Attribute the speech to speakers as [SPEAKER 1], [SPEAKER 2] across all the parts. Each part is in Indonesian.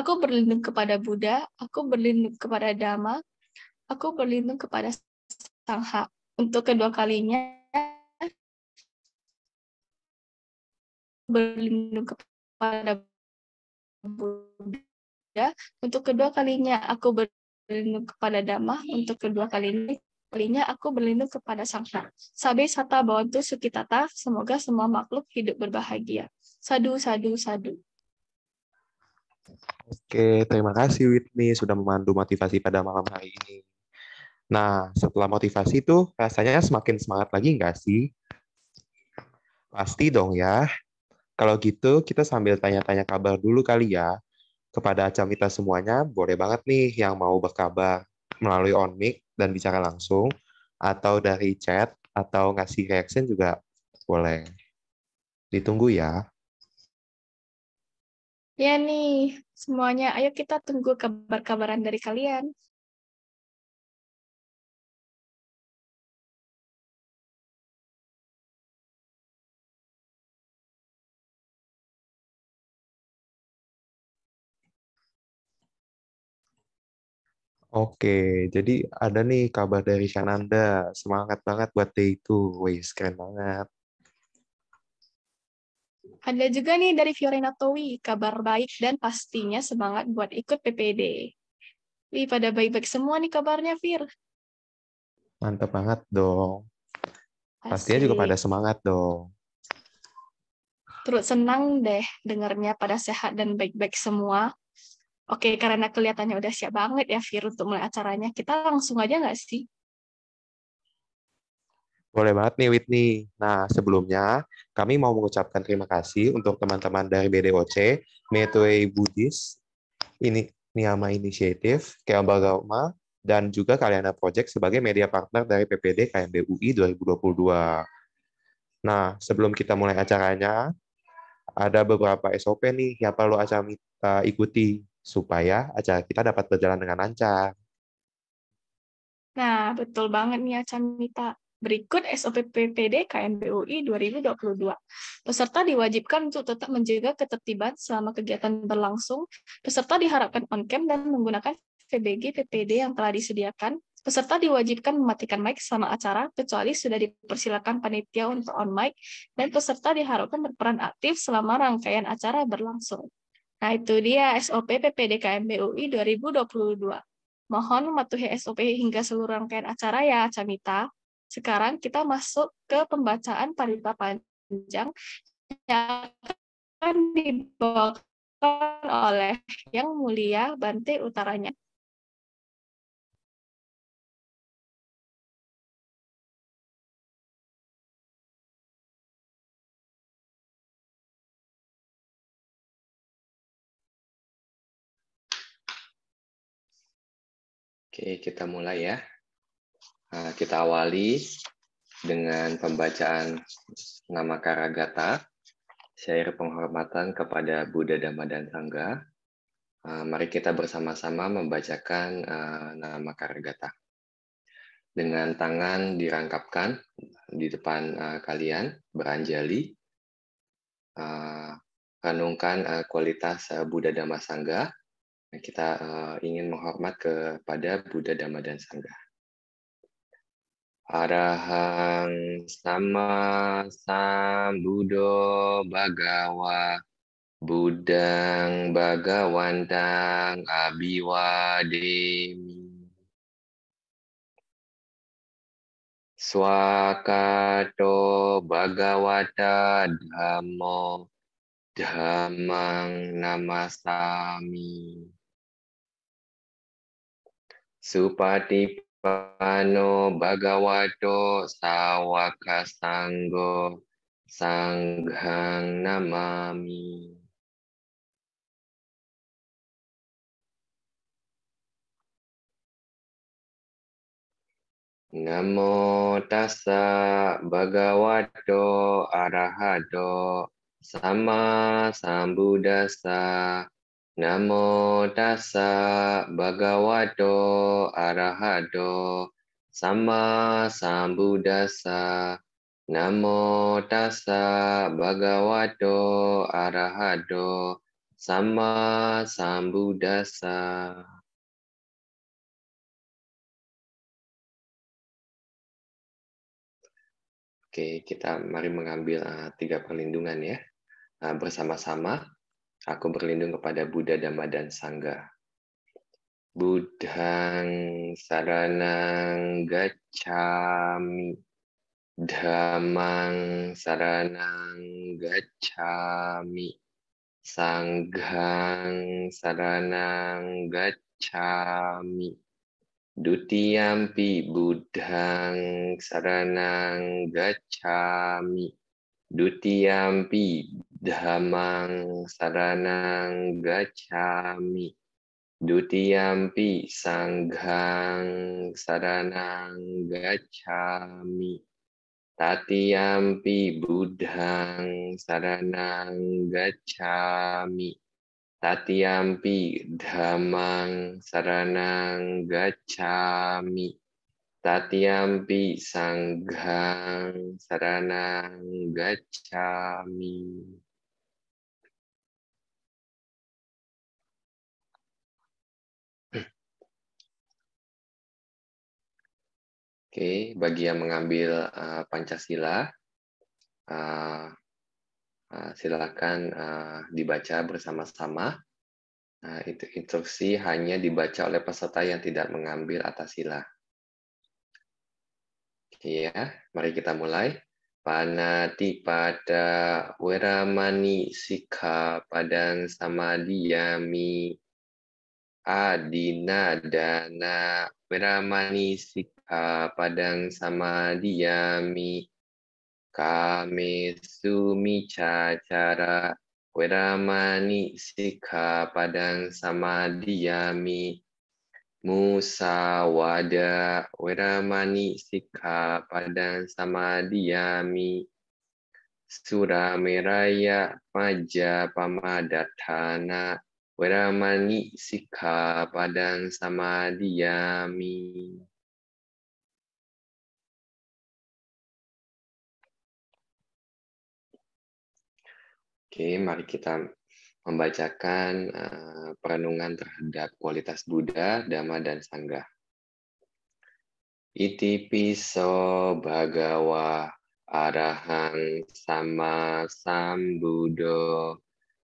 [SPEAKER 1] Aku berlindung kepada Buddha, aku berlindung kepada Dhamma, aku berlindung kepada Sangha. Untuk kedua kalinya,
[SPEAKER 2] berlindung kepada Buddha.
[SPEAKER 1] Untuk kedua kalinya, aku berlindung kepada Dhamma. Untuk kedua kalinya, kalinya aku berlindung kepada Sangha. Hak. Sabe sata bawantu sukitata, semoga semua makhluk hidup berbahagia. Sadu, sadu, sadu.
[SPEAKER 3] Oke, terima kasih Whitney sudah memandu motivasi pada malam hari ini. Nah, setelah motivasi itu rasanya semakin semangat lagi nggak sih? Pasti dong ya. Kalau gitu, kita sambil tanya-tanya kabar dulu kali ya. Kepada kita semuanya, boleh banget nih yang mau berkabar melalui on mic dan bicara langsung, atau dari chat, atau ngasih reaction juga boleh. Ditunggu ya.
[SPEAKER 1] Ya nih,
[SPEAKER 2] semuanya. Ayo kita tunggu kabar-kabaran dari kalian.
[SPEAKER 3] Oke, jadi ada nih kabar dari Shananda. Semangat banget buat day itu. Wih, keren banget.
[SPEAKER 1] Ada juga nih dari Fiorena Towi, kabar baik dan pastinya semangat buat ikut PPD. Wih, pada baik-baik semua nih kabarnya, Fir.
[SPEAKER 3] Mantap banget dong.
[SPEAKER 1] Pastinya juga pada
[SPEAKER 3] semangat dong.
[SPEAKER 1] Terus senang deh dengarnya pada sehat dan baik-baik semua. Oke, karena kelihatannya udah siap banget ya Fir untuk mulai acaranya, kita langsung aja nggak sih?
[SPEAKER 3] Boleh banget nih Whitney. Nah, sebelumnya kami mau mengucapkan terima kasih untuk teman-teman dari BDOC, Metway Buddhist, ini Niyama Initiative, Kelba Gauma, dan juga Kaliana Project sebagai media partner dari PPD KMB UI 2022. Nah, sebelum kita mulai acaranya, ada beberapa SOP nih yang perlu acara kita eh, ikuti supaya acara kita dapat berjalan dengan lancar.
[SPEAKER 1] Nah, betul banget nih Acamita. Berikut SOP PPD KMBUI 2022. Peserta diwajibkan untuk tetap menjaga ketertiban selama kegiatan berlangsung. Peserta diharapkan on-cam dan menggunakan VBG PPD yang telah disediakan. Peserta diwajibkan mematikan mic selama acara, kecuali sudah dipersilakan panitia untuk on mic, dan peserta diharapkan berperan aktif selama rangkaian acara berlangsung. Nah, itu dia SOP PPD KMBUI 2022. Mohon mematuhi SOP hingga seluruh rangkaian acara ya, Camita. Sekarang kita masuk ke pembacaan parita panjang yang akan dibawakan oleh
[SPEAKER 2] Yang Mulia Bante Utaranya.
[SPEAKER 4] Oke, kita mulai ya. Eh, kita awali dengan pembacaan nama Karagata, syair penghormatan kepada Buddha Dhamma dan Sangha. Eh, mari kita bersama-sama membacakan eh, nama Karagata. Dengan tangan dirangkapkan di depan kalian, beranjali, renungkan kualitas Buddha Dhamma Sangha. Kita ingin menghormat kepada Buddha Dhamma dan Sangha. Arahang sama sambudo bagawa Budang bagawantang abiwademi Swakato bagawata Dhammo Dhammang Namasami Supati Pano Bhagavato Sawaka Sanggo Sanghang Namami. Namo tassa bhagavato arahato sama sambuddhasa Namo tassa bhagavato Arahado sama sambuddhasa. Namo tassa bhagavato Arahado sama
[SPEAKER 2] sambuddhasa.
[SPEAKER 4] Oke, kita mari mengambil eh, tiga perlindungan ya eh, bersama-sama Aku berlindung kepada Buddha, Dhamma, dan Sangha. Budhang saranang gacami. Dhammang saranang gacami. Sanghang saranang gacami. Dutiyampi Buddhang saranang gacami. Dutiyampi Dhamang saranang gacami. Dutiyampi sanghang saranang gacami. Tatiyampi buddhang saranang gacami. Tatiyampi Dhamang saranang gacami. Tatiyampi sanghang saranang gacami. Oke, bagi yang mengambil uh, Pancasila, uh, uh, silakan uh, dibaca bersama-sama. Uh, instruksi hanya dibaca oleh peserta yang tidak mengambil atasila. Oke ya, mari kita mulai. Panati pada weramani sikha padang samadiyami adina dana weramani sikha padang sama diami kame sumi cara weramani sikha padang sama diami musawada weramani sikha padang sama diami Surameraya Maja Pamadatana Weramani Sikha Padang sama mi Oke, mari kita membacakan uh, perenungan terhadap kualitas Buddha, Dhamma, dan Sangha. Iti piso bhagawa arahang sama sambudo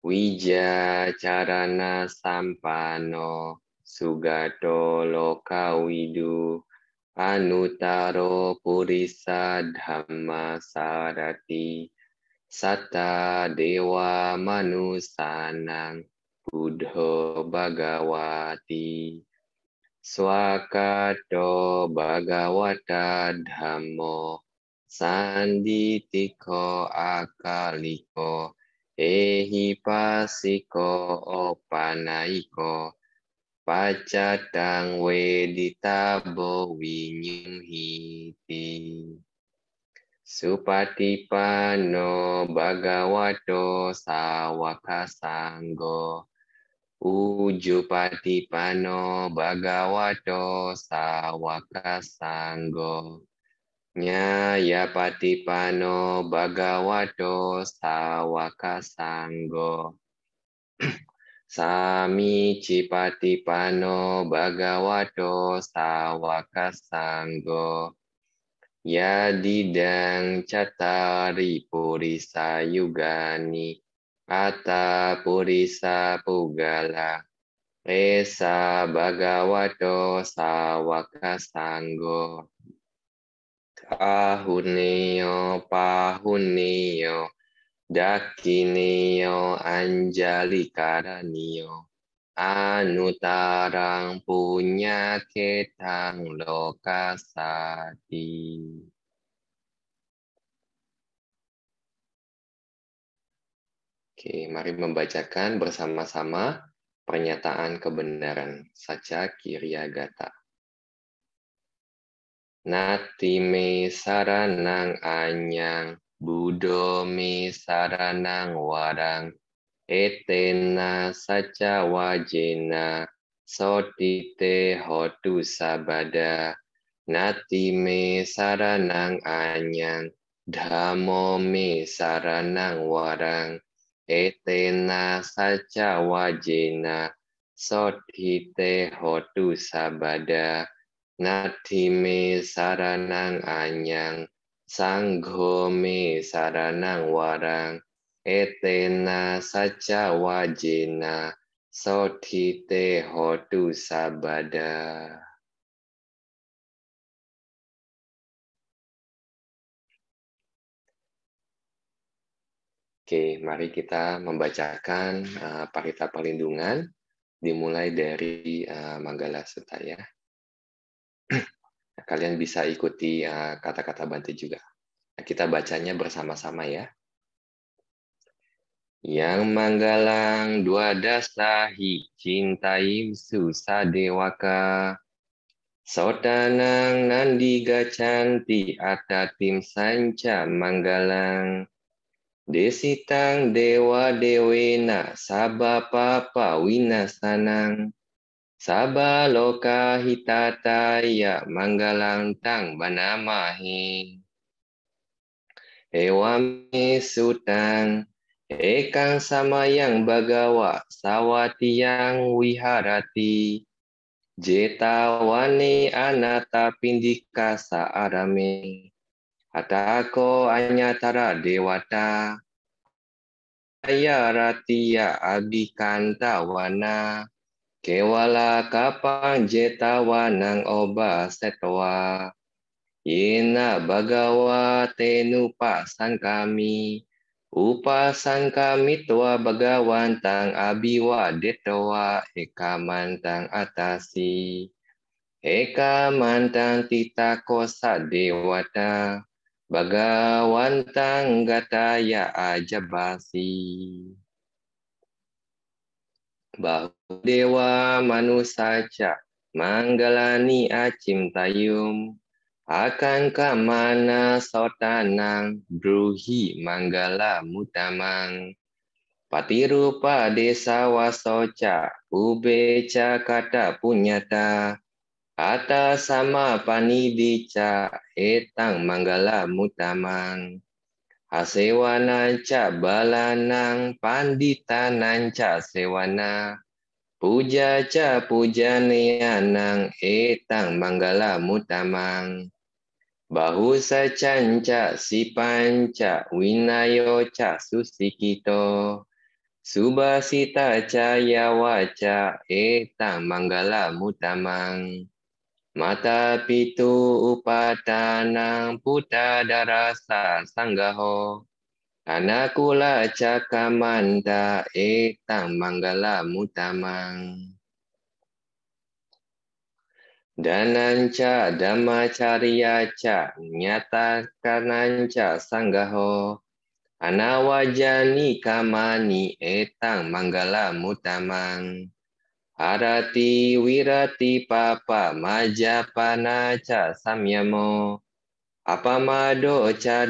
[SPEAKER 4] wija carana sampano sugato loka widu anutaro purisa dhamma sarati Sata Dewa Manusanang Budho Bhagawati Swakato Bhagavata Dhammo Sanditiko Akaliko Ehipasiko Opanaiko Pacatang Weditabo Hiti Supatipano Bhagavato Sawaka Sanggo Ujupatipano Bhagavato Sawaka Sanggo Nyayapatipano Bhagavato Sawaka Sanggo Sami pano bagawato Sawaka Sanggo Yadidang catari purisa yugani Ata purisa pugala Esa bhagavato sawaka sanggo Kahuniyo pahuniyo Dakiniyo anjali karaniyo anu tarang punya ketang lokasati. Oke, mari membacakan bersama-sama pernyataan kebenaran saja kiryagata. Natime saranang anyang, budo me saranang warang etena saca wajena sotite hotu sabada natime saranang anyang dhamo me saranang warang etena saca wajena sotite hotu sabada natime saranang anyang sanggome saranang warang etena saca wajena sotite hotu sabada. Oke, mari kita membacakan uh, parita perlindungan dimulai dari uh, Manggala Sutta Kalian bisa ikuti eh, kata-kata uh, bantu juga. kita bacanya bersama-sama ya. Yang manggalang dua dasahi cintai susa dewaka. Sotanang nandiga canti ata tim sanca manggalang. Desitang dewa dewena saba papa winasanang. Saba loka hitataya manggalang tang banamahi. Ewami sutang Ekang yang bagawa sawati yang wiharati jetawane anata pindikasa arame atako anyatara dewata ayaratia abikanta wana kewala kapang jetawanang oba setwa ina bagawa tenupasan kami bagawan tang abiwa detwa eka mantang atasi mantang tita kosa dewata tang gataya ajabasi bahu dewa manusaca manggalani acim tayum akan ke mana sotanang bruhi manggala mutamang. Patirupa desa wasoca ubeca kata punyata. Ata sama panidica etang manggala mutamang. cha balanang pandita nanca sewana. Puja ca neyanang etang manggala mutamang bahu panca sipanca winayoca susikito subasita caya waca eta eh, manggala mutamang mata pitu upatanang puta darasa sanggaho anakula cakamanda eta eh, manggala mutamang Dananca nyata nyatakananca sanggaho anawajani kamani etang manggala mutamang harati wirati papa majapanaca samyamo apamado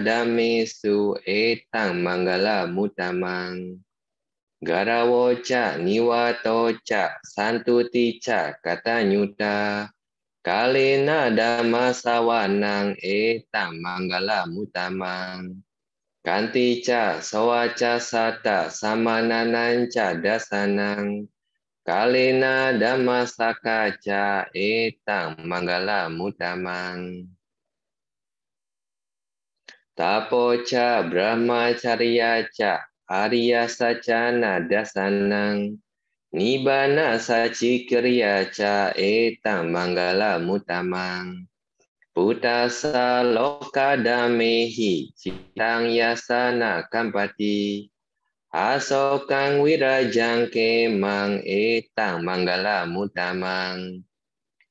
[SPEAKER 4] damesu etang manggala mutamang garawo niwato santuti ca kata nyuta Kalina dama sawanang e manggala mutamang. Kantica sawaca sata cha dasanang. Kalina dama sakaca e manggala mutamang. cha ca Arya Sacana Dasanang saci kriya ca etam manggala mutamang. Putasa loka damehi citang yasana kampati. Asokang wirajang kemang etang manggala mutamang.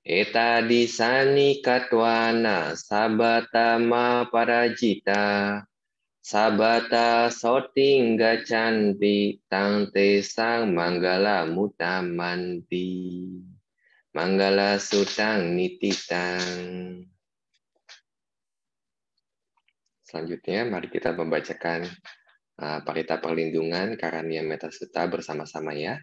[SPEAKER 4] Eta disani katwana sabatama parajita. Sabata gacan di tang tesang manggala mutamanti manggala sutang nititang. Selanjutnya mari kita membacakan uh, parita perlindungan Karania Metasuta bersama-sama ya.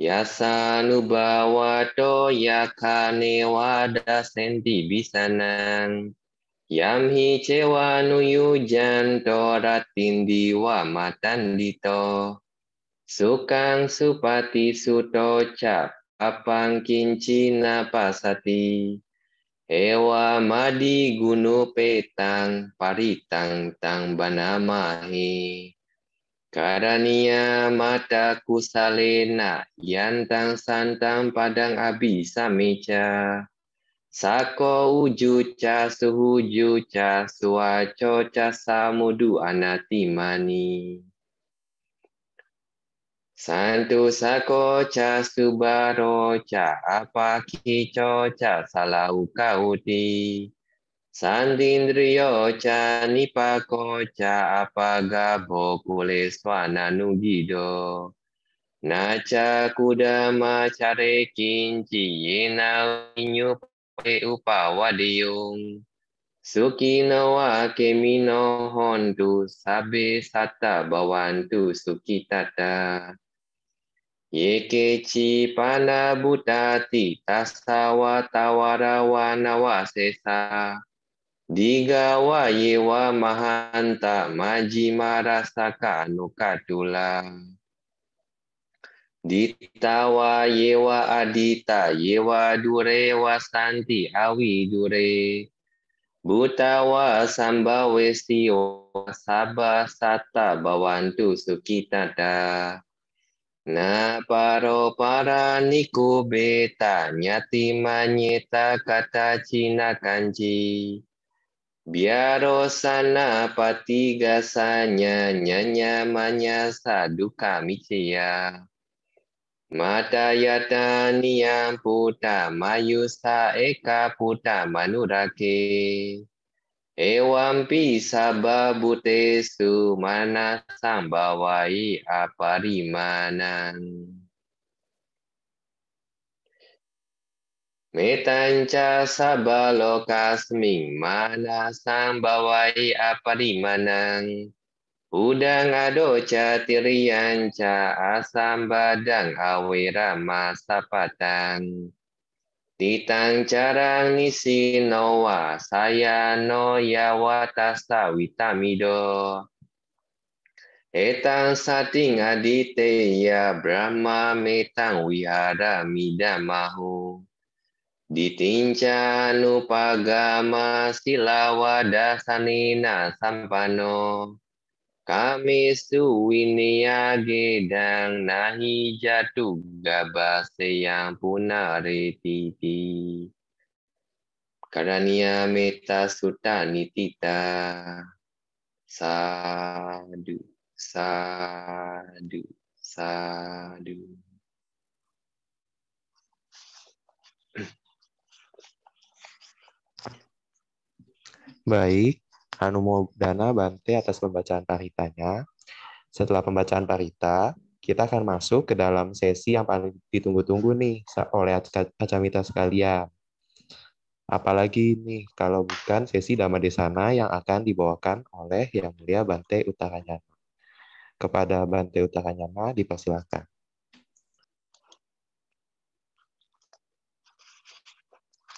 [SPEAKER 4] Yasa nubawato yakane wadas senti bisanang Yamhi cewa nuyu janto ratindi wa matandito. Sukang supati suto cap apang kincina pasati. Ewa madi gunu petang paritang tang banamahi. Karania mata kusalena yantang santang padang abi sameca. Sako uju ca suhuju ca suaco ca samudu anatimani. Santu sako ca subaro ca apa kico ca salau kauti. Sandindriyo ca nipako ca apa gabo kuleswana nugido. Naca kudama care kinci yena inyupa e upa wa Suki nawa wa kemi no hondu sabe sata bawantu suki tata. Yeke chi pana butati tasawa tawara wana wa sesa. Diga wa yewa mahanta majima rasaka nukatula. Ditawa yewa adita yewa dure wasanti awi dure. Butawa samba westio saba sata bawantu sukitada. Na paro para niku beta nyati manyeta kata Cina kanji. Biaro sana sanya nyanya manya saduka micia. Mata niyam puta mayusa eka puta manurake. Ewampi sababute su mana sambawai aparimanan. Metanca sabalokasming mana sambawai aparimanan. Udang ado ca tirian ca asam badang awira masa patang. Titang carang nisi noa saya no yawatasa vitamido. Etang sating adite ya brahma metang wihara mida mahu Ditinca nupagama silawa dasanina sampano. Kami winiyage dan nahi jatuh gabase yang punari titi. Karania meta suta nitita. Sadu, sadu, sadu.
[SPEAKER 3] Baik, Anumo Dana Bante atas pembacaan paritanya. Setelah pembacaan parita, kita akan masuk ke dalam sesi yang paling ditunggu-tunggu nih oleh acamita sekalian. Apalagi nih kalau bukan sesi Dhamma Desana yang akan dibawakan oleh Yang Mulia Bante Utaranyana. Kepada Bante Utaranyana dipersilakan.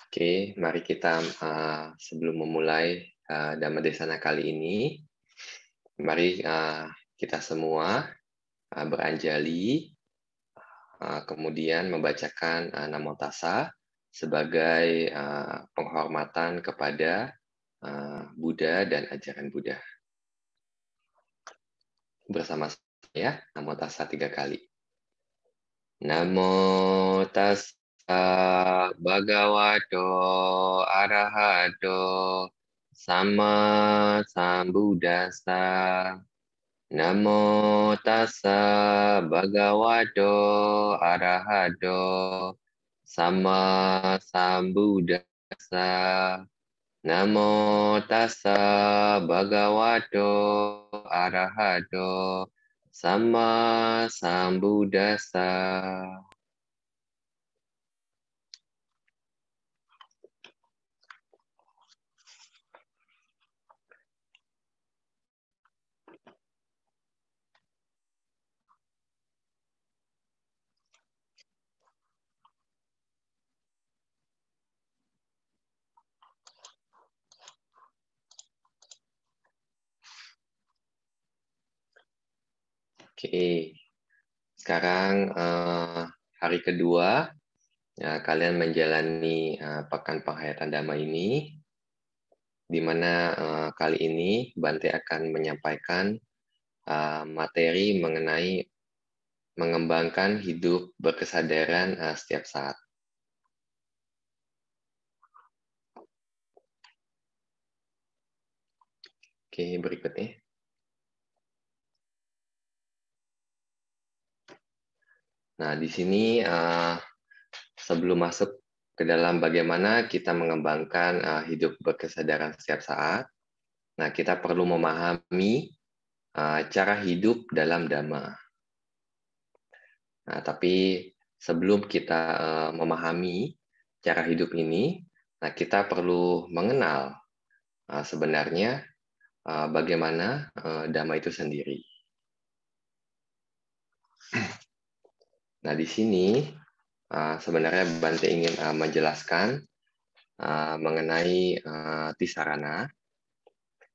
[SPEAKER 4] Oke, mari kita uh, sebelum memulai Eh, Dhamma Desana kali ini. Mari eh, kita semua eh, beranjali, kemudian membacakan Namo Tassa sebagai penghormatan kepada Buddha dan ajaran Buddha. Bersama saya, ya, Namo Tassa tiga kali. Namo Tassa Bhagavato Arahato sama sambudasa namo tassa bhagavato arahato sama sambudasa namo tassa bhagavato arahato sama sambudasa Oke. Sekarang uh, hari kedua ya, kalian menjalani uh, pekan penghayatan damai ini di mana uh, kali ini Bante akan menyampaikan uh, materi mengenai mengembangkan hidup berkesadaran uh, setiap saat.
[SPEAKER 2] Oke, berikutnya.
[SPEAKER 4] Nah, di sini uh, sebelum masuk ke dalam bagaimana kita mengembangkan uh, hidup berkesadaran setiap saat, nah kita perlu memahami uh, cara hidup dalam dhamma. Nah, tapi sebelum kita uh, memahami cara hidup ini, nah kita perlu mengenal uh, sebenarnya uh, bagaimana uh, dhamma itu sendiri. Nah, di sini ah, sebenarnya Bante ingin ah, menjelaskan ah, mengenai tisarana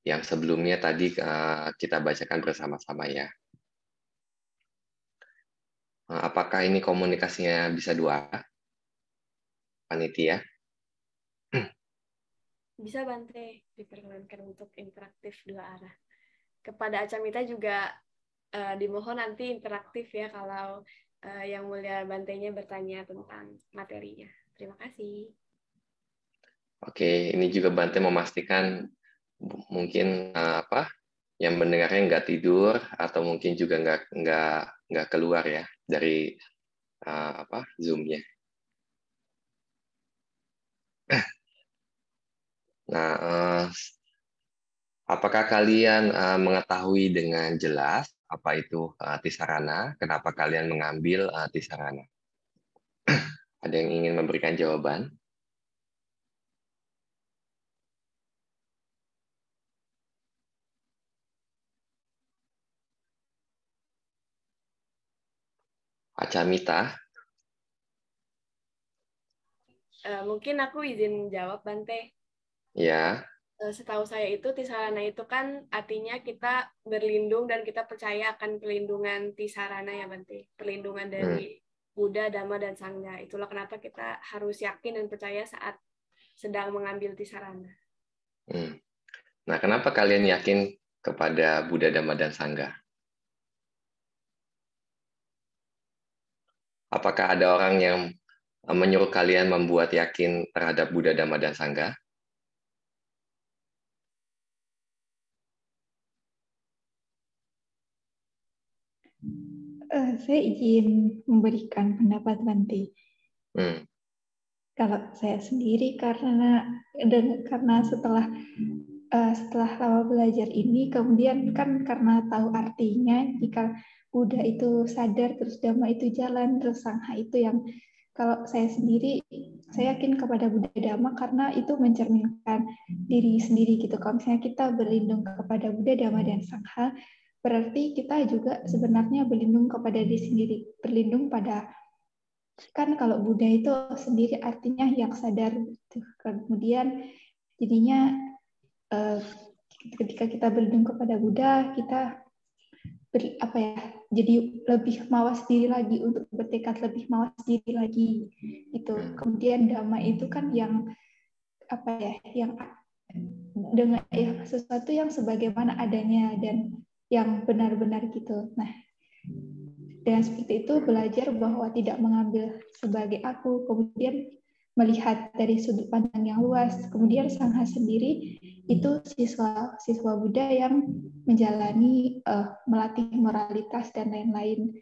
[SPEAKER 4] yang sebelumnya tadi kita bacakan bersama-sama ya. Apakah ini komunikasinya bisa dua Panitia?
[SPEAKER 1] Bisa Bante, diperkenankan untuk interaktif dua arah. Kepada Acamita juga eh, dimohon nanti interaktif ya kalau uh, Yang Mulia bantainya
[SPEAKER 5] bertanya tentang materinya. Terima kasih.
[SPEAKER 4] Oke, ini juga Bante memastikan mungkin uh, apa yang mendengarnya nggak tidur atau mungkin juga nggak nggak nggak keluar ya dari uh, apa zoomnya. Nah, uh, apakah kalian uh, mengetahui dengan jelas apa itu uh, tisarana, kenapa kalian mengambil uh, tisarana. Ada yang ingin memberikan jawaban? Acamita.
[SPEAKER 1] Uh, eh, mungkin aku izin jawab, Bante. Ya. Eh, setahu saya itu tisarana itu kan artinya kita berlindung dan kita percaya akan pelindungan tisarana ya Banti. Perlindungan dari hmm. Buddha, Dhamma, dan Sangha. Itulah kenapa kita harus yakin dan percaya saat sedang mengambil tisarana.
[SPEAKER 4] Hmm. Nah, kenapa kalian yakin kepada Buddha, Dhamma, dan Sangha? Apakah ada orang yang menyuruh kalian membuat yakin terhadap Buddha, Dhamma, dan Sangha?
[SPEAKER 5] saya izin memberikan pendapat nanti. Hmm. Kalau saya sendiri karena dan karena setelah uh, setelah lama belajar ini kemudian kan karena tahu artinya jika Buddha itu sadar terus Dhamma itu jalan terus Sangha itu yang kalau saya sendiri saya yakin kepada Buddha Dhamma karena itu mencerminkan diri sendiri gitu kalau misalnya kita berlindung kepada Buddha Dhamma dan Sangha berarti kita juga hmm. sebenarnya berlindung kepada diri hmm. sendiri, berlindung pada kan kalau Buddha itu sendiri artinya yang sadar. Gitu. Kemudian jadinya eh, ketika kita berlindung kepada Buddha, kita ber, apa ya? Jadi lebih mawas diri lagi untuk bertekad lebih mawas diri lagi itu. Hmm. Kemudian damai itu kan yang apa ya? Yang dengan ya sesuatu yang sebagaimana adanya dan yang benar-benar gitu. Nah, dengan seperti itu belajar bahwa tidak mengambil sebagai aku, kemudian melihat dari sudut pandang yang luas. Kemudian Sangha sendiri itu siswa siswa Buddha yang menjalani uh, melatih moralitas dan lain-lain.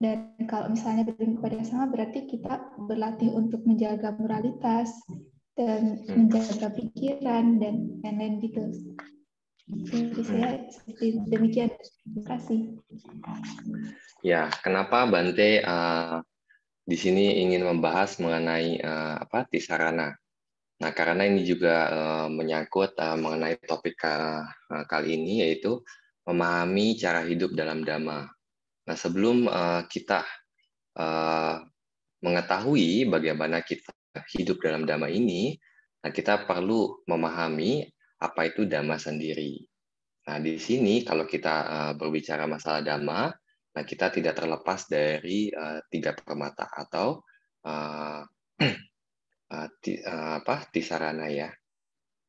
[SPEAKER 5] Dan kalau misalnya berlindung kepada Sangha berarti kita berlatih untuk menjaga moralitas dan hmm. menjaga pikiran dan lain-lain gitu. Iya. Dari saya hmm. demikian. Terima kasih.
[SPEAKER 4] Ya, kenapa Bante uh, eh, di sini ingin membahas mengenai uh, apa tisarana? Nah, karena ini juga uh, menyangkut uh, mengenai topik uh, kali ini yaitu memahami cara hidup dalam dhamma. Nah, sebelum uh, kita uh, mengetahui bagaimana kita hidup dalam dhamma ini, nah kita perlu memahami apa itu dhamma sendiri. Nah, di sini kalau kita eh, berbicara masalah dhamma, nah kita tidak terlepas dari eh, tiga permata atau uh, uh, apa tisarana ya.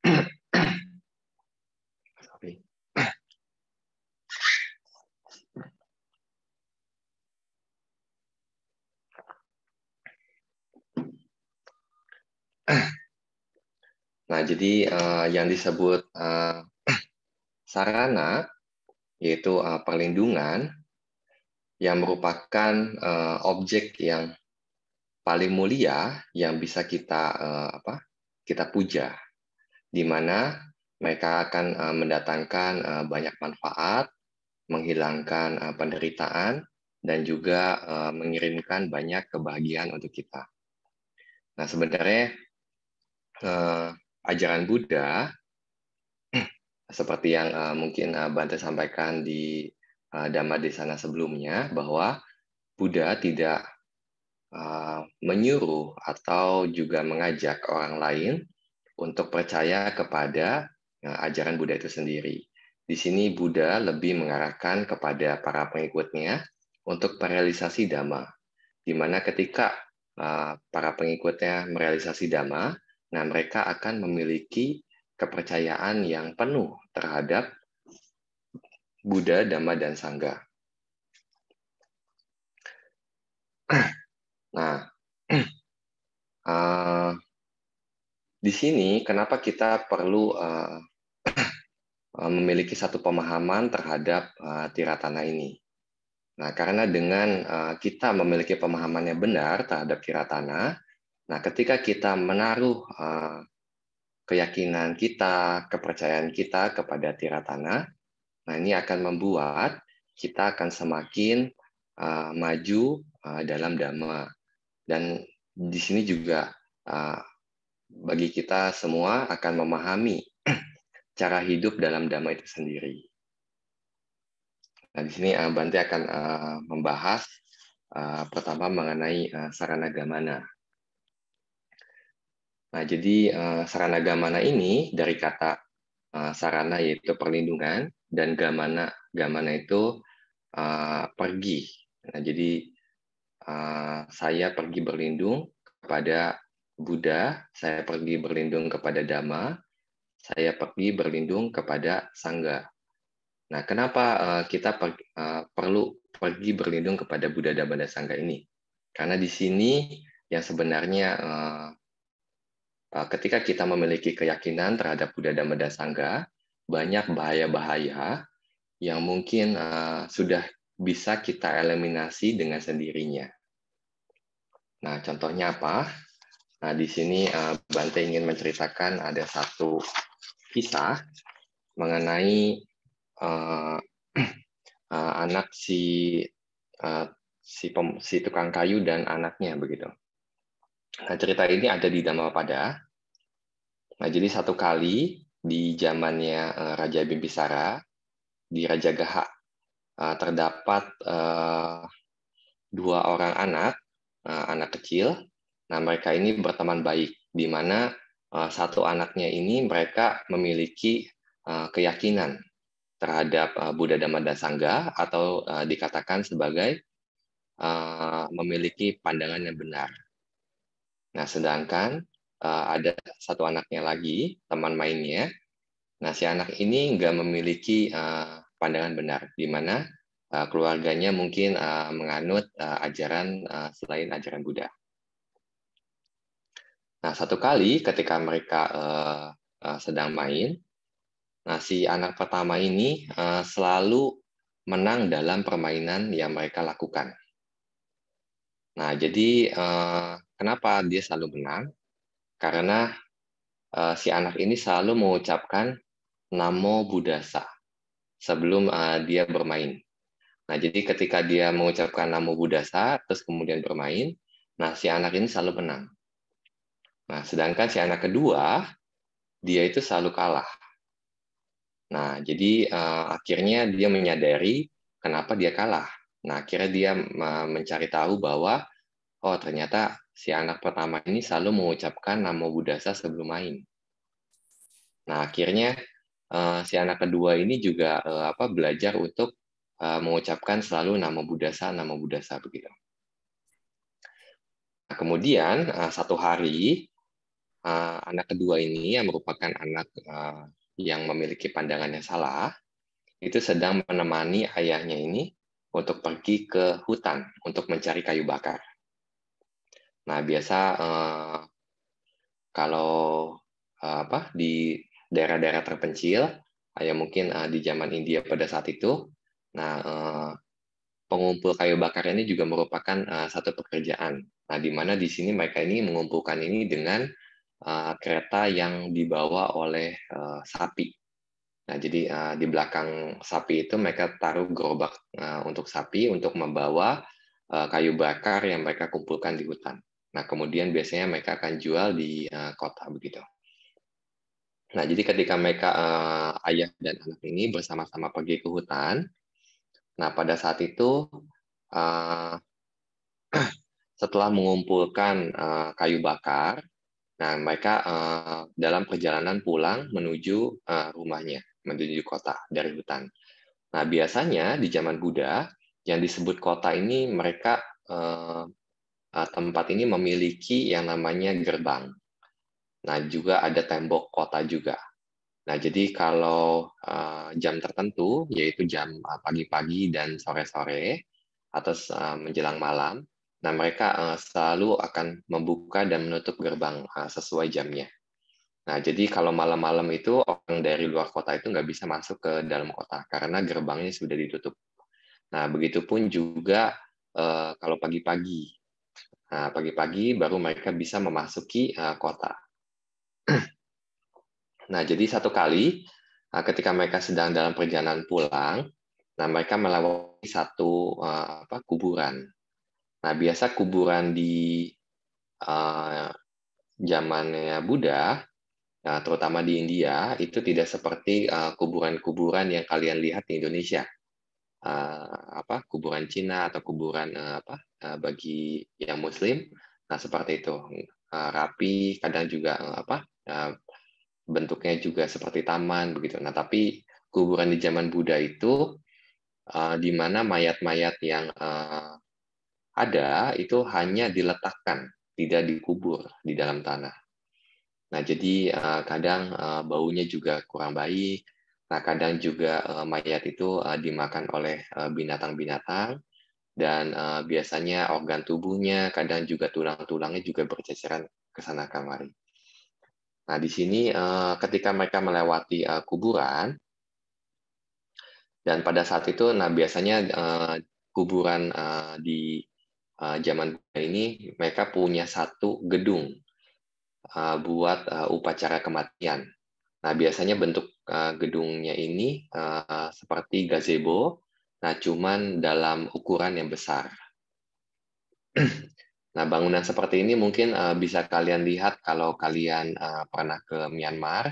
[SPEAKER 4] Nah, jadi uh, yang disebut uh, sarana yaitu uh, perlindungan yang merupakan uh, objek yang paling mulia yang bisa kita uh, apa? kita puja. Di mana mereka akan uh, mendatangkan uh, banyak manfaat, menghilangkan uh, penderitaan dan juga uh, mengirimkan banyak kebahagiaan untuk kita. Nah, sebenarnya uh, ajaran Buddha seperti yang uh, mungkin uh, Bante sampaikan di uh, Dhamma sana sebelumnya bahwa Buddha tidak uh, menyuruh atau juga mengajak orang lain untuk percaya kepada uh, ajaran Buddha itu sendiri. Di sini Buddha lebih mengarahkan kepada para pengikutnya untuk merealisasi dhamma, di mana ketika uh, para pengikutnya merealisasi dhamma, Nah, mereka akan memiliki kepercayaan yang penuh terhadap Buddha, Dhamma, dan Sangha. Nah, uh, di sini kenapa kita perlu uh, uh memiliki satu pemahaman terhadap uh, tiratana ini? Nah, karena dengan uh, kita memiliki pemahamannya benar terhadap tiratana, Nah, ketika kita menaruh eh, keyakinan kita, kepercayaan kita kepada tiratana, nah ini akan membuat kita akan semakin eh, maju eh, dalam dhamma. Dan di sini juga bagi kita semua akan memahami cara hidup dalam dhamma itu sendiri. Nah, di sini uh, Bante akan membahas uh, pertama mengenai uh, sarana gamana. Nah, jadi eh, sarana gamana ini dari kata eh, sarana yaitu perlindungan dan gamana gamana itu eh, pergi. Nah, jadi saya pergi berlindung kepada Buddha, saya pergi berlindung kepada Dhamma, saya pergi berlindung kepada Sangga. Nah, kenapa kita per, perlu pergi berlindung kepada Buddha Dhamma dan Sangga ini? Karena di sini yang sebenarnya Eh, ketika kita memiliki keyakinan terhadap Buddha Meda Sangga, banyak bahaya-bahaya yang mungkin eh, sudah bisa kita eliminasi dengan sendirinya. Nah, contohnya apa? Nah, di sini eh, Bante ingin menceritakan ada satu kisah mengenai anak si si, si tukang kayu dan anaknya begitu. Nah, cerita ini ada di Dhammapada. Nah, jadi satu kali di zamannya eh, Raja Bimbisara di Raja Gaha eh, terdapat eh, dua orang anak, anak kecil. Nah, mereka ini berteman baik di mana satu anaknya ini mereka memiliki keyakinan terhadap Buddha Dhamma dan Sangha atau dikatakan sebagai memiliki pandangan yang benar Nah, sedangkan uh, ada satu anaknya lagi, teman mainnya. Nah, si anak ini nggak memiliki uh, pandangan benar, di mana uh, keluarganya mungkin uh, menganut uh, ajaran uh, selain ajaran Buddha. Nah, satu kali ketika mereka uh, uh, sedang main, nah si anak pertama ini uh, selalu menang dalam permainan yang mereka lakukan. Nah, jadi uh, Kenapa dia selalu menang? Karena uh, si anak ini selalu mengucapkan namo buddhasa sebelum uh, dia bermain. Nah, jadi ketika dia mengucapkan namo buddhasa terus kemudian bermain, nah si anak ini selalu menang. Nah, sedangkan si anak kedua dia itu selalu kalah. Nah, jadi uh, akhirnya dia menyadari kenapa dia kalah. Nah, akhirnya dia mencari tahu bahwa oh ternyata si anak pertama ini selalu mengucapkan nama Budasa sebelum main. Nah, akhirnya eh, si anak kedua ini juga eh, apa belajar untuk eh, mengucapkan selalu nama Budasa, nama Budasa begitu. Nah, kemudian satu hari anak kedua ini yang merupakan anak yang memiliki pandangannya salah itu sedang menemani ayahnya ini untuk pergi ke hutan untuk mencari kayu bakar. Nah, biasa eh, kalau eh, apa di daerah-daerah terpencil, ya mungkin eh, di zaman India pada saat itu, nah eh, pengumpul kayu bakar ini juga merupakan eh, satu pekerjaan. Nah, di mana di sini mereka ini mengumpulkan ini dengan eh, kereta yang dibawa oleh eh, sapi. Nah, jadi uh, di belakang sapi itu mereka taruh gerobak uh, untuk sapi untuk membawa eh, kayu bakar yang mereka kumpulkan di hutan. Nah, kemudian biasanya mereka akan jual di uh, kota begitu. Nah, jadi ketika mereka uh, ayah dan anak ini bersama-sama pergi ke hutan, nah pada saat itu uh, setelah mengumpulkan uh, kayu bakar, nah mereka uh, dalam perjalanan pulang menuju uh, rumahnya, menuju kota dari hutan. Nah, biasanya di zaman Buddha yang disebut kota ini mereka uh, Eh, tempat ini memiliki yang namanya gerbang. Nah, juga ada tembok kota juga. Nah, jadi kalau eh, jam tertentu, yaitu jam eh, pagi-pagi dan sore-sore, atau menjelang malam, nah mereka selalu akan membuka dan menutup gerbang sesuai jamnya. Nah, jadi kalau malam-malam itu orang dari luar kota itu nggak bisa masuk ke dalam kota karena gerbangnya sudah ditutup. Nah, begitupun juga kalau pagi-pagi. Ah, pagi-pagi baru mereka bisa memasuki ah, kota. Nah, jadi satu kali ah, ketika mereka sedang dalam perjalanan pulang, nah mereka melewati satu apa kuburan. Nah, biasa kuburan di zamannya Buddha, terutama di India, itu tidak seperti kuburan-kuburan yang kalian lihat di Indonesia uh, apa kuburan Cina atau kuburan uh, apa uh, bagi yang Muslim. Nah seperti itu uh, rapi, kadang juga uh, apa uh, bentuknya juga seperti taman begitu. Nah tapi kuburan di zaman Buddha itu uh, di mana mayat-mayat yang uh, ada itu hanya diletakkan, tidak dikubur di dalam tanah. Nah jadi uh, kadang uh, baunya juga kurang baik Nah, kadang juga uh, mayat itu uh, dimakan oleh eh, binatang-binatang uh, dan uh, biasanya organ tubuhnya, kadang juga tulang-tulangnya juga berceceran ke sana kemari. Nah, di sini uh, ketika mereka melewati uh, kuburan dan pada saat itu nah biasanya uh, kuburan uh, di uh, zaman ini mereka punya satu gedung uh, buat uh, upacara kematian. Nah, biasanya bentuk Eh, gedungnya ini eh, seperti gazebo, nah cuman dalam ukuran yang besar. Nah, bangunan seperti ini mungkin eh, bisa kalian lihat kalau kalian pernah ke Myanmar.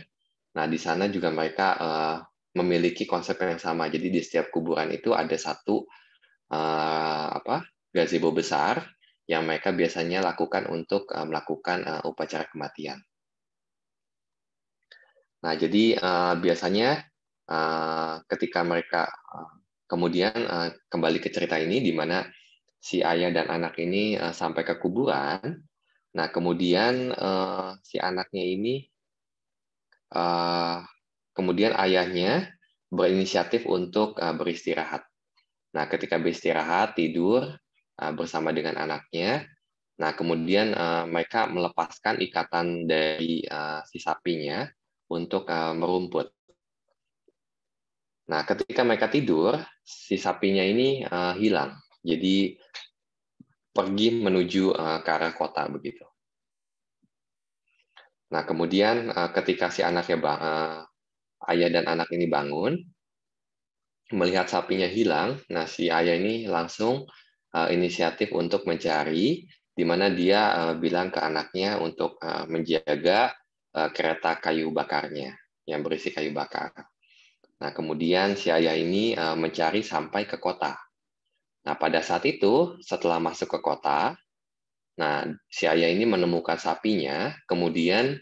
[SPEAKER 4] Nah, di sana juga mereka memiliki konsep yang sama. Jadi di setiap kuburan itu ada satu apa gazebo besar yang mereka biasanya lakukan untuk melakukan upacara kematian. Nah, jadi uh, biasanya uh, ketika mereka uh, kemudian uh, kembali ke cerita ini, di mana si ayah dan anak ini uh, sampai ke kuburan, nah kemudian uh, si anaknya ini, uh, kemudian ayahnya berinisiatif untuk uh, beristirahat. Nah, ketika beristirahat tidur uh, bersama dengan anaknya, nah kemudian uh, mereka melepaskan ikatan dari uh, si sapinya untuk uh, merumput. Nah, ketika mereka tidur, si sapinya ini uh, hilang. Jadi pergi menuju uh, ke arah kota begitu. Nah, kemudian uh, ketika si anaknya bang, uh, ayah dan anak ini bangun, melihat sapinya hilang, nah si ayah ini langsung uh, inisiatif untuk mencari di mana dia uh, bilang ke anaknya untuk uh, menjaga Eh, kereta kayu bakarnya yang berisi kayu bakar. Nah, kemudian si ayah ini eh, mencari sampai ke kota. Nah, pada saat itu setelah masuk ke kota, nah si ayah ini menemukan sapinya, kemudian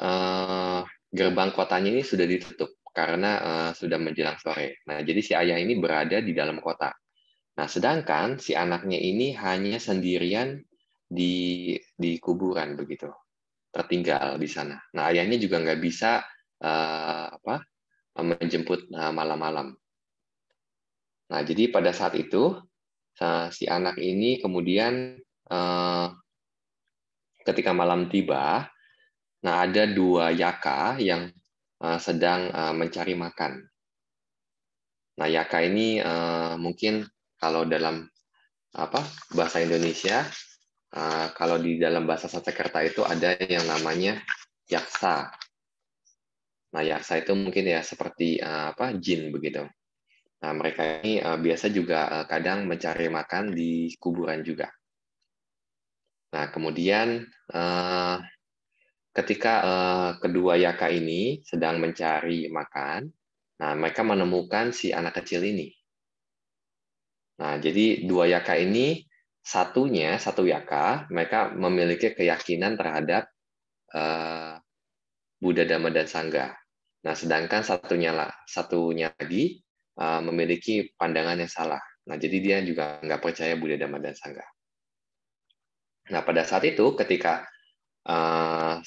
[SPEAKER 4] eh, gerbang kotanya ini sudah ditutup karena eh, sudah menjelang sore. Nah, jadi si ayah ini berada di dalam kota. Nah, sedangkan si anaknya ini hanya sendirian di di kuburan begitu tertinggal di sana. Nah ayahnya juga nggak bisa uh, apa menjemput eh, malam-malam. Nah jadi pada saat itu eh, si anak ini kemudian uh, ketika malam tiba, nah ada dua yaka yang uh, sedang uh, mencari makan. Nah yaka ini mungkin kalau dalam apa bahasa Indonesia Eh, kalau di dalam bahasa Sansekerta itu ada yang namanya yaksa. Nah, yaksa itu mungkin ya seperti uh, apa jin begitu. Nah, mereka ini uh, biasa juga uh, kadang mencari makan di kuburan juga. Nah, kemudian uh, ketika uh, kedua yaka ini sedang mencari makan, nah mereka menemukan si anak kecil ini. Nah, jadi dua yaka ini satunya satu yaka mereka memiliki keyakinan terhadap uh, Buddha Dhamma dan Sangha. Nah, sedangkan satunya satunya lagi uh, memiliki pandangan yang salah. Nah, jadi dia juga nggak percaya Buddha Dhamma dan Sangha. Nah, pada saat itu ketika uh,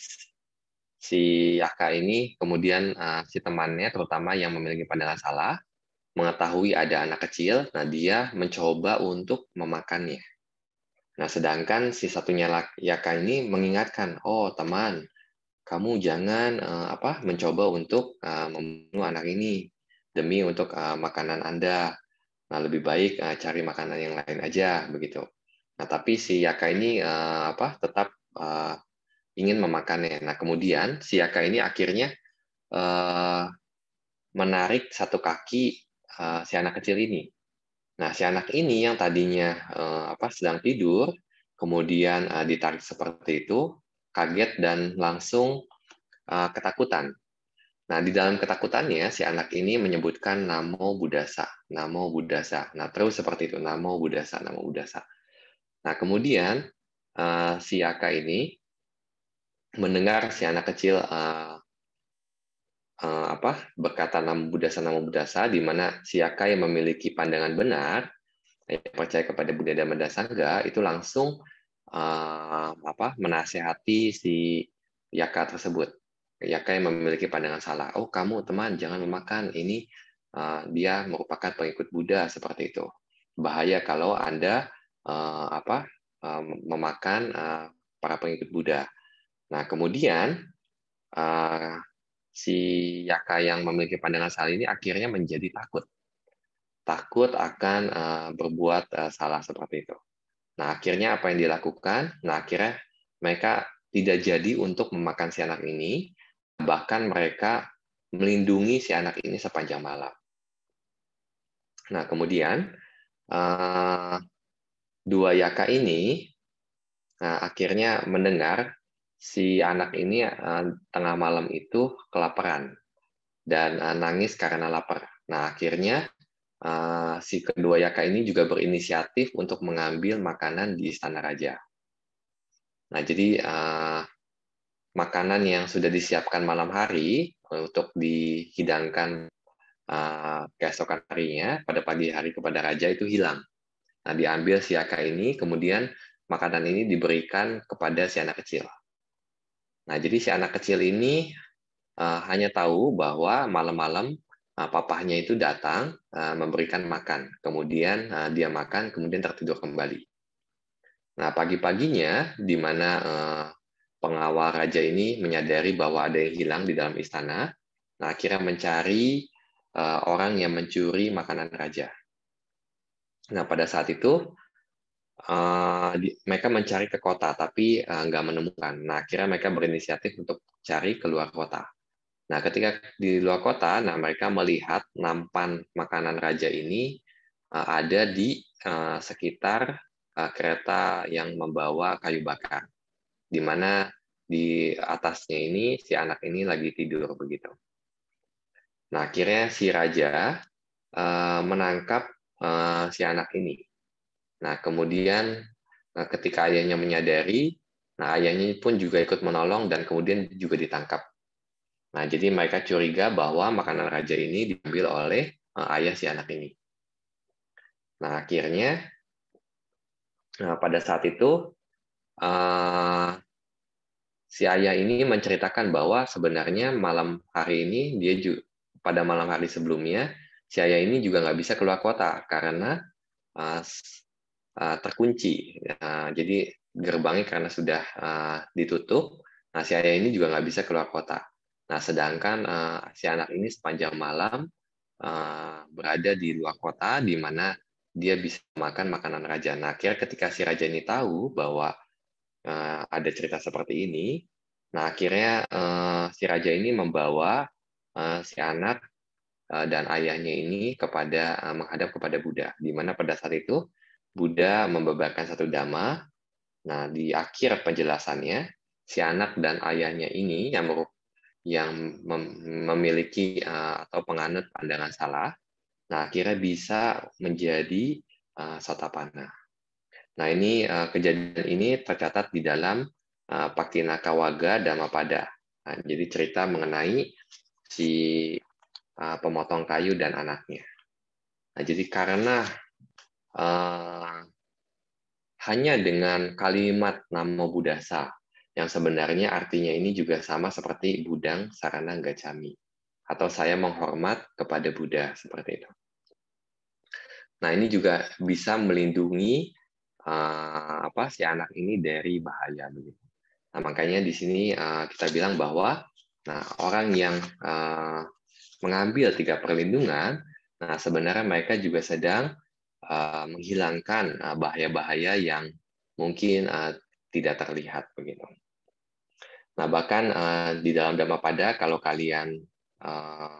[SPEAKER 4] si Yaka ini kemudian uh, si temannya terutama yang memiliki pandangan salah mengetahui ada anak kecil, nah dia mencoba untuk memakannya. Nah, sedangkan si satunya Yaka ini mengingatkan, oh teman, kamu jangan uh, apa mencoba untuk uh, membunuh anak ini demi untuk uh, makanan Anda. Nah, lebih baik uh, cari makanan yang lain aja begitu. Nah, tapi si Yaka ini uh, apa tetap uh, ingin memakannya. Nah, kemudian si Yaka ini akhirnya uh, menarik satu kaki uh, si anak kecil ini Nah, si anak ini yang tadinya eh, apa sedang tidur, kemudian eh, ditarik seperti itu, kaget dan langsung eh, ketakutan. Nah, di dalam ketakutannya si anak ini menyebutkan namo buddhasa, namo buddhasa. Nah, terus seperti itu, namo buddhasa, namo buddhasa. Nah, kemudian eh, si Yaka ini mendengar si anak kecil eh, uh, apa berkata nama budasa nama budasa di mana siaka yang memiliki pandangan benar eh, yang percaya kepada Buddha dan mendasangga itu langsung uh, apa menasehati si yaka tersebut yaka yang memiliki pandangan salah oh kamu teman jangan memakan ini uh, dia merupakan pengikut Buddha seperti itu bahaya kalau anda uh, apa uh, memakan uh, para pengikut Buddha nah kemudian uh, si Yaka yang memiliki pandangan salah ini akhirnya menjadi takut. Takut akan eh, berbuat eh, salah seperti itu. Nah, akhirnya apa yang dilakukan? Nah, akhirnya mereka tidak jadi untuk memakan si anak ini, bahkan mereka melindungi si anak ini sepanjang malam. Nah, kemudian eh, dua Yaka ini nah, akhirnya mendengar si anak ini eh, tengah malam itu kelaparan dan eh, nangis karena lapar. Nah, akhirnya eh, si kedua Yaka ini juga berinisiatif untuk mengambil makanan di istana raja. Nah, jadi makanan yang sudah disiapkan malam hari untuk dihidangkan keesokan harinya pada pagi hari kepada raja itu hilang. Nah, diambil si Yaka ini, kemudian makanan ini diberikan kepada si anak kecil. Nah, jadi si anak kecil ini uh, hanya tahu bahwa malam-malam uh, papahnya itu datang uh, memberikan makan, kemudian uh, dia makan, kemudian tertidur kembali. Nah, pagi-paginya di mana uh, pengawal raja ini menyadari bahwa ada yang hilang di dalam istana, nah akhirnya mencari uh, orang yang mencuri makanan raja. Nah, pada saat itu Eh, di, mereka mencari ke kota tapi uh, nggak menemukan. Nah, akhirnya mereka berinisiatif untuk cari keluar kota. Nah, ketika di luar kota, nah mereka melihat nampan makanan raja ini uh, ada di uh, sekitar uh, kereta yang membawa kayu bakar, di mana di atasnya ini si anak ini lagi tidur begitu. Nah, akhirnya si raja uh, menangkap uh, si anak ini Nah, kemudian eh, ketika ayahnya menyadari, nah ayahnya pun juga ikut menolong dan kemudian juga ditangkap. Nah, jadi mereka curiga bahwa makanan raja ini diambil oleh eh, ayah si anak ini. Nah, akhirnya nah, pada saat itu uh, si ayah ini menceritakan bahwa sebenarnya malam hari ini dia juga, pada malam hari sebelumnya si ayah ini juga nggak bisa keluar kota karena uh, Eh, terkunci. Uh, jadi gerbangnya karena sudah uh, ditutup, nah si ayah ini juga nggak bisa keluar kota. Nah sedangkan uh, si anak ini sepanjang malam uh, berada di luar kota, di mana dia bisa makan makanan raja. Nah akhirnya ketika si raja ini tahu bahwa uh, ada cerita seperti ini, nah akhirnya uh, si raja ini membawa uh, si anak uh, dan ayahnya ini kepada uh, menghadap kepada Buddha, di mana pada saat itu Buddha membebaskan satu dhamma. Nah, di akhir penjelasannya, si anak dan ayahnya ini yang yang memiliki eh, atau penganut pandangan salah, nah akhirnya bisa menjadi uh, satapana. Nah, ini eh, kejadian ini tercatat di dalam uh, Pakinaka Waga Dhammapada. Nah, jadi cerita mengenai si pemotong kayu dan anaknya. Nah, jadi karena Eh, hanya dengan kalimat nama budasa yang sebenarnya artinya ini juga sama seperti budang sarana gacami atau saya menghormat kepada Buddha seperti itu. Nah ini juga bisa melindungi uh, apa si anak ini dari bahaya begitu. Nah, makanya di sini uh, kita bilang bahwa nah orang yang uh, mengambil tiga perlindungan, nah sebenarnya mereka juga sedang Eh, menghilangkan eh, bahaya-bahaya yang mungkin uh, tidak terlihat begitu. Nah bahkan uh, di dalam Dhamma pada kalau kalian uh,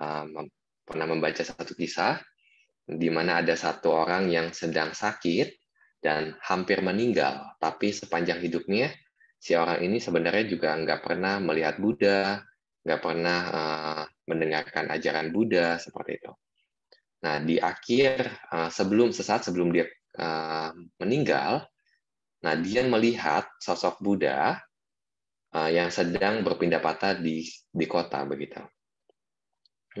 [SPEAKER 4] uh, pernah membaca satu kisah di mana ada satu orang yang sedang sakit dan hampir meninggal, tapi sepanjang hidupnya si orang ini sebenarnya juga nggak pernah melihat Buddha, nggak pernah uh, mendengarkan ajaran Buddha seperti itu. Nah, di akhir eh, sebelum sesaat sebelum dia eh, meninggal, nah dia melihat sosok Buddha eh, yang sedang berpindah patah di di kota begitu.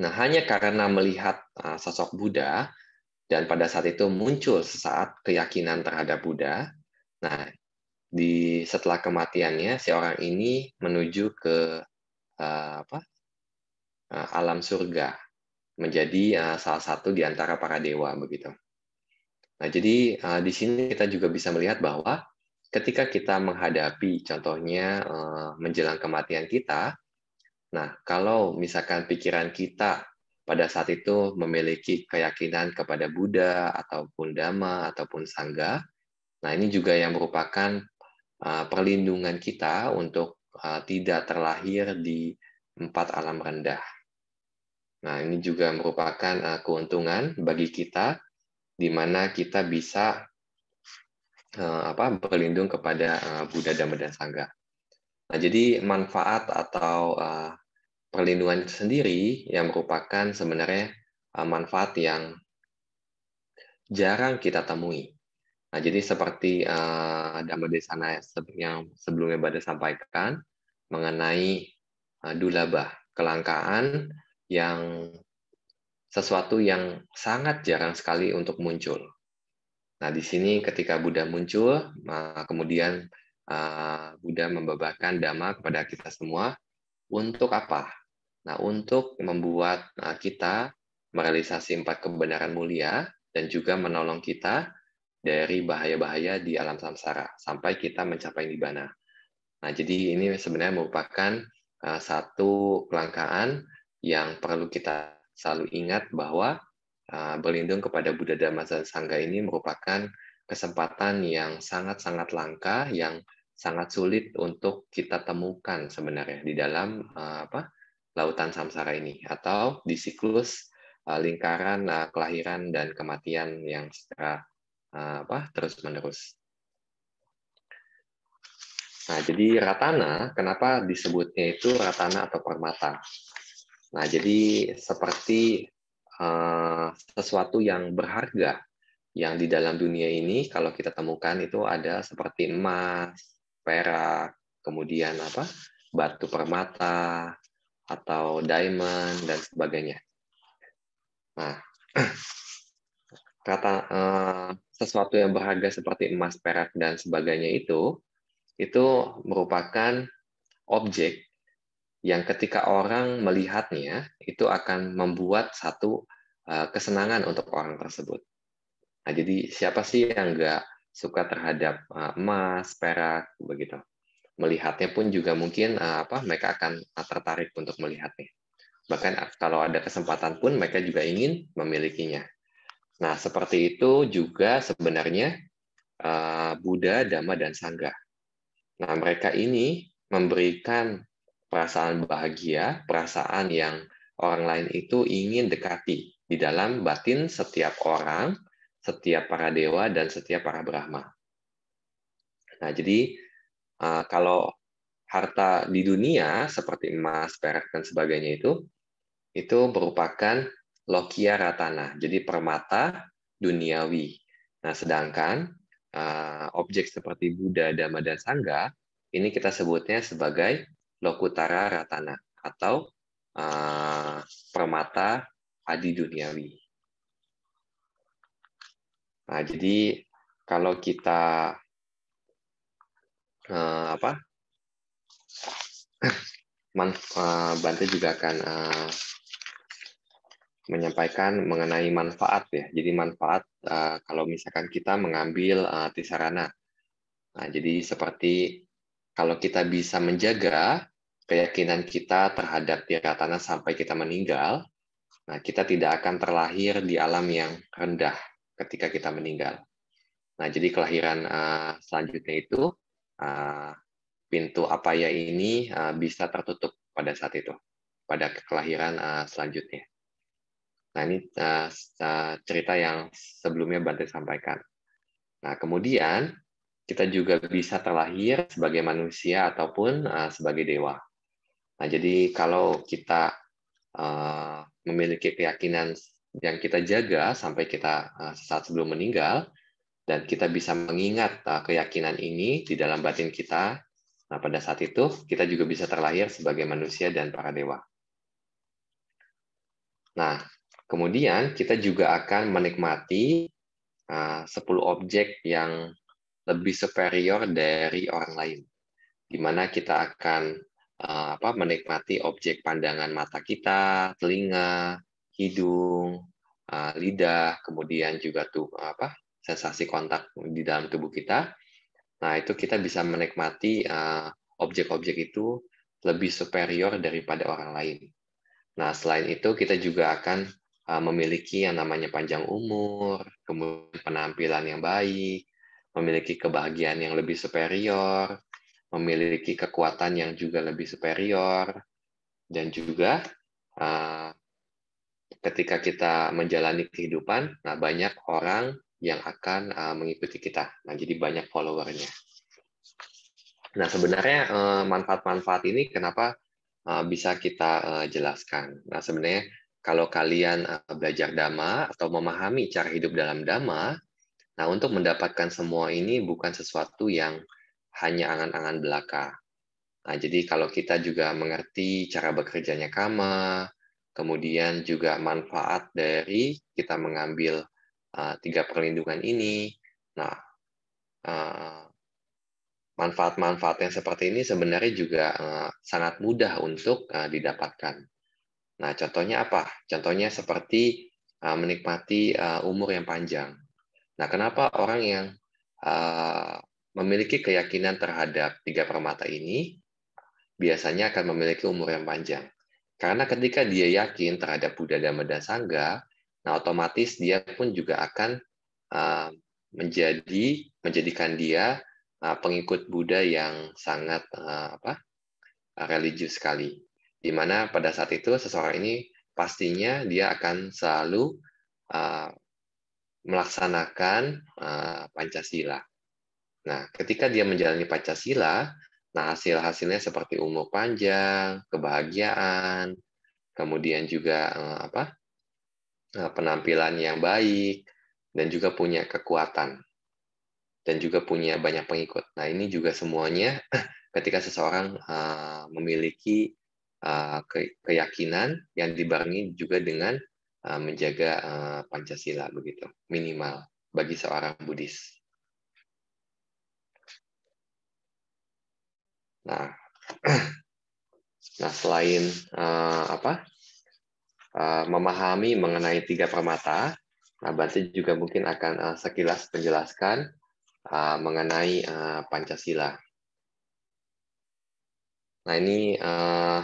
[SPEAKER 4] Nah, hanya karena melihat sosok Buddha dan pada saat itu muncul sesaat keyakinan terhadap Buddha. Nah, di setelah kematiannya si orang ini menuju ke apa? alam surga menjadi eh, salah satu di antara para dewa begitu. Nah, jadi eh, di sini kita juga bisa melihat bahwa ketika kita menghadapi contohnya eh, menjelang kematian kita, nah kalau misalkan pikiran kita pada saat itu memiliki keyakinan kepada Buddha ataupun Dhamma ataupun Sangga, nah ini juga yang merupakan perlindungan kita untuk tidak terlahir di empat alam rendah. Nah, ini juga merupakan eh, keuntungan bagi kita di mana kita bisa eh, apa berlindung kepada eh, Buddha Dhamma dan Sangga. Nah, jadi manfaat atau perlindungan sendiri yang merupakan sebenarnya manfaat yang jarang kita temui. Nah, jadi seperti uh, Dhamma Desana yang sebelumnya pada sampaikan mengenai uh, dulaba, kelangkaan yang sesuatu yang sangat jarang sekali untuk muncul. Nah, di sini ketika Buddha muncul, kemudian eh, Buddha membebaskan dhamma kepada kita semua untuk apa? Nah, untuk membuat eh, kita merealisasi empat kebenaran mulia dan juga menolong kita dari bahaya-bahaya di alam samsara sampai kita mencapai nibbana. Nah, jadi ini sebenarnya merupakan eh, satu kelangkaan yang perlu kita selalu ingat bahwa ah, berlindung kepada Buddha Dhamma Sangga ini merupakan kesempatan yang sangat-sangat langka yang sangat sulit untuk kita temukan sebenarnya di dalam ah, apa lautan samsara ini atau di siklus ah, lingkaran kelahiran dan kematian yang secara apa terus-menerus. Nah, jadi ratana, kenapa disebutnya itu ratana atau permata? Nah, jadi seperti uh, sesuatu yang berharga yang di dalam dunia ini kalau kita temukan itu ada seperti emas, perak, kemudian apa? batu permata atau diamond dan sebagainya. Nah, kata uh, sesuatu yang berharga seperti emas, perak dan sebagainya itu itu merupakan objek yang ketika orang melihatnya itu akan membuat satu eh, kesenangan untuk orang tersebut. Nah, jadi siapa sih yang nggak suka terhadap eh, emas, perak, begitu? Melihatnya pun juga mungkin eh, apa mereka akan tertarik untuk melihatnya. Bahkan kalau ada kesempatan pun mereka juga ingin memilikinya. Nah, seperti itu juga sebenarnya Buddha, Dhamma, dan Sangga. Nah, mereka ini memberikan perasaan bahagia, perasaan yang orang lain itu ingin dekati di dalam batin setiap orang, setiap para dewa, dan setiap para brahma. Nah, jadi eh, kalau harta di dunia seperti emas, perak, dan sebagainya itu, itu merupakan lokia ratana, jadi permata duniawi. Nah, sedangkan eh, objek seperti Buddha, Dhamma, dan sangga ini kita sebutnya sebagai Lokutara Ratana atau uh, Permata Adi Duniawi. Nah, jadi kalau kita uh, apa? Man, uh, Bante juga akan uh, menyampaikan mengenai manfaat ya. Jadi manfaat uh, kalau misalkan kita mengambil uh, tisarana. Nah, jadi seperti kalau kita bisa menjaga keyakinan kita terhadap tanah sampai kita meninggal, nah kita tidak akan terlahir di alam yang rendah ketika kita meninggal. Nah, jadi kelahiran uh, selanjutnya itu uh, pintu ya ini uh, bisa tertutup pada saat itu, pada kelahiran uh, selanjutnya. Nah, ini uh, uh, cerita yang sebelumnya Bante sampaikan. Nah, kemudian kita juga bisa terlahir sebagai manusia ataupun uh, sebagai dewa. Nah, jadi kalau kita eh, memiliki keyakinan yang kita jaga sampai kita sesaat eh, sebelum meninggal, dan kita bisa mengingat eh, keyakinan ini di dalam batin kita, nah pada saat itu kita juga bisa terlahir sebagai manusia dan para dewa. Nah, kemudian kita juga akan menikmati uh, 10 objek yang lebih superior dari orang lain, di mana kita akan Eh, apa menikmati objek pandangan mata kita, telinga, hidung, eh, lidah, kemudian juga tuh apa sensasi kontak di dalam tubuh kita. Nah, itu kita bisa menikmati eh, objek-objek itu lebih superior daripada orang lain. Nah, selain itu kita juga akan memiliki yang namanya panjang umur, kemudian penampilan yang baik, memiliki kebahagiaan yang lebih superior, memiliki kekuatan yang juga lebih superior dan juga uh, ketika kita menjalani kehidupan, nah banyak orang yang akan uh, mengikuti kita. Nah, jadi banyak followernya. Nah, sebenarnya eh, manfaat-manfaat uh, ini kenapa uh, bisa kita uh, jelaskan? Nah, sebenarnya kalau kalian uh, belajar dhamma atau memahami cara hidup dalam dhamma, nah untuk mendapatkan semua ini bukan sesuatu yang hanya angan-angan belaka. Nah, jadi kalau kita juga mengerti cara bekerjanya Kama, kemudian juga manfaat dari kita mengambil uh, tiga perlindungan ini, nah uh, manfaat-manfaat yang seperti ini sebenarnya juga uh, sangat mudah untuk uh, didapatkan. Nah, contohnya apa? Contohnya seperti uh, menikmati uh, umur yang panjang. Nah, kenapa orang yang uh, memiliki keyakinan terhadap tiga permata ini biasanya akan memiliki umur yang panjang. Karena ketika dia yakin terhadap Buddha Dhamma dan Sangha, nah otomatis dia pun juga akan ah, menjadi menjadikan dia ah, pengikut Buddha yang sangat ah, apa religius sekali. Di mana pada saat itu seseorang ini pastinya dia akan selalu melaksanakan Pancasila Nah, ketika dia menjalani Pancasila, nah hasil-hasilnya seperti umur panjang, kebahagiaan, kemudian juga eh, apa? Eh, penampilan yang baik dan juga punya kekuatan dan juga punya banyak pengikut. Nah, ini juga semuanya ketika seseorang eh, memiliki keyakinan yang dibarengi juga dengan menjaga Pancasila begitu, minimal bagi seorang Buddhis. Nah, nah selain uh, apa uh, memahami mengenai tiga permata, nah Banti juga mungkin akan uh, sekilas menjelaskan uh, mengenai uh, Pancasila. Nah ini uh,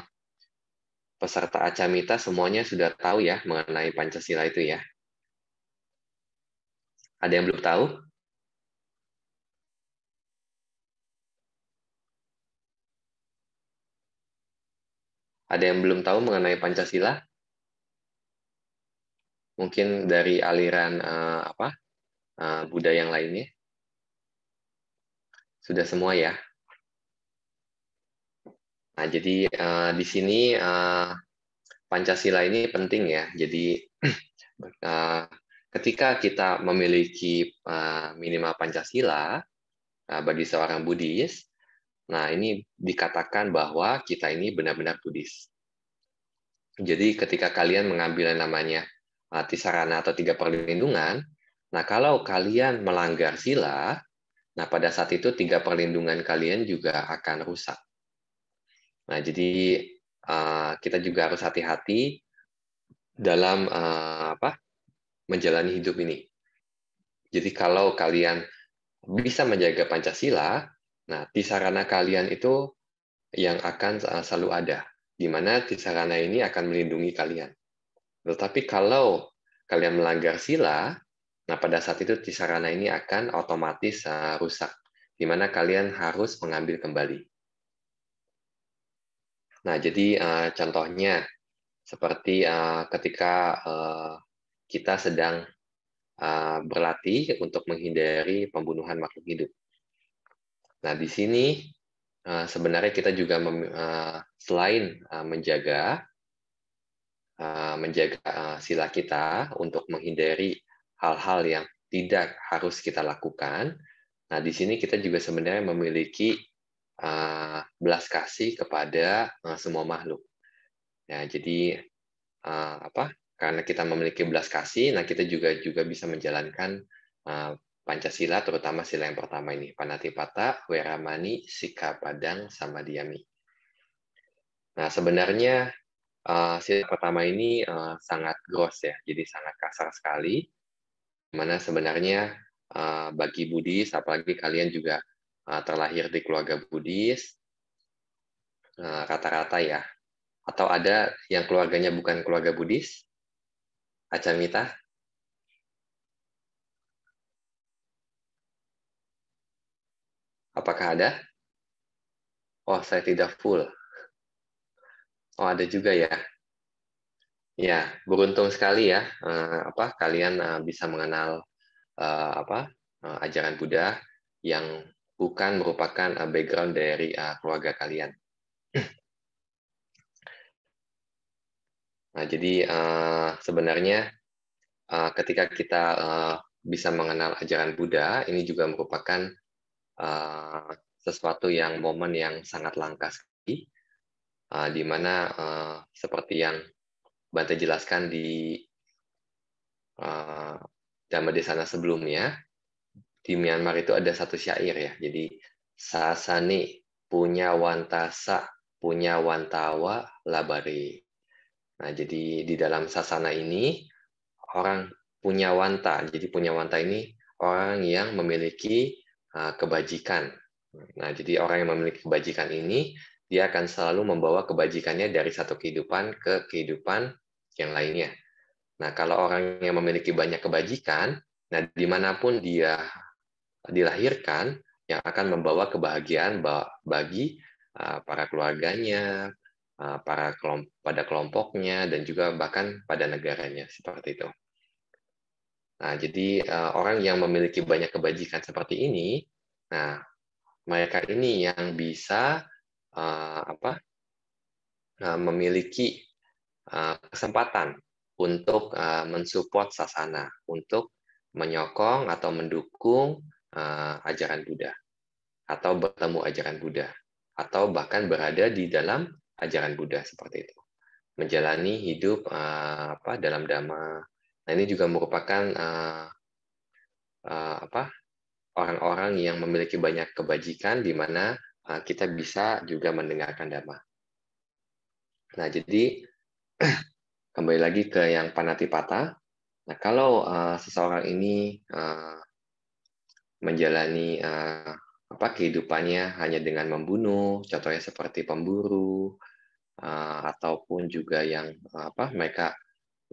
[SPEAKER 4] peserta acamita semuanya sudah tahu ya mengenai Pancasila itu ya. Ada yang belum tahu? Ada yang belum tahu mengenai Pancasila? Mungkin dari aliran uh, apa uh, eh, Buddha yang lainnya? Sudah semua ya. Nah, jadi uh, di sini uh, Pancasila ini penting ya. Jadi uh, ketika kita memiliki uh, minimal Pancasila uh, bagi seorang Buddhis, Nah, ini dikatakan bahwa kita ini benar-benar Buddhis. Jadi ketika kalian mengambil yang namanya uh, tisarana atau tiga perlindungan, nah kalau kalian melanggar sila, nah pada saat itu tiga perlindungan kalian juga akan rusak. Nah, jadi uh, kita juga harus hati-hati dalam uh, apa menjalani hidup ini. Jadi kalau kalian bisa menjaga Pancasila, Nah, tisarana kalian itu yang akan eh, selalu ada, di mana tisarana ini akan melindungi kalian. Tetapi kalau kalian melanggar sila, nah pada saat itu tisarana ini akan otomatis eh, rusak, di mana kalian harus mengambil kembali. Nah, jadi eh, contohnya seperti ketika kita sedang berlatih untuk menghindari pembunuhan makhluk hidup. Nah, di sini eh, sebenarnya kita juga eh, selain eh, menjaga menjaga sila kita untuk menghindari hal-hal yang tidak harus kita lakukan. Nah, di sini kita juga sebenarnya memiliki belas kasih kepada semua makhluk. nah jadi apa? Karena kita memiliki belas kasih, nah kita juga juga bisa menjalankan Pancasila, terutama sila yang pertama ini, Panatipata, Weramani, Sika Padang, sama Diami. Nah, sebenarnya uh, sila pertama ini eh, sangat gross ya, jadi sangat kasar sekali, mana sebenarnya eh, bagi Buddhis, apalagi kalian juga terlahir di keluarga Buddhis, rata-rata ya, atau ada yang keluarganya bukan keluarga Buddhis, Acamita, Apakah ada? Oh, saya tidak full. Oh, ada juga ya. Ya, beruntung sekali ya, eh, apa kalian eh, bisa mengenal eh, apa ajaran Buddha yang bukan merupakan background dari keluarga kalian. Nah, jadi sebenarnya ketika kita bisa mengenal ajaran Buddha, ini juga merupakan Eh, sesuatu yang momen yang sangat langka sekali, uh, di mana uh, seperti yang Bante jelaskan di uh, Dhamma Desana sebelumnya, di Myanmar itu ada satu syair ya, jadi Sasani punya wantasa, punya wantawa, labari. Nah, jadi di dalam sasana ini, orang punya wanta. Jadi punya wanta ini orang yang memiliki Eh, kebajikan. Nah, jadi orang yang memiliki kebajikan ini, dia akan selalu membawa kebajikannya dari satu kehidupan ke kehidupan yang lainnya. Nah, kalau orang yang memiliki banyak kebajikan, nah dimanapun dia dilahirkan, yang akan membawa kebahagiaan bagi eh, para keluarganya, eh, para kelompok, pada kelompoknya, dan juga bahkan pada negaranya seperti itu. Nah, jadi uh, orang yang memiliki banyak kebajikan seperti ini, nah mereka ini yang bisa uh, apa uh, memiliki uh, kesempatan untuk uh, mensupport sasana, untuk menyokong atau mendukung uh, ajaran Buddha, atau bertemu ajaran Buddha, atau bahkan berada di dalam ajaran Buddha seperti itu, menjalani hidup apa dalam damai Nah ini juga merupakan uh, uh, apa orang-orang yang memiliki banyak kebajikan di mana uh, kita bisa juga mendengarkan dhamma. Nah jadi kembali lagi ke yang panatipata. Nah kalau uh, seseorang ini uh, menjalani uh, apa kehidupannya hanya dengan membunuh, contohnya seperti pemburu uh, ataupun juga yang uh, apa mereka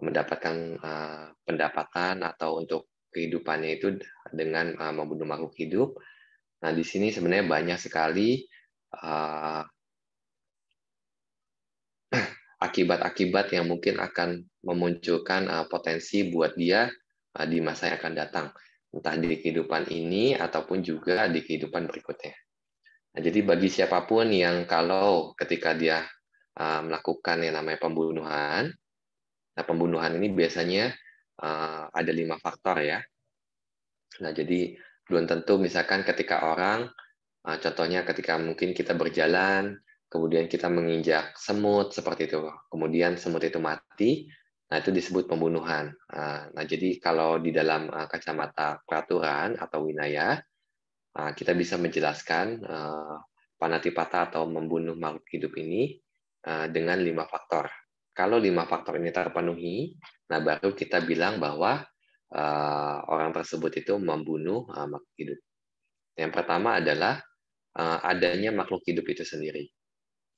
[SPEAKER 4] mendapatkan uh, pendapatan atau untuk kehidupannya itu dengan uh, membunuh makhluk hidup. Nah, di sini sebenarnya banyak sekali eh, akibat akibat-akibat yang mungkin akan memunculkan uh, potensi buat dia uh, di masa yang akan datang, entah di kehidupan ini ataupun juga di kehidupan berikutnya. Nah, jadi bagi siapapun yang kalau ketika dia uh, melakukan yang namanya pembunuhan, Nah, pembunuhan ini biasanya uh, ada lima faktor ya. Nah, jadi belum tentu misalkan ketika orang, uh, contohnya ketika mungkin kita berjalan, kemudian kita menginjak semut seperti itu, kemudian semut itu mati, nah itu disebut pembunuhan. Uh, nah, jadi kalau di dalam uh, kacamata peraturan atau winaya, uh, kita bisa menjelaskan uh, panatipata atau membunuh makhluk hidup ini uh, dengan lima faktor. Kalau lima faktor ini terpenuhi, nah baru kita bilang bahwa uh, orang tersebut itu membunuh uh, makhluk hidup. Yang pertama adalah uh, adanya makhluk hidup itu sendiri.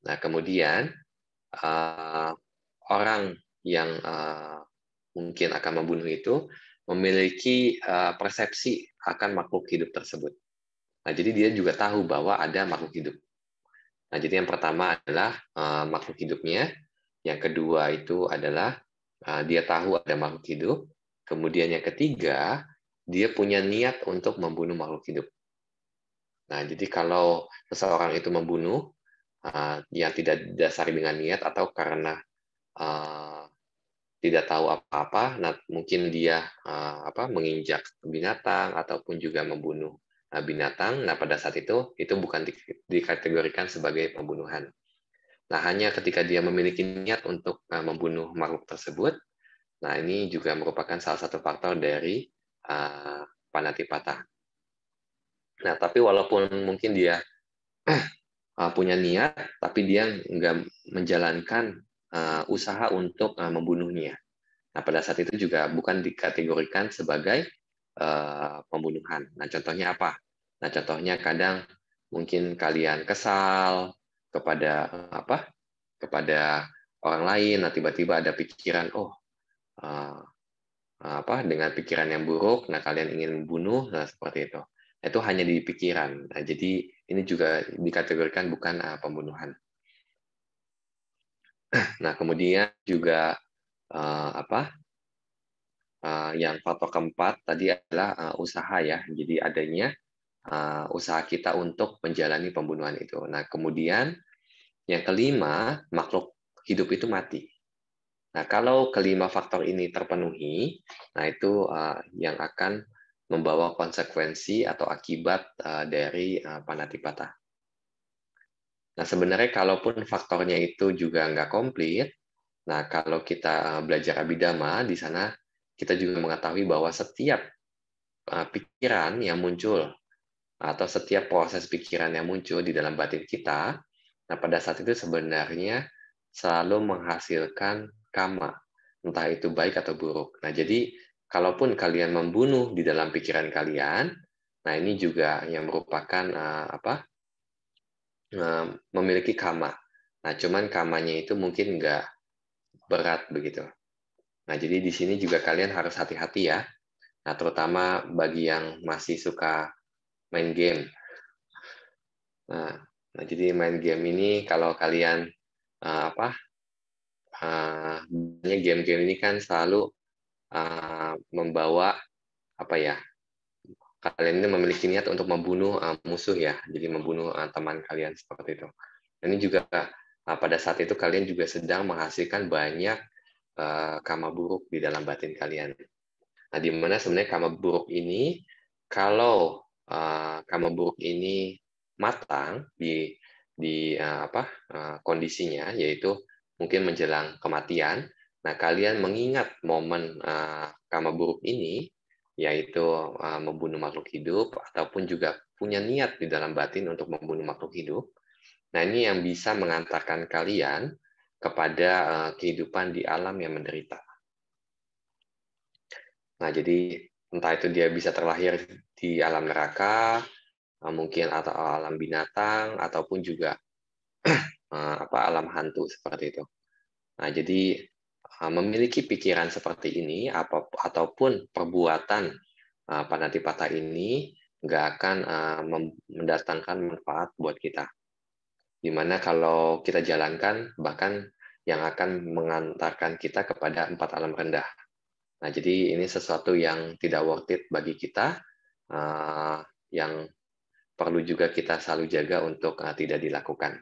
[SPEAKER 4] Nah kemudian uh, orang yang uh, mungkin akan membunuh itu memiliki uh, persepsi akan makhluk hidup tersebut. Nah jadi dia juga tahu bahwa ada makhluk hidup. Nah, jadi yang pertama adalah uh, makhluk hidupnya. Yang kedua itu adalah ah, dia tahu ada makhluk hidup. Kemudian yang ketiga, dia punya niat untuk membunuh makhluk hidup. Nah, jadi kalau seseorang itu membunuh ah, yang tidak didasari dengan niat atau karena ah, tidak tahu apa-apa, nah mungkin dia apa menginjak binatang ataupun juga membunuh binatang. Nah, pada saat itu itu bukan dikategorikan sebagai pembunuhan. Nah, hanya ketika dia memiliki niat untuk eh, membunuh makhluk tersebut, nah ini juga merupakan salah satu faktor dari uh, eh, panatipata. Nah, tapi walaupun mungkin dia uh, punya niat, tapi dia nggak menjalankan uh, usaha untuk uh, membunuhnya. Nah, pada saat itu juga bukan dikategorikan sebagai uh, pembunuhan. Nah, contohnya apa? Nah, contohnya kadang mungkin kalian kesal, kepada apa kepada orang lain nah tiba-tiba ada pikiran oh eh, eh, apa dengan pikiran yang buruk nah kalian ingin membunuh nah seperti itu nah, itu hanya di pikiran nah, jadi ini juga dikategorikan bukan eh, pembunuhan nah kemudian juga apa yang faktor keempat tadi adalah usaha ya jadi adanya usaha kita untuk menjalani pembunuhan itu nah kemudian yang kelima, makhluk hidup itu mati. Nah, kalau kelima faktor ini terpenuhi, nah itu uh, yang akan membawa konsekuensi atau akibat uh, dari uh, eh, panatipata. Nah, sebenarnya kalaupun faktornya itu juga nggak komplit, nah kalau kita uh, belajar abidama di sana kita juga mengetahui bahwa setiap uh, pikiran yang muncul atau setiap proses pikiran yang muncul di dalam batin kita Nah, pada saat itu sebenarnya selalu menghasilkan kama, entah itu baik atau buruk. Nah, jadi kalaupun kalian membunuh di dalam pikiran kalian, nah ini juga yang merupakan uh, apa? Uh, memiliki kama. Nah, cuman kamanya itu mungkin nggak berat begitu. Nah, jadi di sini juga kalian harus hati-hati ya. Nah, terutama bagi yang masih suka main game. Nah, Nah, jadi main game ini kalau kalian uh, apa uh, game-game ini kan selalu uh, membawa apa ya kalian ini memiliki niat untuk membunuh uh, musuh ya jadi membunuh uh, teman kalian seperti itu dan ini juga uh, pada saat itu kalian juga sedang menghasilkan banyak uh, kama buruk di dalam batin kalian nah di mana sebenarnya kama buruk ini kalau uh, kama buruk ini matang di di uh, apa uh, kondisinya yaitu mungkin menjelang kematian. Nah, kalian mengingat momen uh, karma buruk ini yaitu uh, membunuh makhluk hidup ataupun juga punya niat di dalam batin untuk membunuh makhluk hidup. Nah, ini yang bisa mengantarkan kalian kepada uh, kehidupan di alam yang menderita. Nah, jadi entah itu dia bisa terlahir di alam neraka, Ah, mungkin atau alam binatang ataupun juga ah, apa alam hantu seperti itu. Nah, jadi ah, memiliki pikiran seperti ini apa, ataupun perbuatan pada tipata ini nggak akan mendatangkan manfaat buat kita. Dimana kalau kita jalankan bahkan yang akan mengantarkan kita kepada empat alam rendah. Nah, jadi ini sesuatu yang tidak worth it bagi kita, yang perlu juga kita selalu jaga untuk uh, tidak dilakukan.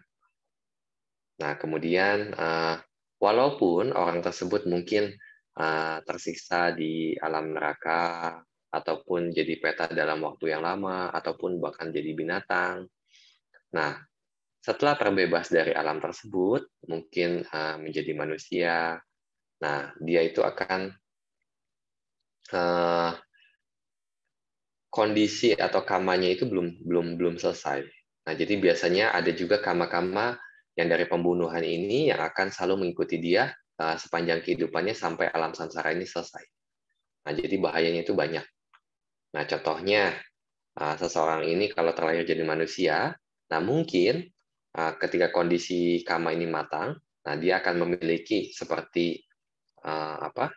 [SPEAKER 4] Nah, kemudian uh, walaupun orang tersebut mungkin uh, eh, tersiksa di alam neraka ataupun jadi peta dalam waktu yang lama ataupun bahkan jadi binatang. Nah, setelah terbebas dari alam tersebut, mungkin uh, menjadi manusia. Nah, dia itu akan uh, kondisi atau kamanya itu belum belum belum selesai. Nah, jadi biasanya ada juga kama-kama yang dari pembunuhan ini yang akan selalu mengikuti dia uh, sepanjang kehidupannya sampai alam samsara ini selesai. Nah, jadi bahayanya itu banyak. Nah, contohnya uh, seseorang ini kalau terlahir jadi manusia, nah mungkin uh, ketika kondisi kama ini matang, nah dia akan memiliki seperti uh, apa?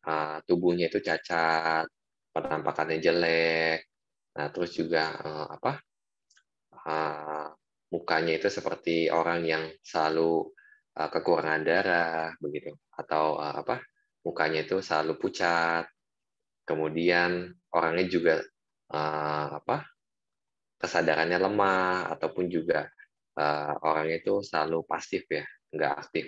[SPEAKER 4] Uh, tubuhnya itu cacat, penampakannya jelek nah terus juga uh, apa uh, mukanya itu seperti orang yang selalu uh, kekurangan darah begitu atau uh, apa mukanya itu selalu pucat kemudian orangnya juga uh, apa kesadarannya lemah ataupun juga uh, orangnya itu selalu pasif ya nggak aktif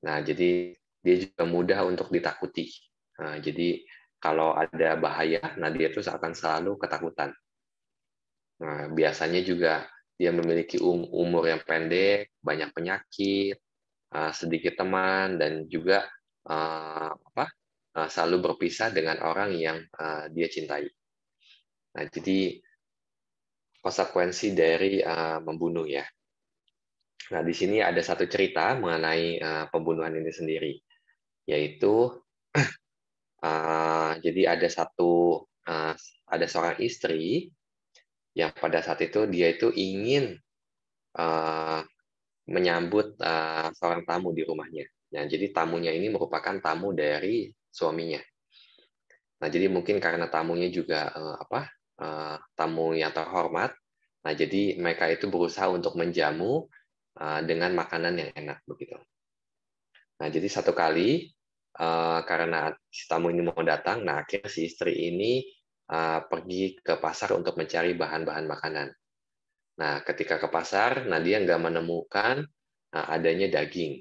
[SPEAKER 4] nah jadi dia juga mudah untuk ditakuti nah, jadi kalau ada bahaya, nah dia terus akan selalu ketakutan. Nah, biasanya juga dia memiliki um-, umur yang pendek, banyak penyakit, eh, sedikit teman, dan juga eh, apa eh, selalu berpisah dengan orang yang dia cintai. Nah, jadi konsekuensi dari membunuh ya. Nah, di sini ada satu cerita mengenai pembunuhan ini sendiri, yaitu Ah, jadi ada satu uh, ada seorang istri yang pada saat itu dia itu ingin uh, menyambut uh, seorang tamu di rumahnya. Nah, jadi tamunya ini merupakan tamu dari suaminya. Nah, jadi mungkin karena tamunya juga uh, apa uh, tamu yang terhormat, nah jadi mereka itu berusaha untuk menjamu uh, dengan makanan yang enak begitu. Nah, jadi satu kali uh, karena tamu ini mau datang, nah akhirnya si istri ini uh, pergi ke pasar untuk mencari bahan-bahan makanan. Nah, ketika ke pasar, nah dia nggak menemukan uh, adanya daging.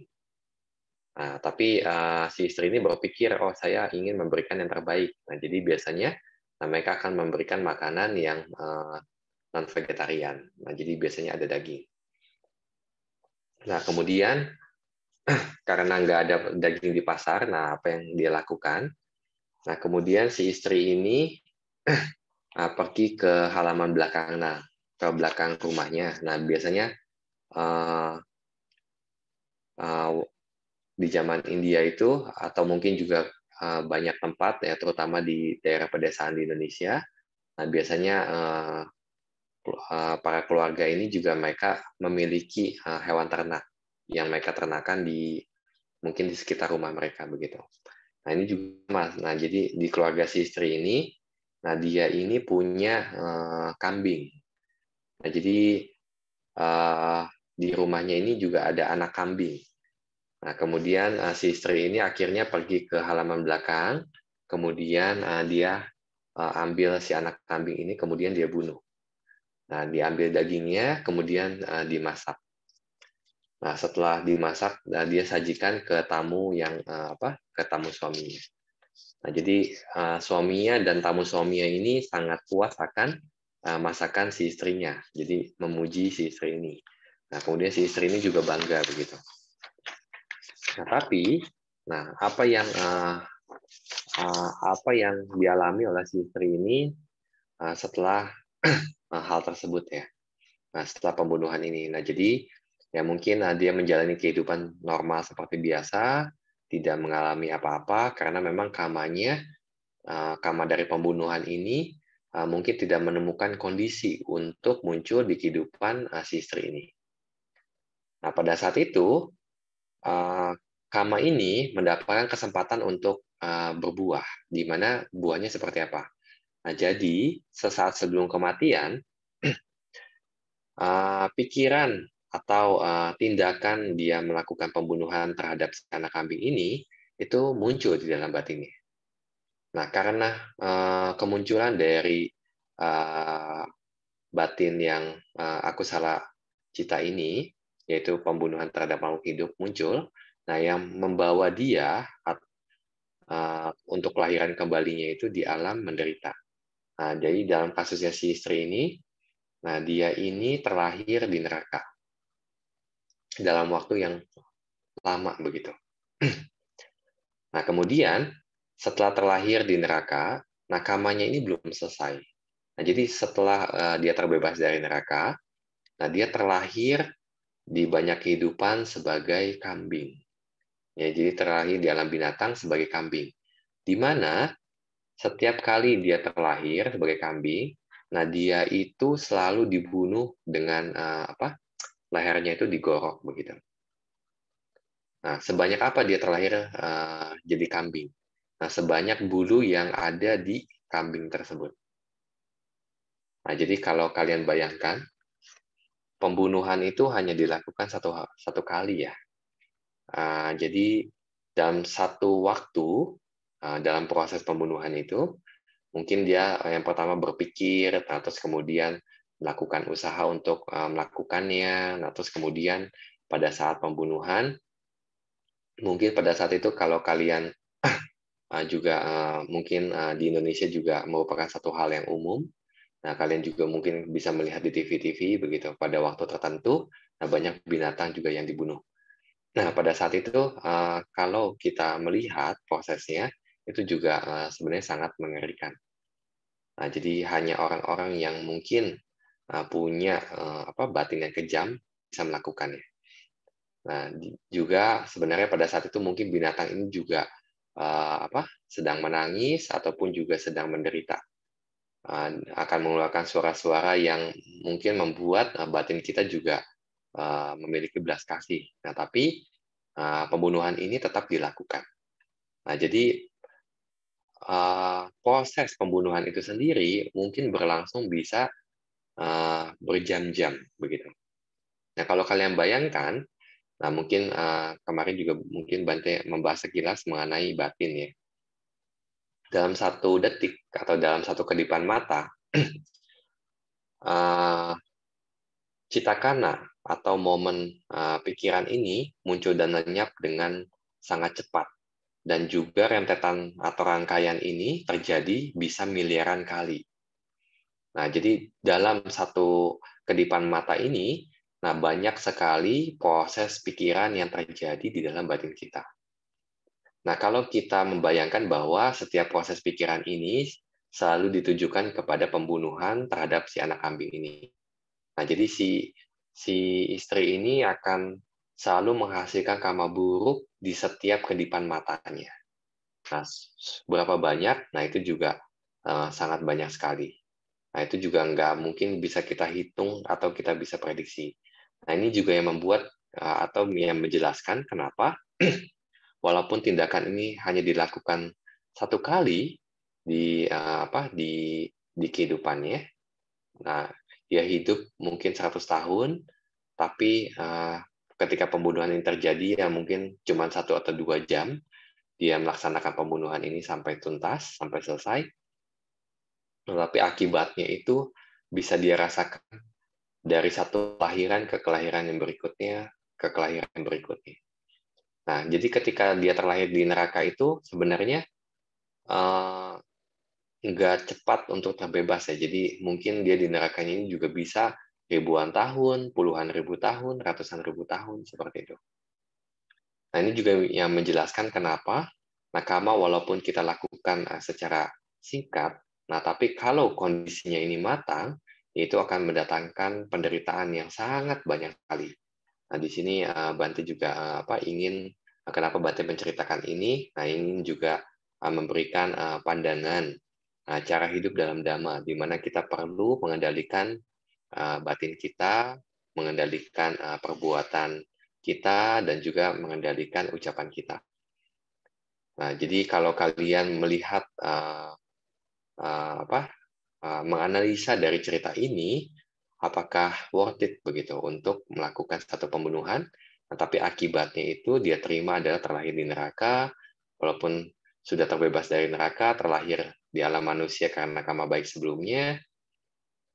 [SPEAKER 4] Nah, tapi uh, si istri ini berpikir, oh saya ingin memberikan yang terbaik. Nah, jadi biasanya nah, mereka akan memberikan makanan yang uh, non vegetarian. Nah, jadi biasanya ada daging. Nah, kemudian karena nggak ada daging di pasar, nah apa yang dia lakukan? Nah kemudian si istri ini nah, pergi ke halaman belakang, nah ke belakang rumahnya. Nah biasanya uh, uh, di zaman India itu atau mungkin juga uh, banyak tempat ya terutama di daerah pedesaan di Indonesia. Nah biasanya uh, para keluarga ini juga mereka memiliki hewan ternak yang mereka ternakan di mungkin di sekitar rumah mereka begitu. Nah ini juga mas. Nah jadi di keluarga si istri ini, nah dia ini punya uh, kambing. Nah jadi uh, di rumahnya ini juga ada anak kambing. Nah kemudian uh, si istri ini akhirnya pergi ke halaman belakang, kemudian uh, dia uh, ambil si anak kambing ini, kemudian dia bunuh. Nah diambil dagingnya, kemudian uh, dimasak. Nah, setelah dimasak, nah dia sajikan ke tamu yang eh, apa? ke tamu suaminya. Nah, jadi uh, suaminya dan tamu suaminya ini sangat puas akan uh, masakan si istrinya. Jadi memuji si istri ini. Nah, kemudian si istri ini juga bangga begitu. Nah, tapi nah apa yang uh, apa yang dialami oleh si istri ini setelah hal tersebut ya. Nah, setelah pembunuhan ini. Nah, jadi ya mungkin ah, dia menjalani kehidupan normal seperti biasa, tidak mengalami apa-apa karena memang kamanya ah, kama dari pembunuhan ini ah, mungkin tidak menemukan kondisi untuk muncul di kehidupan si istri ini. Nah, pada saat itu kama ini mendapatkan kesempatan untuk berbuah, di mana buahnya seperti apa. Nah, jadi sesaat sebelum kematian, pikiran atau uh, tindakan dia melakukan pembunuhan terhadap anak kambing ini itu muncul di dalam batinnya. Nah, karena uh, kemunculan dari uh, batin yang uh, aku salah cita ini, yaitu pembunuhan terhadap makhluk hidup muncul, nah yang membawa dia uh, untuk kelahiran kembalinya itu di alam menderita. Nah, jadi dalam kasusnya si istri ini, nah dia ini terlahir di neraka dalam waktu yang lama begitu. Nah, kemudian setelah terlahir di neraka, nakamanya ini belum selesai. Nah, jadi setelah uh, dia terbebas dari neraka, nah dia terlahir di banyak kehidupan sebagai kambing. Ya, jadi terlahir di alam binatang sebagai kambing. Di mana setiap kali dia terlahir sebagai kambing, nah dia itu selalu dibunuh dengan uh, apa? lehernya itu digorok begitu. Nah, sebanyak apa dia terlahir uh, jadi kambing? Nah, sebanyak bulu yang ada di kambing tersebut. Nah, jadi kalau kalian bayangkan, pembunuhan itu hanya dilakukan satu satu kali ya. Uh, jadi dalam satu waktu uh, dalam proses pembunuhan itu, mungkin dia eh, yang pertama berpikir, atau nah, terus kemudian melakukan usaha untuk eh, melakukannya. Nah, terus kemudian pada saat pembunuhan, mungkin pada saat itu kalau kalian eh, juga eh, mungkin di Indonesia juga merupakan satu hal yang umum. Nah, kalian juga mungkin bisa melihat di TV-TV begitu pada waktu tertentu, nah banyak binatang juga yang dibunuh. Nah, pada saat itu kalau kita melihat prosesnya itu juga sebenarnya sangat mengerikan. Nah, jadi hanya orang-orang yang mungkin Eh, punya eh, apa batin yang kejam bisa melakukannya. Nah, juga sebenarnya pada saat itu mungkin binatang ini juga eh, apa sedang menangis ataupun juga sedang menderita. akan mengeluarkan suara-suara yang mungkin membuat batin kita juga memiliki belas kasih. Nah, tapi pembunuhan ini tetap dilakukan. Nah, jadi proses pembunuhan itu sendiri mungkin berlangsung bisa Eh, berjam-jam begitu. Nah kalau kalian bayangkan, nah mungkin eh, kemarin juga mungkin Bante membahas sekilas mengenai batin ya. Dalam satu detik atau dalam satu kedipan mata, uh, eh, citakana atau momen pikiran ini muncul dan lenyap dengan sangat cepat dan juga rentetan atau rangkaian ini terjadi bisa miliaran kali. Nah, jadi dalam satu kedipan mata ini, nah banyak sekali proses pikiran yang terjadi di dalam batin kita. Nah, kalau kita membayangkan bahwa setiap proses pikiran ini selalu ditujukan kepada pembunuhan terhadap si anak kambing ini. Nah, jadi si si istri ini akan selalu menghasilkan karma buruk di setiap kedipan matanya. Nah, berapa banyak? Nah, itu juga eh, sangat banyak sekali. Nah, itu juga nggak mungkin bisa kita hitung atau kita bisa prediksi. Nah, ini juga yang membuat eh, atau yang menjelaskan kenapa walaupun tindakan ini hanya dilakukan satu kali di eh, apa di di kehidupannya. Nah, dia hidup mungkin 100 tahun, tapi eh, ketika pembunuhan ini terjadi ya mungkin cuma satu atau dua jam dia melaksanakan pembunuhan ini sampai tuntas, sampai selesai, tetapi akibatnya itu bisa dia rasakan dari satu kelahiran ke kelahiran yang berikutnya ke kelahiran yang berikutnya. Nah, jadi ketika dia terlahir di neraka itu sebenarnya uh, cepat untuk terbebas ya. Jadi mungkin dia di nerakanya ini juga bisa ribuan tahun, puluhan ribu tahun, ratusan ribu tahun seperti itu. Nah ini juga yang menjelaskan kenapa nakama walaupun kita lakukan eh, secara singkat, Nah, tapi kalau kondisinya ini matang, itu akan mendatangkan penderitaan yang sangat banyak kali. Nah, di sini eh, Bante juga eh, apa ingin eh, kenapa Bante menceritakan ini? Nah, ingin juga memberikan pandangan cara hidup dalam dhamma di mana kita perlu mengendalikan batin kita, mengendalikan perbuatan kita dan juga mengendalikan ucapan kita. Nah, jadi kalau kalian melihat Eh, apa eh, menganalisa dari cerita ini apakah worth it begitu untuk melakukan satu pembunuhan nah, tapi akibatnya itu dia terima adalah terlahir di neraka walaupun sudah terbebas dari neraka terlahir di alam manusia karena karma baik sebelumnya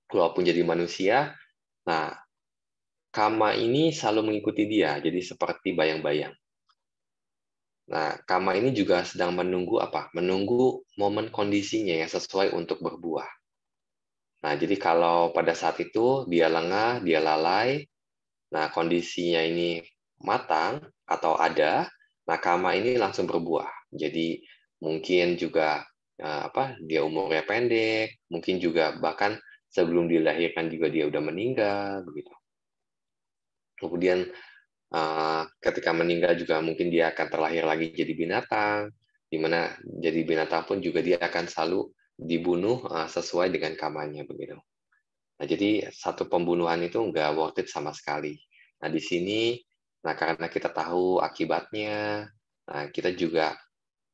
[SPEAKER 4] walaupun jadi manusia nah karma ini selalu mengikuti dia jadi seperti bayang-bayang Nah, kama ini juga sedang menunggu apa? Menunggu momen kondisinya yang sesuai untuk berbuah. Nah, jadi kalau pada saat itu dia lengah, dia lalai, nah kondisinya ini matang atau ada, nah kama ini langsung berbuah. Jadi mungkin juga eh, apa dia umurnya pendek, mungkin juga bahkan sebelum dilahirkan juga dia udah meninggal begitu. Kemudian Eh, ketika meninggal juga mungkin dia akan terlahir lagi jadi binatang, di mana jadi binatang pun juga dia akan selalu dibunuh eh, sesuai dengan kamarnya begitu. Nah, jadi satu pembunuhan itu nggak worth it sama sekali. Nah, di sini, nah karena kita tahu akibatnya, nah, kita juga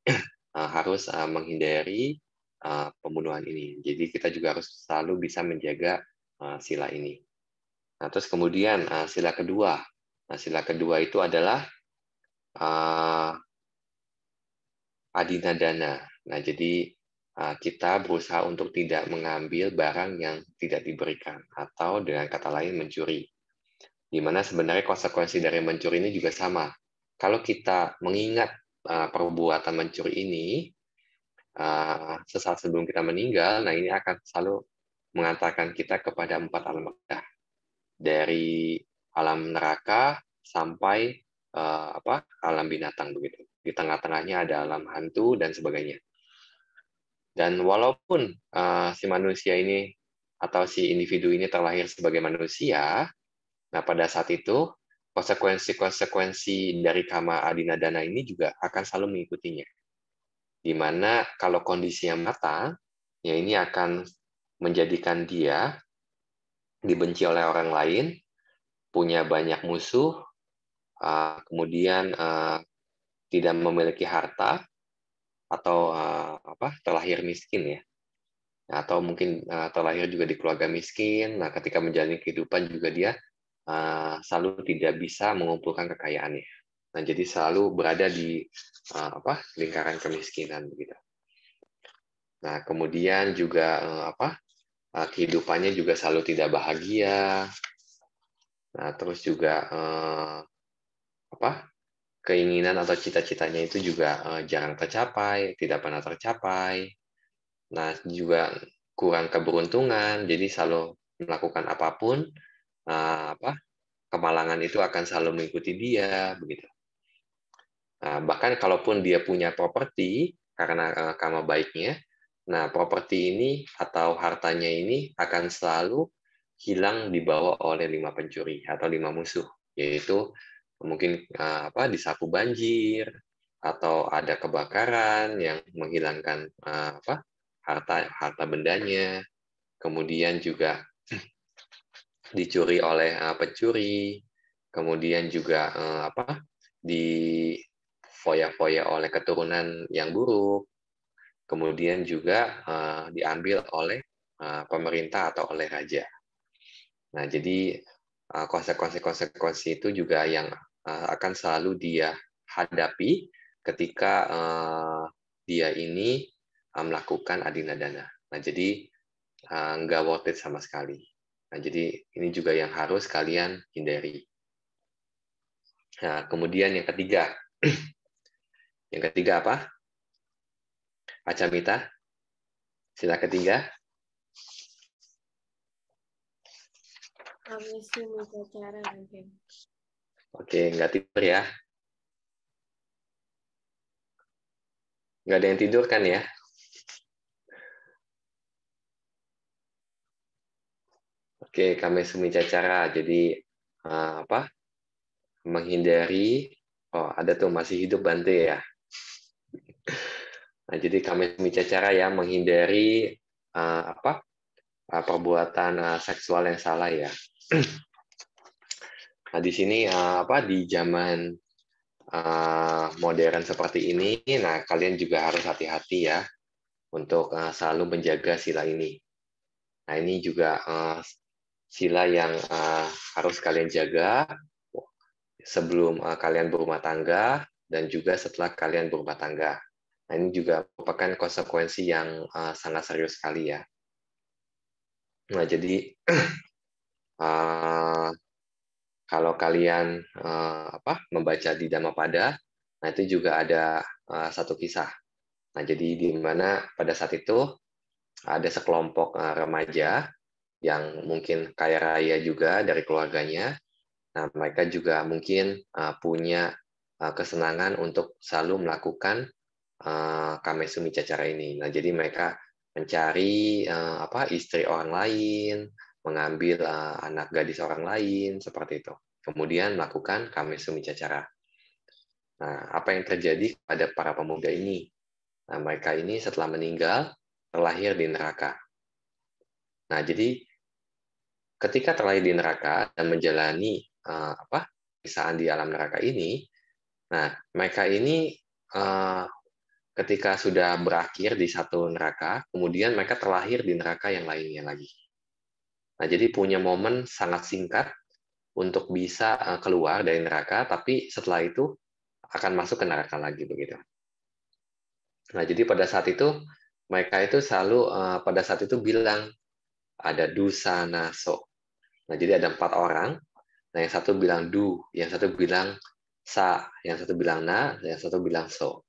[SPEAKER 4] eh, harus menghindari pembunuhan ini. Jadi kita juga harus selalu bisa menjaga sila ini. Nah, terus kemudian sila kedua, Nah, sila kedua itu adalah uh, adina dana. Nah, jadi uh, kita berusaha untuk tidak mengambil barang yang tidak diberikan atau dengan kata lain mencuri. Di mana sebenarnya konsekuensi dari mencuri ini juga sama. Kalau kita mengingat uh, perbuatan mencuri ini uh, sesaat sebelum kita meninggal, nah ini akan selalu mengatakan kita kepada empat alam dari alam neraka sampai uh, apa alam binatang begitu. Di tengah-tengahnya ada alam hantu dan sebagainya. Dan walaupun uh, si manusia ini atau si individu ini terlahir sebagai manusia, nah pada saat itu konsekuensi-konsekuensi dari kama adina dana ini juga akan selalu mengikutinya. Di mana kalau kondisinya matang, ya ini akan menjadikan dia dibenci oleh orang lain, punya banyak musuh, uh, kemudian uh, tidak memiliki harta atau uh, apa terlahir miskin ya atau mungkin terlahir juga di keluarga miskin nah ketika menjalani kehidupan juga dia selalu tidak bisa mengumpulkan kekayaannya nah jadi selalu berada di apa lingkaran kemiskinan begitu nah kemudian juga apa kehidupannya juga selalu tidak bahagia Nah, terus juga eh, apa? keinginan atau cita-citanya itu juga eh, jarang tercapai, tidak pernah tercapai. Nah, juga kurang keberuntungan, jadi selalu melakukan apapun eh, apa? kemalangan itu akan selalu mengikuti dia begitu. Nah, bahkan kalaupun dia punya properti karena eh, karma baiknya, nah properti ini atau hartanya ini akan selalu hilang dibawa oleh lima pencuri atau lima musuh, yaitu mungkin uh, apa disapu banjir atau ada kebakaran yang menghilangkan eh, apa harta harta bendanya, kemudian juga dicuri oleh eh, pencuri, kemudian juga apa di foya-foya oleh keturunan yang buruk, kemudian juga diambil oleh pemerintah atau oleh raja. Nah, jadi eh, konsekuensi-konsekuensi itu juga yang eh, akan selalu dia hadapi ketika eh, dia ini melakukan adina dana. Nah, jadi nggak worth it sama sekali. Nah, jadi ini juga yang harus kalian hindari. Nah, kemudian yang ketiga. yang ketiga apa? Acamita. Sila ketiga.
[SPEAKER 6] mungkin.
[SPEAKER 4] Oke, nggak tidur ya? Nggak ada yang tidur kan ya? Oke, kami semi cacara. Jadi eh, apa? Menghindari. Oh, ada tuh masih hidup Bante ya. Nah, jadi kami semi cacara ya menghindari eh, apa? Eh, perbuatan seksual yang salah ya. nah, di sini eh, apa di zaman eh, modern seperti ini, nah kalian juga harus hati-hati ya untuk eh, selalu menjaga sila ini. Nah ini juga sila yang harus kalian jaga sebelum kalian berumah tangga dan juga setelah kalian berumah tangga. Nah ini juga merupakan konsekuensi yang sangat serius sekali ya. Nah jadi Eh, kalau kalian uh, apa membaca di pada, nah itu juga ada uh, satu kisah. Nah, jadi di mana pada saat itu ada sekelompok uh, remaja yang mungkin kaya raya juga dari keluarganya. Nah, mereka juga mungkin uh, punya uh, kesenangan untuk selalu melakukan uh, kamesumi cacara ini. Nah, jadi mereka mencari uh, apa istri orang lain mengambil uh, anak gadis orang lain seperti itu. Kemudian melakukan kamesumi cacara. Nah, apa yang terjadi pada para pemuda ini? Nah, mereka ini setelah meninggal terlahir di neraka. Nah, jadi ketika terlahir di neraka dan menjalani uh, apa Kisahan di alam neraka ini, nah mereka ini uh, ketika sudah berakhir di satu neraka, kemudian mereka terlahir di neraka yang lainnya lagi. Nah, jadi punya momen sangat singkat untuk bisa eh, keluar dari neraka, tapi setelah itu akan masuk ke neraka lagi begitu. Nah, jadi pada saat itu mereka itu selalu eh, pada saat itu bilang ada dusa naso. Nah, jadi ada empat orang. Nah, yang satu bilang du, yang satu bilang sa, yang satu bilang na, yang satu bilang so.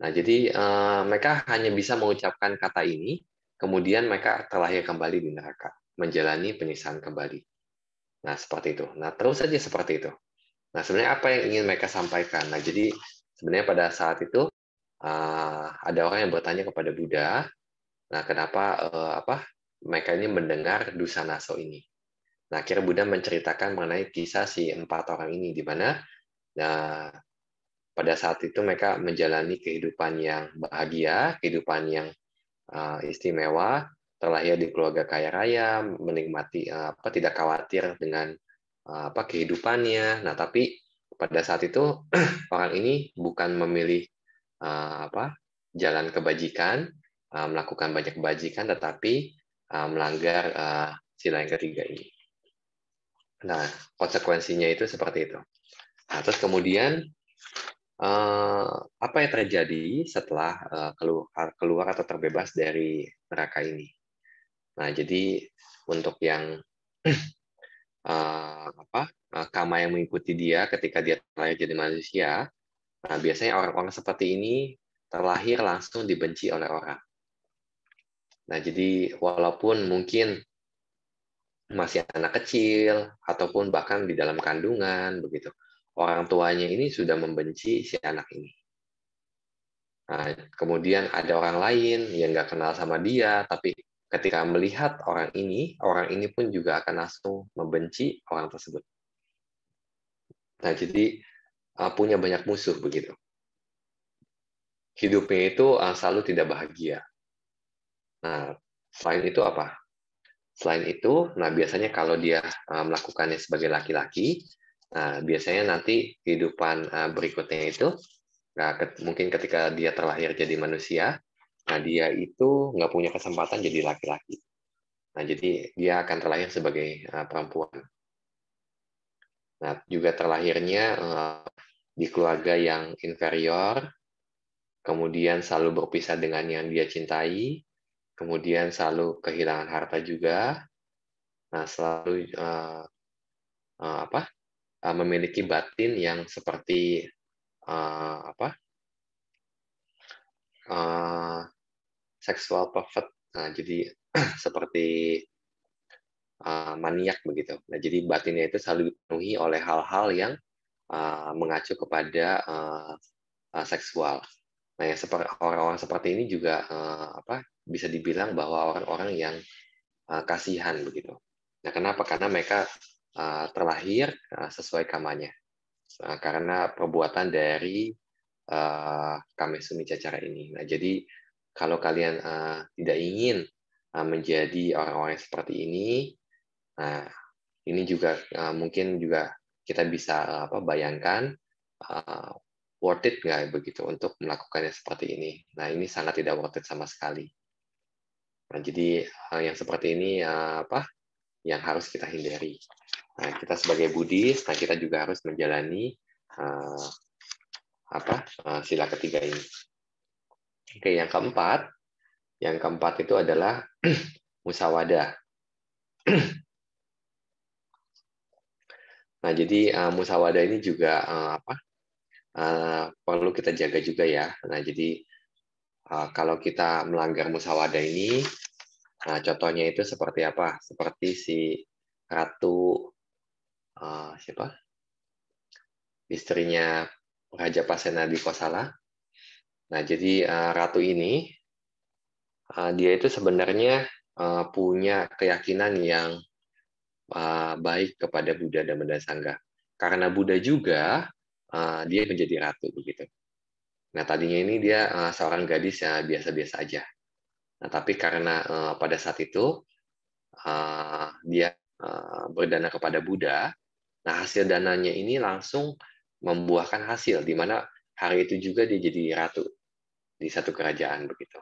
[SPEAKER 4] Nah, jadi eh, mereka hanya bisa mengucapkan kata ini, kemudian mereka terlahir kembali di neraka menjalani penyiksaan kembali. Nah, seperti itu. Nah, terus saja seperti itu. Nah, sebenarnya apa yang ingin mereka sampaikan? Nah, jadi sebenarnya pada saat itu ah, ada orang yang bertanya kepada Buddha, nah kenapa uh, apa mereka ini mendengar naso ini? Nah, akhirnya Buddha menceritakan mengenai kisah si empat orang ini, di mana nah, pada saat itu mereka menjalani kehidupan yang bahagia, kehidupan yang ah, istimewa, terlahir di keluarga kaya raya, menikmati eh, apa tidak khawatir dengan eh, apa kehidupannya. Nah, tapi pada saat itu orang ini bukan memilih eh, apa jalan kebajikan, melakukan banyak kebajikan tetapi melanggar sila yang ketiga ini. Nah, konsekuensinya itu seperti itu. Nah, terus kemudian apa yang terjadi setelah keluar keluar atau terbebas dari neraka ini? Nah, jadi untuk yang uh, apa uh, kama yang mengikuti dia ketika dia terlahir jadi manusia, nah biasanya orang-orang seperti ini terlahir langsung dibenci oleh orang. Nah, jadi walaupun mungkin masih anak kecil ataupun bahkan di dalam kandungan begitu, orang tuanya ini sudah membenci si anak ini. Nah, kemudian ada orang lain yang nggak kenal sama dia, tapi Ketika melihat orang ini, orang ini pun juga akan langsung membenci orang tersebut. Nah, jadi uh, punya banyak musuh begitu. Hidupnya itu uh, selalu tidak bahagia. Nah, selain itu apa? Selain itu, nah biasanya kalau dia uh, melakukannya sebagai laki-laki, nah biasanya nanti kehidupan berikutnya itu, nah, mungkin ketika dia terlahir jadi manusia, Nah, dia itu nggak punya kesempatan jadi laki-laki. Nah, jadi dia akan terlahir sebagai eh, perempuan. Nah, juga terlahirnya eh, di keluarga yang inferior, kemudian selalu berpisah dengan yang dia cintai, kemudian selalu kehilangan harta juga, nah selalu uh, uh, apa uh, memiliki batin yang seperti uh, apa uh, seksual pervert nah, jadi seperti uh, maniak begitu nah jadi batinnya itu selalu dipenuhi oleh hal-hal yang uh, mengacu kepada uh, uh, seksual nah yang seperti orang-orang seperti ini juga uh, apa bisa dibilang bahwa orang-orang yang uh, kasihan begitu nah kenapa karena mereka uh, terlahir uh, sesuai kamanya uh, nah, karena perbuatan dari uh, kamesumi cacara ini. Nah, jadi kalau kalian uh, tidak ingin uh, menjadi orang-orang seperti ini, nah ini juga uh, mungkin juga kita bisa uh, apa bayangkan uh, worth it nggak begitu untuk melakukannya seperti ini. Nah ini sangat tidak worth it sama sekali. Nah, jadi uh, yang seperti ini uh, apa yang harus kita hindari. Nah, kita sebagai Buddhis, nah kita juga harus menjalani uh, apa uh, sila ketiga ini. Oke, yang keempat, yang keempat itu adalah musawada. nah, jadi uh, eh, musawada ini juga uh, apa? Uh, perlu kita jaga juga ya. Nah, jadi uh, kalau kita melanggar musawada ini, uh, contohnya itu seperti apa? Seperti si ratu uh, siapa? Istrinya Raja Pasenadi Kosala Nah, jadi uh, ratu ini uh, dia itu sebenarnya uh, punya keyakinan yang uh, baik kepada Buddha dan Benda Sangga. Karena Buddha juga uh, dia menjadi ratu begitu. Nah, tadinya ini dia uh, seorang gadis yang biasa-biasa aja. Nah, tapi karena uh, pada saat itu uh, dia uh, berdana kepada Buddha, nah hasil dananya ini langsung membuahkan hasil di mana hari itu juga dia jadi ratu di satu kerajaan begitu.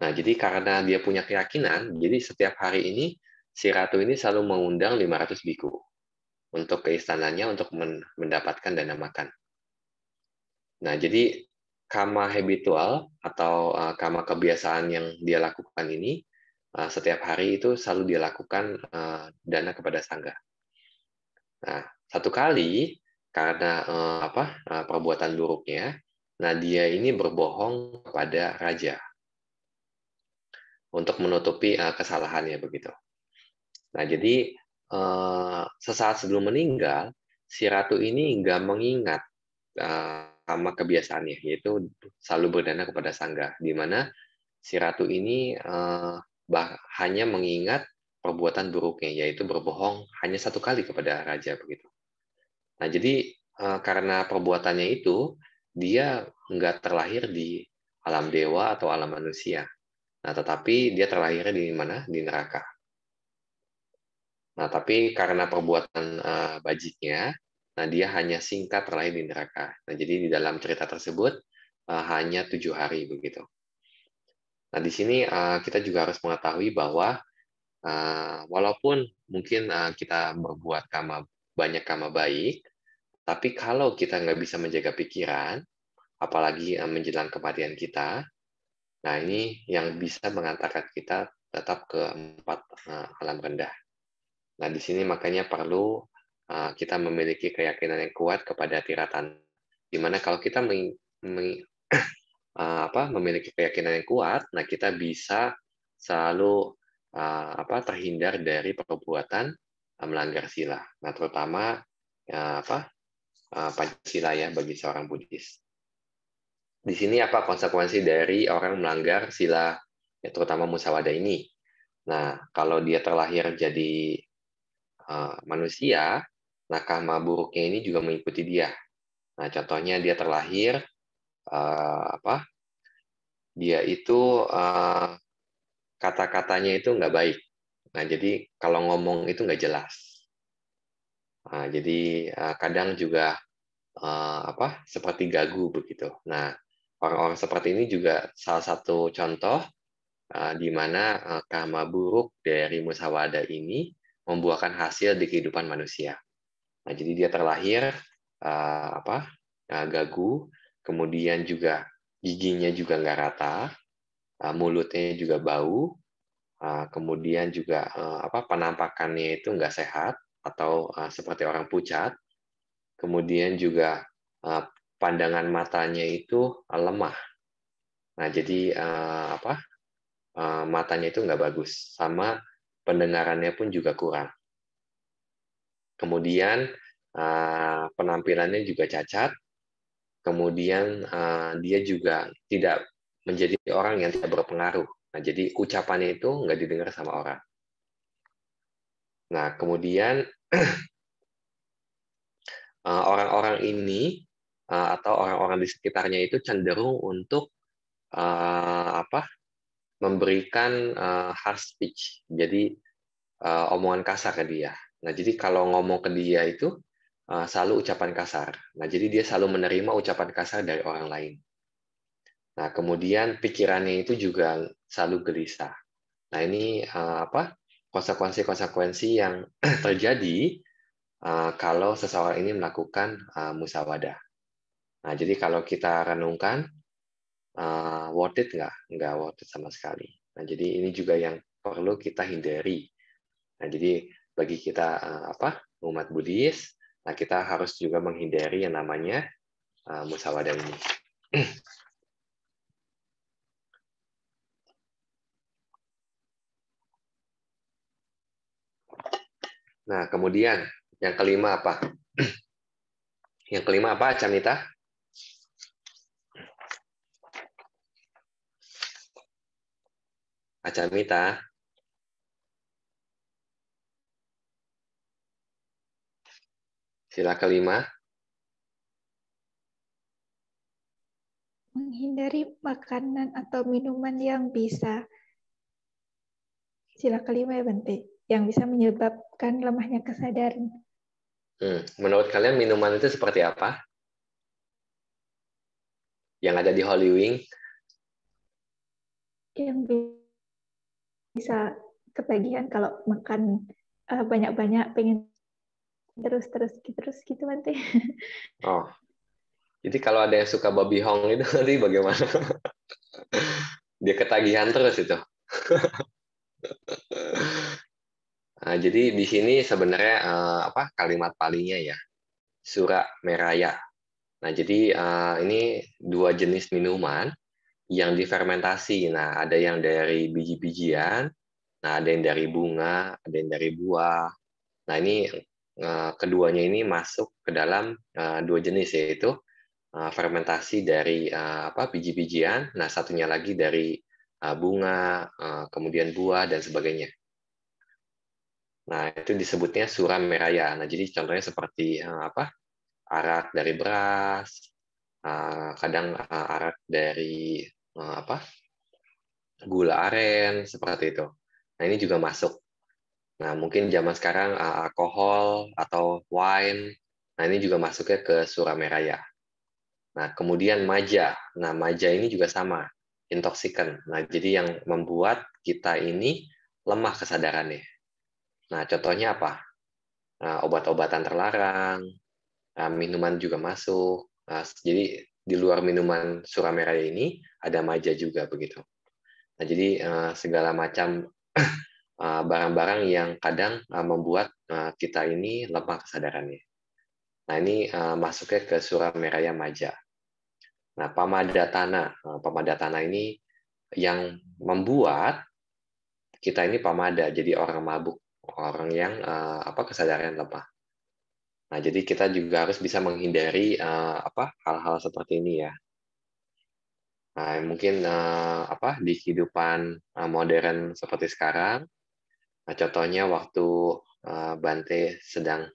[SPEAKER 4] Nah, jadi karena dia punya keyakinan, jadi setiap hari ini si ratu ini selalu mengundang 500 biku untuk ke istananya untuk mendapatkan dana makan. Nah, jadi kama habitual atau eh, kama kebiasaan yang dia lakukan ini eh, setiap hari itu selalu dia lakukan eh, dana kepada sangga. Nah, satu kali karena apa perbuatan buruknya, Nah dia ini berbohong kepada raja untuk menutupi uh, kesalahannya begitu. Nah, jadi uh, sesaat sebelum meninggal, si ratu ini nggak mengingat uh, sama kebiasaannya, yaitu selalu berdana kepada sangga, di mana si ratu ini uh, bah hanya mengingat perbuatan buruknya, yaitu berbohong hanya satu kali kepada raja begitu. Nah, jadi uh, karena perbuatannya itu, dia nggak terlahir di alam dewa atau alam manusia. Nah, tetapi dia terlahir di mana? Di neraka. Nah, tapi karena perbuatan uh, bajiknya, nah dia hanya singkat terlahir di neraka. Nah, jadi di dalam cerita tersebut uh, hanya tujuh hari begitu. Nah, di sini uh, kita juga harus mengetahui bahwa uh, walaupun mungkin uh, kita berbuat kama banyak kama baik, tapi kalau kita nggak bisa menjaga pikiran, apalagi eh, menjelang kematian kita, nah ini yang bisa mengantarkan kita tetap ke empat eh, alam rendah. Nah di sini makanya perlu eh, kita memiliki keyakinan yang kuat kepada Di mana kalau kita memiliki keyakinan yang kuat, nah kita bisa selalu apa terhindar dari perbuatan melanggar sila. Nah, terutama apa Eh, Pancasila ya bagi seorang Buddhis. Di sini apa konsekuensi dari orang melanggar sila ya terutama musawada ini? Nah, kalau dia terlahir jadi eh, manusia, nakama buruknya ini juga mengikuti dia. Nah, contohnya dia terlahir eh, apa? Dia itu kata-katanya itu nggak baik. Nah, jadi kalau ngomong itu nggak jelas Nah, jadi ah, kadang juga ah, apa seperti gagu begitu. Nah, orang-orang seperti ini juga salah satu contoh ah, di mana karma buruk dari musawada ini membuahkan hasil di kehidupan manusia. Nah, jadi dia terlahir apa gagu, kemudian juga giginya juga nggak rata, mulutnya juga bau, kemudian juga apa penampakannya itu nggak sehat, atau uh, seperti orang pucat, kemudian juga uh, pandangan matanya itu uh, lemah. Nah, jadi uh, apa? Uh, matanya itu nggak bagus, sama pendengarannya pun juga kurang. Kemudian uh, penampilannya juga cacat. Kemudian uh, dia juga tidak menjadi orang yang tidak berpengaruh. Nah, jadi ucapannya itu nggak didengar sama orang. Nah, kemudian Eh, orang-orang ini eh, atau orang-orang di sekitarnya itu cenderung untuk eh, apa memberikan hard speech jadi omongan kasar ke dia nah jadi kalau ngomong ke dia itu selalu ucapan kasar nah jadi dia selalu menerima ucapan kasar dari orang lain nah kemudian pikirannya itu juga selalu gelisah nah ini apa konsekuensi-konsekuensi yang terjadi eh, kalau seseorang ini melakukan uh, eh, musawadah. Nah, jadi kalau kita renungkan, uh, worth it nggak? Nggak worth it sama sekali. Nah, jadi ini juga yang perlu kita hindari. Nah, jadi bagi kita apa umat Buddhis, nah kita harus juga menghindari yang namanya uh, musawadah ini. Nah, kemudian yang kelima apa? yang kelima apa, Camita? Acamita. Ah, Sila kelima.
[SPEAKER 5] Menghindari makanan atau minuman yang bisa. Sila kelima ya, Bante yang bisa menyebabkan lemahnya kesadaran.
[SPEAKER 4] Hmm. Menurut kalian minuman itu seperti apa? Yang ada di Holy
[SPEAKER 5] Yang bisa ketagihan kalau makan eh, banyak-banyak, pengen terus-terus terus gitu nanti.
[SPEAKER 4] Oh, jadi kalau ada yang suka babi hong itu nanti bagaimana? Dia ketagihan terus itu. Nah, jadi di sini sebenarnya uh, apa kalimat palingnya ya surat meraya. Nah, jadi uh, ini dua jenis minuman yang difermentasi. Nah, ada yang dari biji-bijian, nah ada yang dari bunga, ada yang dari buah. Nah, ini uh, keduanya ini masuk ke dalam dua jenis yaitu fermentasi dari apa biji-bijian, nah satunya lagi dari bunga, kemudian buah dan sebagainya. Nah, itu disebutnya suram meraya. Nah, jadi contohnya seperti eh, apa? Arak dari beras, eh, kadang eh, arak dari apa? gula aren seperti itu. Nah, ini juga masuk. Nah, mungkin zaman sekarang alkohol atau wine. Nah, ini juga masuknya ke suram meraya. Nah, kemudian maja. Nah, maja ini juga sama, intoksikan. Nah, jadi yang membuat kita ini lemah kesadarannya. Nah, contohnya apa? Nah, obat-obatan terlarang, nah, minuman juga masuk. Nah, jadi di luar minuman suram merah ini ada maja juga begitu. Nah, jadi eh, segala macam eh, barang-barang yang kadang eh, membuat kita ini lemah kesadarannya. Nah, ini masuknya ke suram merah maja. Nah, pamada tanah, pamada tanah ini yang membuat kita ini pamada jadi orang mabuk orang-orang yang uh, apa kesadaran lemah. Nah, jadi kita juga harus bisa menghindari uh, apa hal-hal seperti ini ya. Nah, mungkin uh, apa di kehidupan uh, modern seperti sekarang, nah, contohnya waktu uh, Bante sedang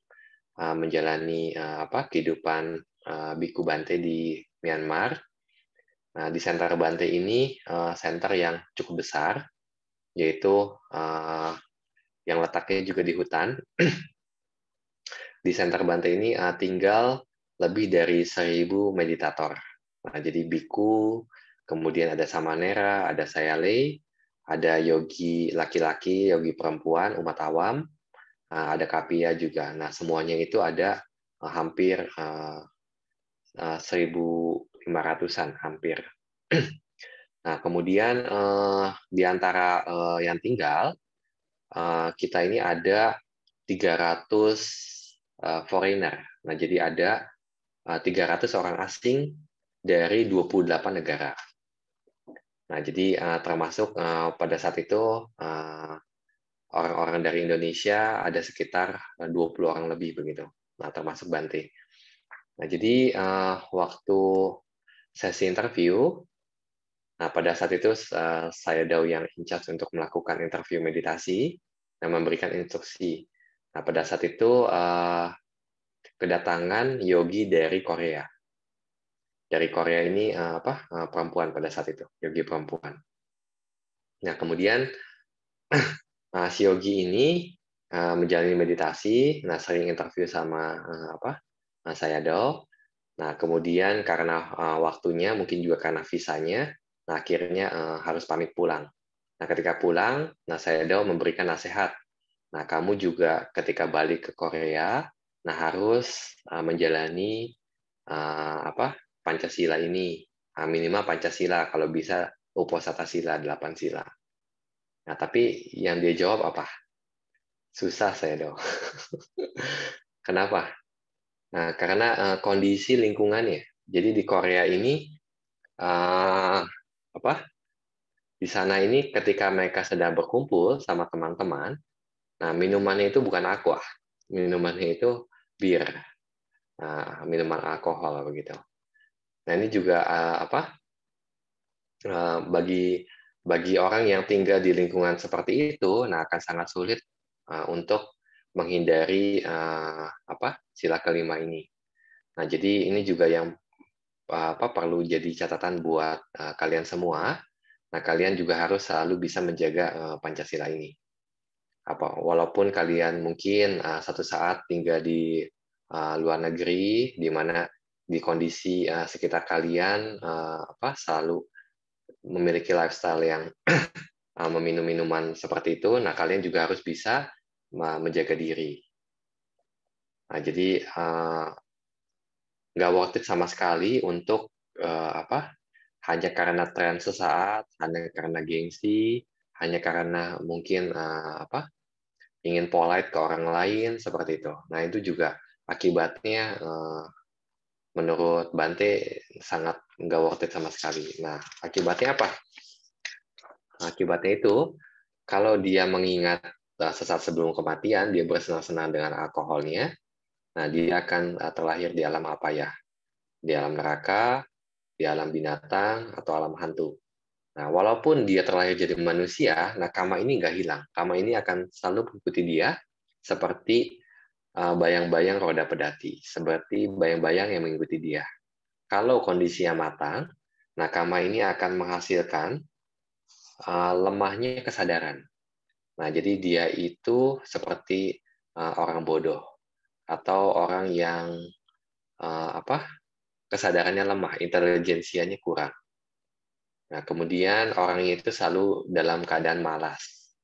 [SPEAKER 4] uh, menjalani uh, apa kehidupan uh, biku Bante di Myanmar. Nah, di Center Bante ini uh, center yang cukup besar, yaitu uh, yang letaknya juga di hutan. di Center Bante ini uh, tinggal lebih dari seribu meditator. Nah, jadi biku, kemudian ada samanera, ada sayale, ada yogi laki-laki, yogi perempuan, umat awam, eh, ada kapia juga. Nah, semuanya itu ada eh, hampir seribu uh, 1500 hampir. nah, kemudian uh, di antara uh, yang tinggal, Eh, kita ini ada 300 eh, foreigner. Nah, jadi ada 300 eh, orang asing dari 28 negara. Nah, jadi termasuk pada saat itu orang-orang dari Indonesia ada sekitar 20 orang lebih begitu. Nah, termasuk Bante. Nah, jadi waktu sesi interview Nah, pada saat itu uh, saya Dao yang in charge untuk melakukan interview meditasi dan memberikan instruksi. Nah, pada saat itu uh, kedatangan yogi dari Korea. Dari Korea ini uh, apa? Uh, perempuan pada saat itu, yogi perempuan. Nah, kemudian uh, si yogi ini uh, menjalani meditasi, nah sering interview sama uh, apa? Uh, saya Dao Nah, kemudian karena uh, waktunya mungkin juga karena visanya Nah, akhirnya eh, harus pamit pulang. Nah, ketika pulang, nah saya Dao memberikan nasihat. Nah, kamu juga ketika balik ke Korea, nah harus eh, menjalani eh, apa Pancasila ini. Nah, minimal Pancasila, kalau bisa Uposatha Sila, delapan sila. Nah, tapi yang dia jawab apa? Susah saya dong. Kenapa? Nah, karena uh, kondisi lingkungannya. Jadi di Korea ini uh, apa di sana ini ketika mereka sedang berkumpul sama teman-teman, nah minumannya itu bukan aqua, minumannya itu bir, nah, minuman alkohol begitu. Nah ini juga eh, apa eh, bagi bagi orang yang tinggal di lingkungan seperti itu, nah akan sangat sulit eh, untuk menghindari apa sila kelima ini. Nah jadi ini juga yang apa perlu jadi catatan buat uh, kalian semua. Nah, kalian juga harus selalu bisa menjaga uh, Pancasila ini. Apa walaupun kalian mungkin uh, satu saat tinggal di uh, luar negeri di mana di kondisi uh, sekitar kalian uh, apa selalu memiliki lifestyle yang meminum minuman seperti itu, nah kalian juga harus bisa menjaga diri. Nah, jadi nggak worth it sama sekali untuk uh, apa hanya karena tren sesaat, hanya karena gengsi, hanya karena mungkin uh, apa ingin polite ke orang lain seperti itu. Nah itu juga akibatnya uh, menurut Bante sangat nggak worth it sama sekali. Nah akibatnya apa? Akibatnya itu kalau dia mengingat sesaat sebelum kematian dia bersenang-senang dengan alkoholnya, Nah, dia akan eh, terlahir di alam apa ya? Di alam neraka, di alam binatang, atau alam hantu. Nah, walaupun dia terlahir jadi manusia, nah kama ini nggak hilang. Kama ini akan selalu mengikuti dia seperti eh, bayang-bayang roda pedati, seperti bayang-bayang yang mengikuti dia. Kalau kondisinya matang, nah kama ini akan menghasilkan eh, lemahnya kesadaran. Nah, jadi dia itu seperti orang bodoh atau orang yang uh, apa kesadarannya lemah, intelijensianya kurang. Nah, kemudian orangnya itu selalu dalam keadaan malas.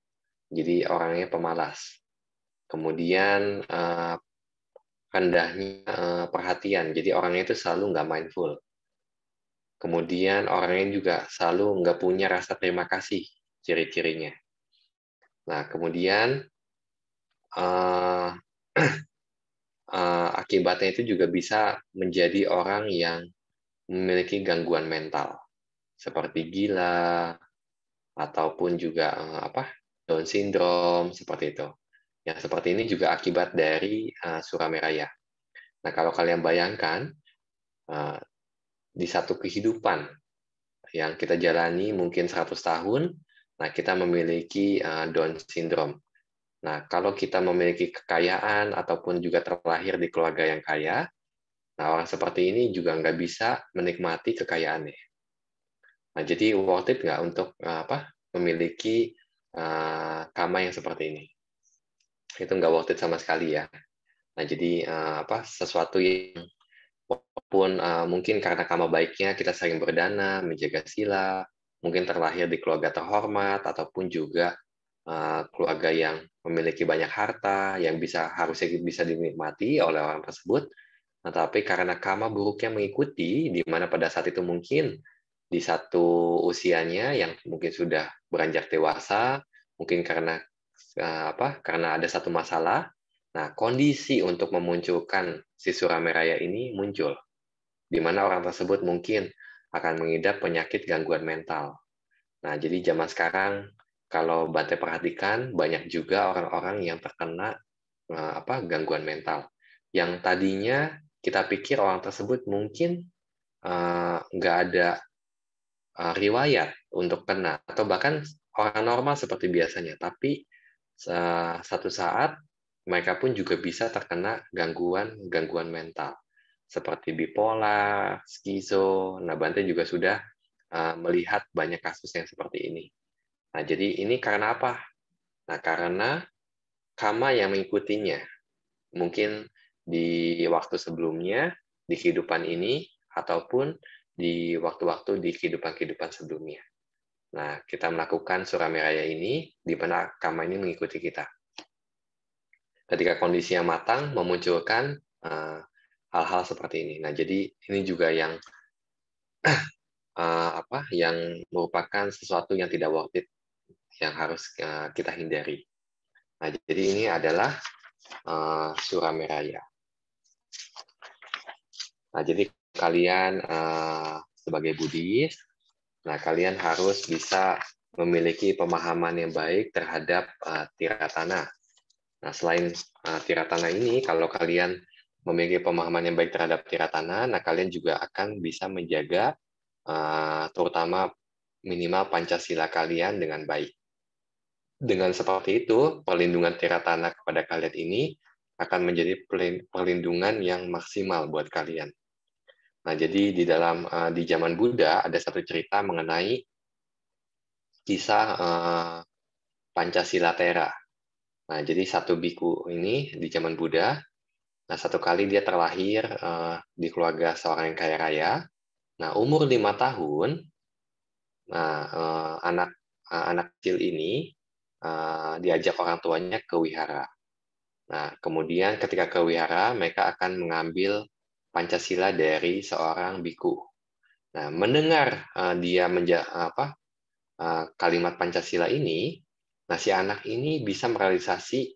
[SPEAKER 4] Jadi orangnya pemalas. Kemudian uh, rendahnya uh, perhatian. Jadi orangnya itu selalu nggak mindful. Kemudian orangnya juga selalu nggak punya rasa terima kasih ciri-cirinya. Nah, kemudian uh, uh, akibatnya itu juga bisa menjadi orang yang memiliki gangguan mental seperti gila ataupun juga uh, apa Down syndrome seperti itu. Yang seperti ini juga akibat dari uh, Nah kalau kalian bayangkan uh, di satu kehidupan yang kita jalani mungkin 100 tahun, nah kita memiliki uh, Down syndrome Nah, kalau kita memiliki kekayaan ataupun juga terlahir di keluarga yang kaya, nah orang seperti ini juga nggak bisa menikmati kekayaannya. Nah, jadi worth it nggak untuk eh, apa memiliki uh, eh, kama yang seperti ini? Itu nggak worth it sama sekali ya. Nah, jadi uh, apa sesuatu yang walaupun uh, mungkin karena kama baiknya kita sering berdana, menjaga sila, mungkin terlahir di keluarga terhormat ataupun juga uh, keluarga yang memiliki banyak harta yang bisa harusnya bisa dinikmati oleh orang tersebut, tetapi karena karma buruknya mengikuti, di mana pada saat itu mungkin di satu usianya yang mungkin sudah beranjak dewasa, mungkin karena eh, apa? Karena ada satu masalah. Nah, kondisi untuk memunculkan si surame raya ini muncul, di mana orang tersebut mungkin akan mengidap penyakit gangguan mental. Nah, jadi zaman sekarang kalau Bate perhatikan banyak juga orang-orang yang terkena eh, apa gangguan mental yang tadinya kita pikir orang tersebut mungkin eh, nggak uh, ada uh, riwayat untuk kena atau bahkan orang normal seperti biasanya tapi uh, satu saat mereka pun juga bisa terkena gangguan gangguan mental seperti bipolar, skizo. Nah, Bante juga sudah uh, melihat banyak kasus yang seperti ini. Nah, jadi ini karena apa? Nah, karena karma yang mengikutinya. Mungkin di waktu sebelumnya, di kehidupan ini, ataupun di waktu-waktu di kehidupan-kehidupan sebelumnya. Nah, kita melakukan surami raya ini, di mana karma ini mengikuti kita. Ketika kondisi yang matang, memunculkan hal eh, hal-hal seperti ini. Nah, jadi ini juga yang uh, apa yang merupakan sesuatu yang tidak worth it yang harus eh, kita hindari. Nah, jadi ini adalah uh, eh, suram Nah, jadi kalian eh, sebagai Buddhis, nah kalian harus bisa memiliki pemahaman yang baik terhadap uh, tiratana. Nah, selain uh, tiratana ini, kalau kalian memiliki pemahaman yang baik terhadap tiratana, nah kalian juga akan bisa menjaga terutama minimal Pancasila kalian dengan baik. Dengan seperti itu, perlindungan tanah kepada kalian ini akan menjadi perlindungan yang maksimal buat kalian. Nah, jadi di dalam eh, di zaman Buddha ada satu cerita mengenai kisah eh, Pancasila Tera. Nah, jadi satu biku ini di zaman Buddha, nah satu kali dia terlahir eh, di keluarga seorang yang kaya raya. Nah, umur lima tahun, nah anak anak kecil ini Eh, diajak orang tuanya ke wihara. Nah, kemudian ketika ke wihara, mereka akan mengambil Pancasila dari seorang biku. Nah, mendengar uh, dia menja apa uh, kalimat Pancasila ini, nah si anak ini bisa merealisasi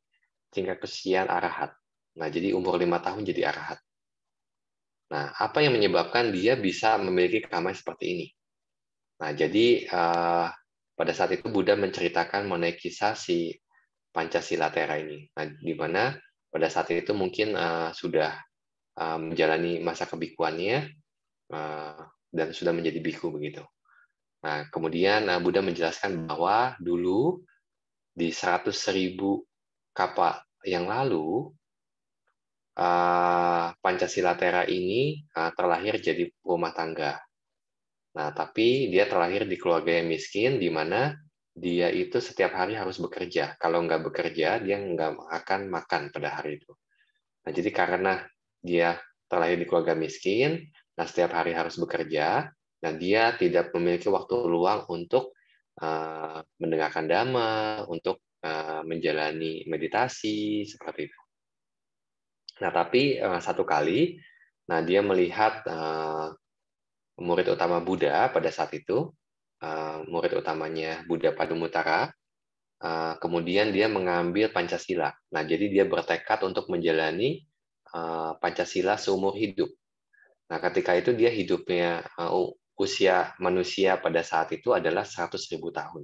[SPEAKER 4] tingkat kesian arahat. Nah, jadi umur lima tahun jadi arahat. Nah, apa yang menyebabkan dia bisa memiliki keamanan seperti ini? Nah, jadi uh, pada saat itu Buddha menceritakan mengenai kisah si Pancasila Tera ini. Nah, di mana pada saat itu mungkin uh, sudah uh, menjalani masa kebikuannya uh, dan sudah menjadi biku begitu. Nah, kemudian uh, Buddha menjelaskan bahwa dulu di 100.000 kapal yang lalu uh, Pancasila Tera ini uh, terlahir jadi rumah tangga. Nah, tapi dia terlahir di keluarga yang miskin, di mana dia itu setiap hari harus bekerja. Kalau nggak bekerja, dia nggak akan makan pada hari itu. Nah, jadi karena dia terlahir di keluarga miskin, nah setiap hari harus bekerja, nah dia tidak memiliki waktu luang untuk uh, mendengarkan dhamma, untuk uh, menjalani meditasi, seperti itu. Nah, tapi uh, satu kali, nah dia melihat uh, murid utama Buddha pada saat itu, eh, murid utamanya Buddha Padumutara, eh, kemudian dia mengambil Pancasila. Nah, jadi dia bertekad untuk menjalani eh, Pancasila seumur hidup. Nah, ketika itu dia hidupnya usia manusia pada saat itu adalah 100.000 tahun.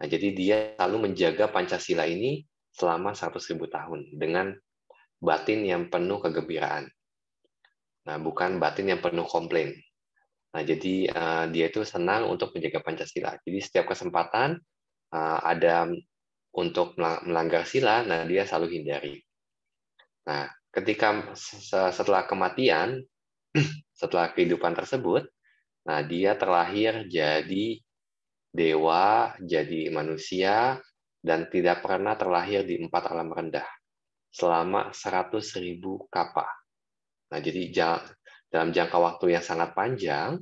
[SPEAKER 4] Nah, jadi dia selalu menjaga Pancasila ini selama 100.000 tahun dengan batin yang penuh kegembiraan. Nah, bukan batin yang penuh komplain. Nah, jadi uh, dia itu senang untuk menjaga Pancasila. Jadi setiap kesempatan uh, ada untuk melanggar sila, nah dia selalu hindari. Nah, ketika setelah kematian, setelah kehidupan tersebut, nah dia terlahir jadi dewa, jadi manusia, dan tidak pernah terlahir di empat alam rendah selama 100.000 kapal Nah, jadi dalam jangka waktu yang sangat panjang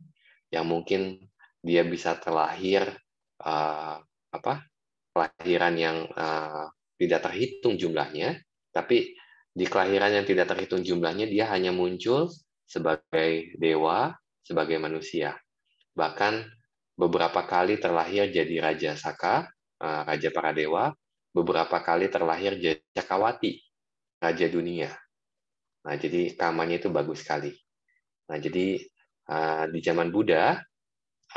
[SPEAKER 4] yang mungkin dia bisa terlahir uh, apa kelahiran yang uh, tidak terhitung jumlahnya tapi di kelahiran yang tidak terhitung jumlahnya dia hanya muncul sebagai dewa sebagai manusia bahkan beberapa kali terlahir jadi raja saka uh, raja para dewa beberapa kali terlahir jadi cakawati raja dunia nah jadi kamarnya itu bagus sekali Nah, jadi uh, di zaman Buddha,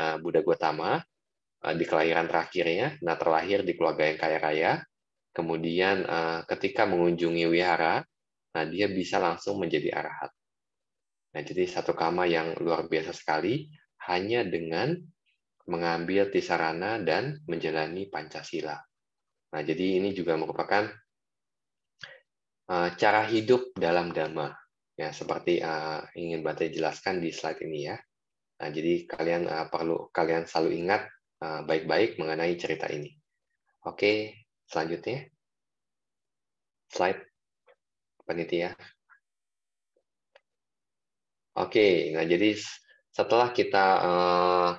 [SPEAKER 4] uh, Buddha Gautama uh, di kelahiran terakhirnya, nah terlahir di keluarga yang kaya raya. Kemudian uh, ketika mengunjungi wihara, nah dia bisa langsung menjadi arahat. Nah, jadi satu kama yang luar biasa sekali hanya dengan mengambil tisarana dan menjalani Pancasila. Nah, jadi ini juga merupakan cara hidup dalam dhamma ya seperti uh, ingin Bante jelaskan di slide ini ya. Nah, jadi kalian uh, perlu kalian selalu ingat eh, baik-baik uh, mengenai cerita ini. Oke, selanjutnya slide panitia. Oke, nah jadi setelah kita uh,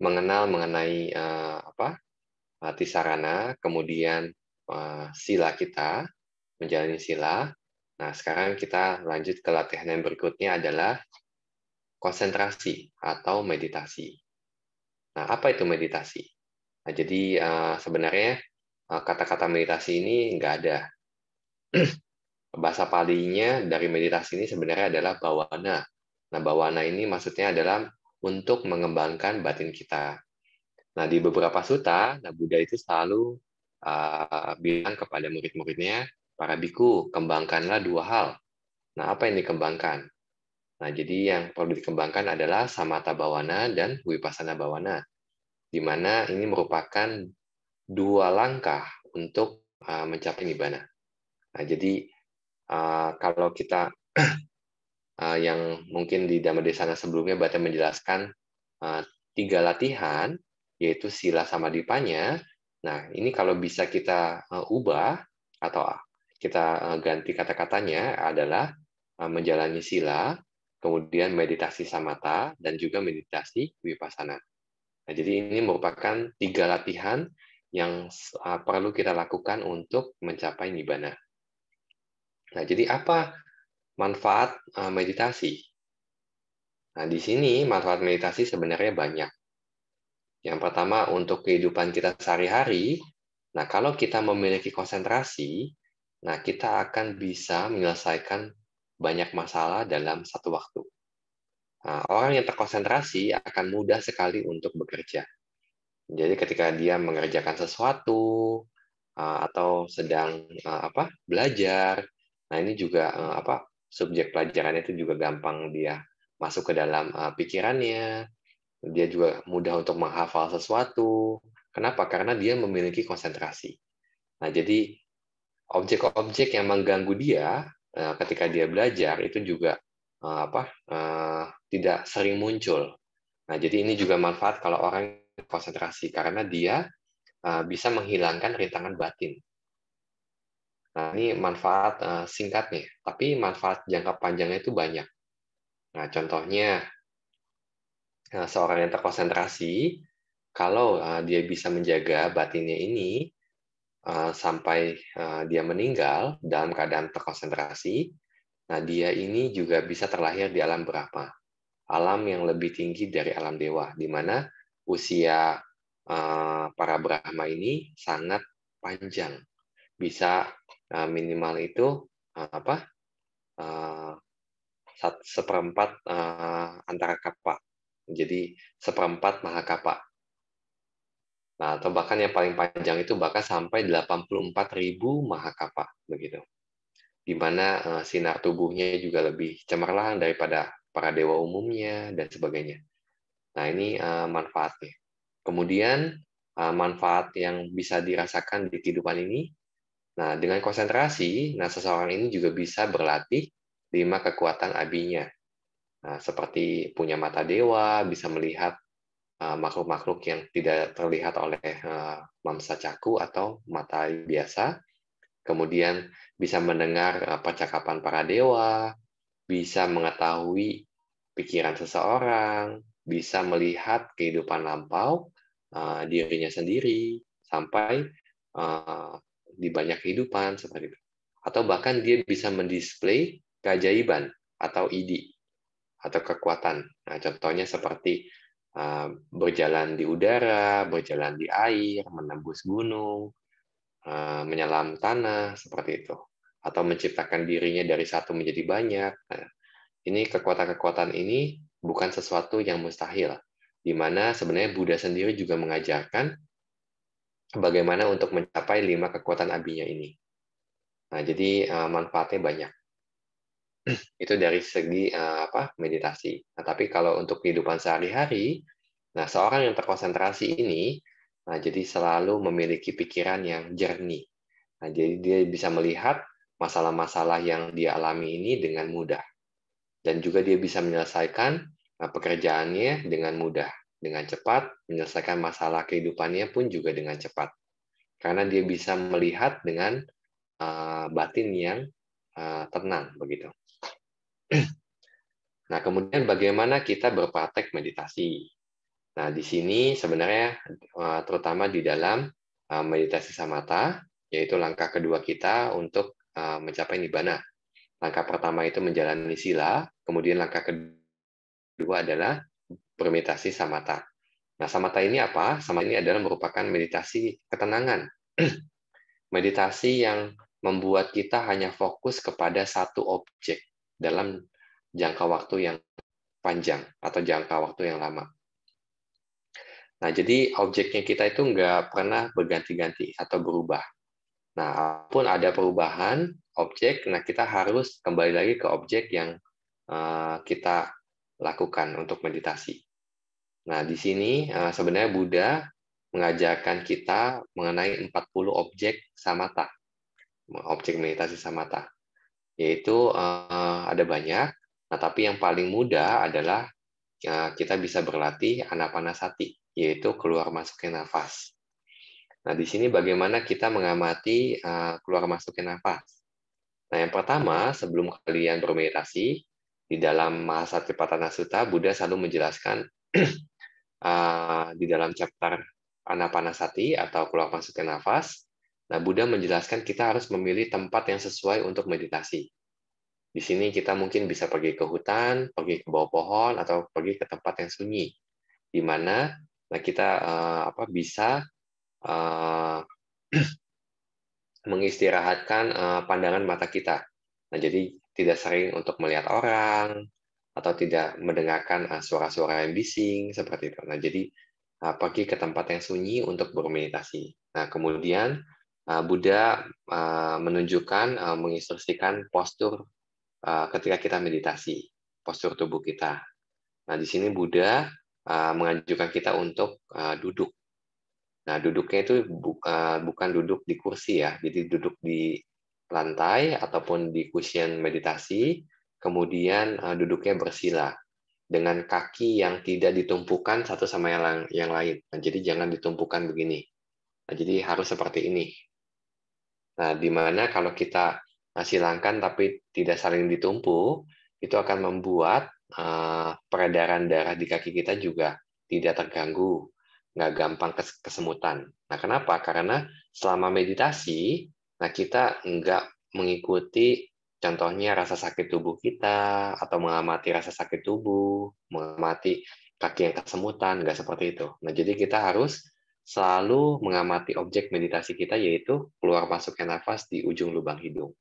[SPEAKER 4] mengenal mengenai uh, apa arti sarana, kemudian uh, sila kita menjalani sila, Nah, sekarang kita lanjut ke latihan yang berikutnya adalah konsentrasi atau meditasi. Nah, apa itu meditasi? Nah, jadi eh, sebenarnya eh, kata-kata meditasi ini nggak ada. Bahasa palingnya dari meditasi ini sebenarnya adalah bawana. Nah, bawana ini maksudnya adalah untuk mengembangkan batin kita. Nah, di beberapa suta, nah Buddha itu selalu uh, bilang kepada murid-muridnya, Para biku, kembangkanlah dua hal. Nah, apa yang dikembangkan? Nah, jadi yang perlu dikembangkan adalah samata bawana dan wipasana bawana, di mana ini merupakan dua langkah untuk ah, mencapai nibana. Nah, jadi ah, kalau kita ah, yang mungkin di Dhamma Desana sebelumnya baca menjelaskan tiga latihan, yaitu sila sama dipanya. Nah, ini kalau bisa kita ubah atau kita eh, ganti kata-katanya adalah eh, menjalani sila, kemudian meditasi samata, dan juga meditasi wipasana. Nah, jadi ini merupakan tiga latihan yang eh, perlu kita lakukan untuk mencapai nibbana. Nah, jadi apa manfaat meditasi? Nah, di sini manfaat meditasi sebenarnya banyak. Yang pertama untuk kehidupan kita sehari-hari. Nah, kalau kita memiliki konsentrasi, Nah, kita akan bisa menyelesaikan banyak masalah dalam satu waktu. Nah, orang yang terkonsentrasi akan mudah sekali untuk bekerja. Jadi ketika dia mengerjakan sesuatu eh, atau sedang eh, apa belajar, nah ini juga eh, apa subjek pelajarannya itu juga gampang dia masuk ke dalam pikirannya. Dia juga mudah untuk menghafal sesuatu. Kenapa? Karena dia memiliki konsentrasi. Nah, jadi objek-objek yang mengganggu dia eh, ketika dia belajar itu juga eh, apa eh, tidak sering muncul. Nah, jadi ini juga manfaat kalau orang konsentrasi karena dia bisa menghilangkan rintangan batin. Nah, ini manfaat singkatnya, tapi manfaat jangka panjangnya itu banyak. Nah, contohnya seorang yang terkonsentrasi kalau dia bisa menjaga batinnya ini Eh, sampai eh, dia meninggal dalam keadaan terkonsentrasi, nah dia ini juga bisa terlahir di alam berapa? Alam yang lebih tinggi dari alam dewa, di mana usia eh, para Brahma ini sangat panjang, bisa minimal itu apa? Uh, seperempat antara kapak. Jadi seperempat maha kapak. Nah, atau bahkan yang paling panjang itu bahkan sampai 84.000 mahakapa begitu. Di mana eh, sinar tubuhnya juga lebih cemerlang daripada para dewa umumnya dan sebagainya. Nah, ini eh, manfaatnya. Kemudian eh, manfaat yang bisa dirasakan di kehidupan ini Nah, dengan konsentrasi, nah seseorang ini juga bisa berlatih lima kekuatan abinya. Nah, seperti punya mata dewa, bisa melihat Eh, makhluk-makhluk yang tidak terlihat oleh eh, mamsa caku atau mata biasa. Kemudian bisa mendengar eh, percakapan para dewa, bisa mengetahui pikiran seseorang, bisa melihat kehidupan lampau dirinya sendiri sampai di banyak kehidupan seperti itu. Atau bahkan dia bisa mendisplay keajaiban atau ide atau kekuatan. Nah, contohnya seperti Ehm, berjalan di udara, berjalan di air, menembus gunung, ehm, menyelam tanah seperti itu, atau menciptakan dirinya dari satu menjadi banyak. Nah, ini kekuatan-kekuatan ini bukan sesuatu yang mustahil, di mana sebenarnya Buddha sendiri juga mengajarkan bagaimana untuk mencapai lima kekuatan abinya ini. Nah, jadi ehm, manfaatnya banyak. itu dari segi uh, apa meditasi. Nah, tapi kalau untuk kehidupan sehari-hari, nah seorang yang terkonsentrasi ini, nah jadi selalu memiliki pikiran yang jernih. Nah, jadi dia bisa melihat masalah-masalah yang dia alami ini dengan mudah, dan juga dia bisa menyelesaikan nah, pekerjaannya dengan mudah, dengan cepat, menyelesaikan masalah kehidupannya pun juga dengan cepat, karena dia bisa melihat dengan uh, batin yang uh, tenang begitu. Nah, kemudian bagaimana kita berpraktek meditasi? Nah, di sini sebenarnya eh, terutama di dalam eh, meditasi samata, yaitu langkah kedua kita untuk eh, mencapai nibbana. Langkah pertama itu menjalani sila, kemudian langkah kedua adalah bermeditasi samata. Nah, samata ini apa? Samata ini adalah merupakan meditasi ketenangan. meditasi yang membuat kita hanya fokus kepada satu objek dalam jangka waktu yang panjang atau jangka waktu yang lama. Nah, jadi objeknya kita itu nggak pernah berganti-ganti atau berubah. Nah, pun ada perubahan objek, nah kita harus kembali lagi ke objek yang eh, kita lakukan untuk meditasi. Nah, di sini eh, sebenarnya Buddha mengajarkan kita mengenai 40 objek samata, objek meditasi samata yaitu uh, ada banyak. Nah, tapi yang paling mudah adalah uh, kita bisa berlatih anapanasati, yaitu keluar masuknya nafas. Nah, di sini bagaimana kita mengamati uh, keluar masuknya nafas. Nah, yang pertama, sebelum kalian bermeditasi, di dalam Mahasatipatthana Sutta, Buddha selalu menjelaskan di dalam chapter Anapanasati atau keluar masuknya nafas, Nah, Buddha menjelaskan kita harus memilih tempat yang sesuai untuk meditasi. Di sini kita mungkin bisa pergi ke hutan, pergi ke bawah pohon, atau pergi ke tempat yang sunyi, di mana nah kita uh, apa bisa uh, mengistirahatkan uh, pandangan mata kita. Nah, jadi tidak sering untuk melihat orang atau tidak mendengarkan suara-suara yang bising seperti itu. Nah, jadi pergi ke tempat yang sunyi untuk bermeditasi. Nah, kemudian Uh, Buddha uh, menunjukkan uh, menginstruksikan postur ketika kita meditasi, postur tubuh kita. Nah, di sini Buddha mengajukan kita untuk duduk. Nah, duduknya itu bukan duduk di kursi ya, jadi duduk di lantai ataupun di cushion meditasi, kemudian duduknya bersila dengan kaki yang tidak ditumpukan satu sama yang lain. Nah, jadi jangan ditumpukan begini. Nah, jadi harus seperti ini. Nah, di mana kalau kita silangkan tapi tidak saling ditumpu, itu akan membuat uh, peredaran darah di kaki kita juga tidak terganggu, nggak gampang kesemutan. Nah, kenapa? Karena selama meditasi, nah kita nggak mengikuti contohnya rasa sakit tubuh kita atau mengamati rasa sakit tubuh, mengamati kaki yang kesemutan, nggak seperti itu. Nah, jadi kita harus selalu mengamati objek meditasi kita yaitu keluar masuknya nafas di ujung lubang hidung.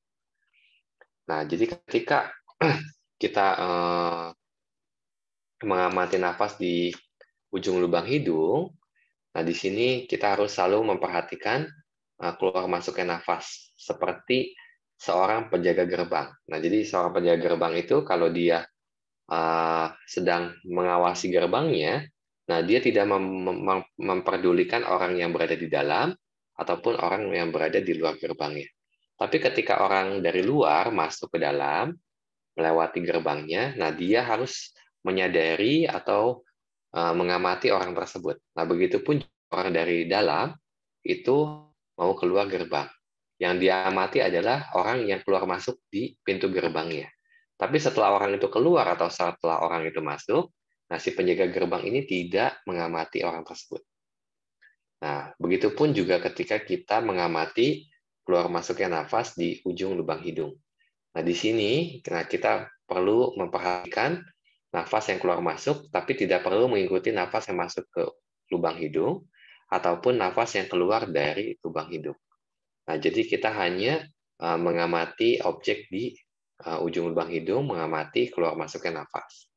[SPEAKER 4] Nah, jadi ketika kita eh, mengamati nafas di ujung lubang hidung, nah di sini kita harus selalu memperhatikan eh, keluar masuknya nafas seperti seorang penjaga gerbang. Nah, jadi seorang penjaga gerbang itu kalau dia eh, sedang mengawasi gerbangnya, Nah, dia tidak mem mem memperdulikan orang yang berada di dalam ataupun orang yang berada di luar gerbangnya. Tapi ketika orang dari luar masuk ke dalam, melewati gerbangnya, nah dia harus menyadari atau eh, mengamati orang tersebut. Nah, begitupun orang dari dalam itu mau keluar gerbang. Yang diamati adalah orang yang keluar masuk di pintu gerbangnya. Tapi setelah orang itu keluar atau setelah orang itu masuk, Nah, si penjaga gerbang ini tidak mengamati orang tersebut. Nah, begitupun juga ketika kita mengamati keluar masuknya nafas di ujung lubang hidung. Nah, di sini nah kita perlu memperhatikan nafas yang keluar masuk, tapi tidak perlu mengikuti nafas yang masuk ke lubang hidung, ataupun nafas yang keluar dari lubang hidung. Nah, jadi kita hanya eh, mengamati objek di eh, ujung lubang hidung, mengamati keluar masuknya nafas.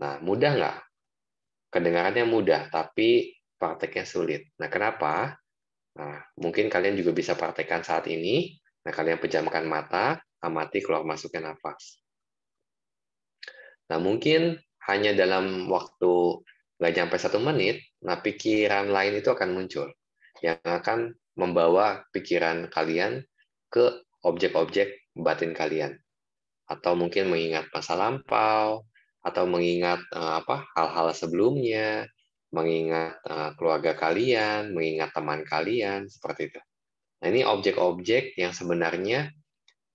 [SPEAKER 4] Nah, mudah nggak? Kedengarannya mudah, tapi prakteknya sulit. Nah, kenapa? Nah, mungkin kalian juga bisa praktekkan saat ini. Nah, kalian pejamkan mata, amati keluar masuknya nafas. Nah, mungkin hanya dalam waktu nggak sampai satu menit, nah pikiran lain itu akan muncul yang akan membawa pikiran kalian ke objek-objek batin kalian. Atau mungkin mengingat masa lampau, atau mengingat uh, apa hal-hal sebelumnya, mengingat uh, keluarga kalian, mengingat teman kalian seperti itu. Nah, ini objek-objek yang sebenarnya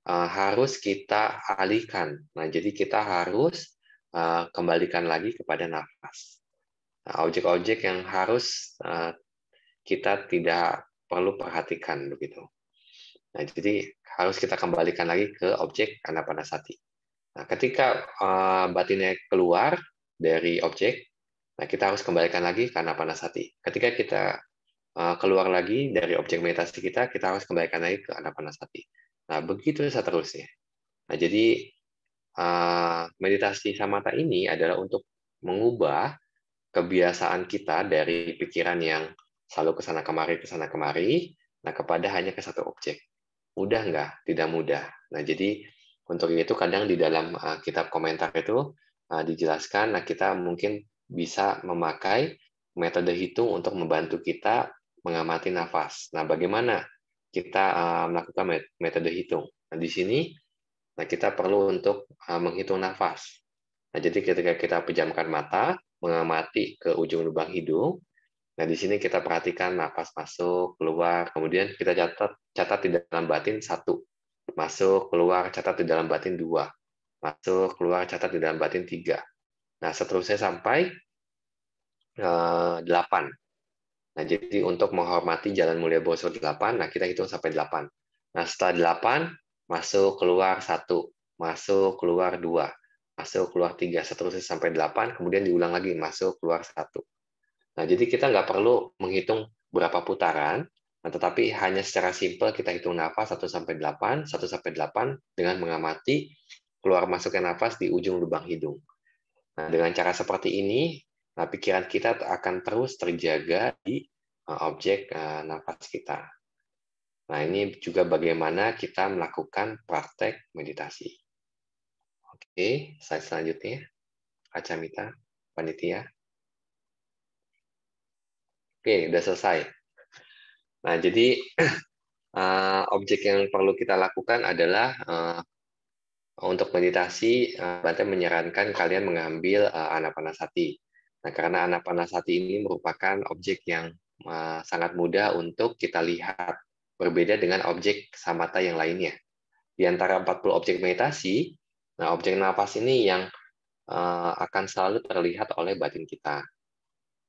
[SPEAKER 4] uh, harus kita alihkan. Nah, jadi kita harus uh, kembalikan lagi kepada nafas. Nah, objek-objek yang harus uh, kita tidak perlu perhatikan begitu. Nah, jadi harus kita kembalikan lagi ke objek anapanasati. Nah, ketika uh, batinnya keluar dari objek, nah kita harus kembalikan lagi karena panas hati. Ketika kita eh, keluar lagi dari objek meditasi kita, kita harus kembalikan lagi ke arah panas hati. Nah, begitu seterusnya. Nah, jadi eh, meditasi samata ini adalah untuk mengubah kebiasaan kita dari pikiran yang selalu ke sana kemari ke sana kemari nah kepada hanya ke satu objek mudah nggak tidak mudah nah jadi untuk itu kadang di dalam uh, kitab komentar itu uh, dijelaskan, nah kita mungkin bisa memakai metode hitung untuk membantu kita mengamati nafas. Nah, bagaimana kita uh, melakukan metode hitung? Nah, di sini nah kita perlu untuk uh, menghitung nafas. Nah, jadi ketika kita pejamkan mata, mengamati ke ujung lubang hidung, Nah, di sini kita perhatikan nafas masuk, keluar, kemudian kita catat catat di dalam batin satu. Masuk, keluar, catat di dalam batin dua. Masuk, keluar, catat di dalam batin tiga. Nah, seterusnya sampai eh, delapan. Nah, jadi untuk menghormati jalan mulia Bosor delapan, nah kita hitung sampai delapan. Nah, setelah delapan masuk keluar satu, masuk keluar dua, masuk keluar tiga, seterusnya sampai delapan, kemudian diulang lagi, masuk keluar satu. Nah, jadi kita nggak perlu menghitung berapa putaran, Nah, tetapi hanya secara simpel kita hitung nafas 1 sampai 8, 1 sampai 8 dengan mengamati keluar masuknya nafas di ujung lubang hidung. Nah, dengan cara seperti ini, nah pikiran kita akan terus terjaga di eh, objek uh, nafas kita. Nah, ini juga bagaimana kita melakukan praktek meditasi. Oke, slide selanjutnya. Acamita, panitia. Oke, sudah selesai. Nah, jadi eh, objek yang perlu kita lakukan adalah eh, untuk meditasi, uh, eh, Bante menyarankan kalian mengambil uh, anapanasati. Nah, karena anapanasati ini merupakan objek yang sangat mudah untuk kita lihat, berbeda dengan objek samata yang lainnya. Di antara 40 objek meditasi, nah objek nafas ini yang akan selalu terlihat oleh batin kita.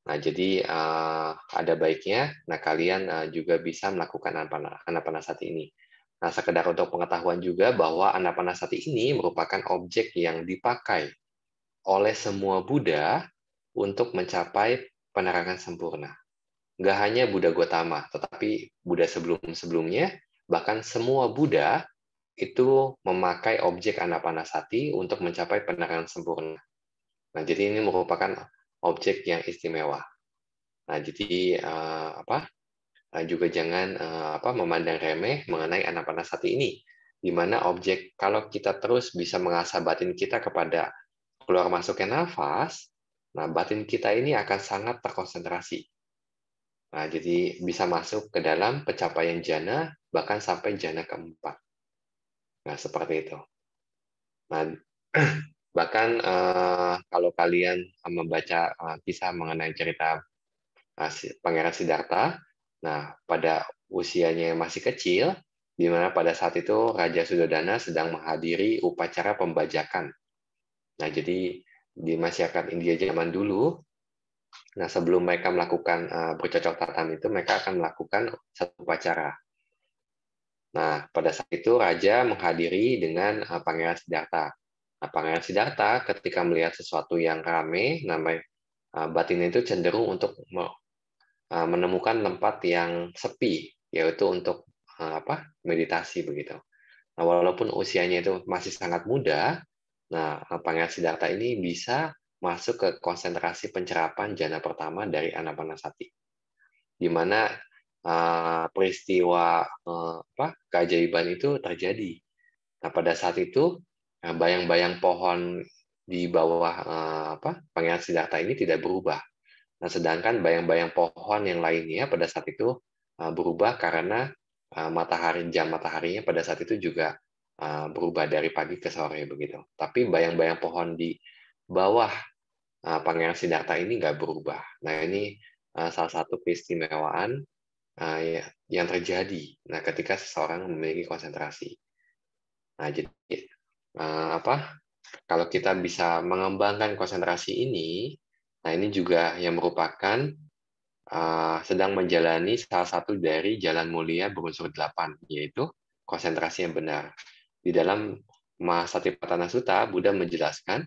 [SPEAKER 4] Nah, jadi uh, ada baiknya, nah kalian uh, juga bisa melakukan panas saat ini. Nah, sekedar untuk pengetahuan juga bahwa panas saat ini merupakan objek yang dipakai oleh semua Buddha untuk mencapai penerangan sempurna. Nggak hanya Buddha Gautama tetapi Buddha sebelum-sebelumnya, bahkan semua Buddha itu memakai objek anapanasati untuk mencapai penerangan sempurna. Nah, jadi ini merupakan objek yang istimewa. Nah, jadi uh, apa? Uh, juga jangan uh, apa memandang remeh mengenai anak-anak hati ini, di mana objek kalau kita terus bisa mengasah batin kita kepada keluar masuknya nafas, nah batin kita ini akan sangat terkonsentrasi. Nah, jadi bisa masuk ke dalam pencapaian jana bahkan sampai jana keempat. Nah, seperti itu. Nah, Bahkan uh, kalau kalian membaca uh, eh, kisah mengenai cerita eh, Pangeran Siddhartha, nah pada usianya yang masih kecil, di mana pada saat itu Raja Sudodana sedang menghadiri upacara pembajakan. Nah, jadi di masyarakat India zaman dulu, nah sebelum mereka melakukan uh, bercocok tanam itu, mereka akan melakukan satu upacara. Nah, pada saat itu raja menghadiri dengan Pangeran Siddhartha pangeran data ketika melihat sesuatu yang rame, namanya eh, batin itu cenderung untuk eh, menemukan tempat yang sepi, yaitu untuk eh, apa meditasi begitu. Nah, walaupun usianya itu masih sangat muda, nah pangeran data ini bisa masuk ke konsentrasi pencerapan jana pertama dari anapanasati, di mana peristiwa apa keajaiban itu terjadi. Nah, pada saat itu Nah, bayang-bayang pohon di bawah eh, apa Pangeran Siddhartha ini tidak berubah. Nah, sedangkan bayang-bayang pohon yang lainnya pada saat itu eh, berubah karena eh, matahari jam mataharinya pada saat itu juga berubah dari pagi ke sore begitu. Tapi bayang-bayang pohon di bawah Pangeran Siddhartha ini nggak berubah. Nah, ini salah satu keistimewaan ya, yang terjadi. Nah, ketika seseorang memiliki konsentrasi. Nah, jadi Eh, apa kalau kita bisa mengembangkan konsentrasi ini, nah ini juga yang merupakan uh, sedang menjalani salah satu dari jalan mulia berunsur delapan, yaitu konsentrasi yang benar. Di dalam masa tipe Sutta, Buddha menjelaskan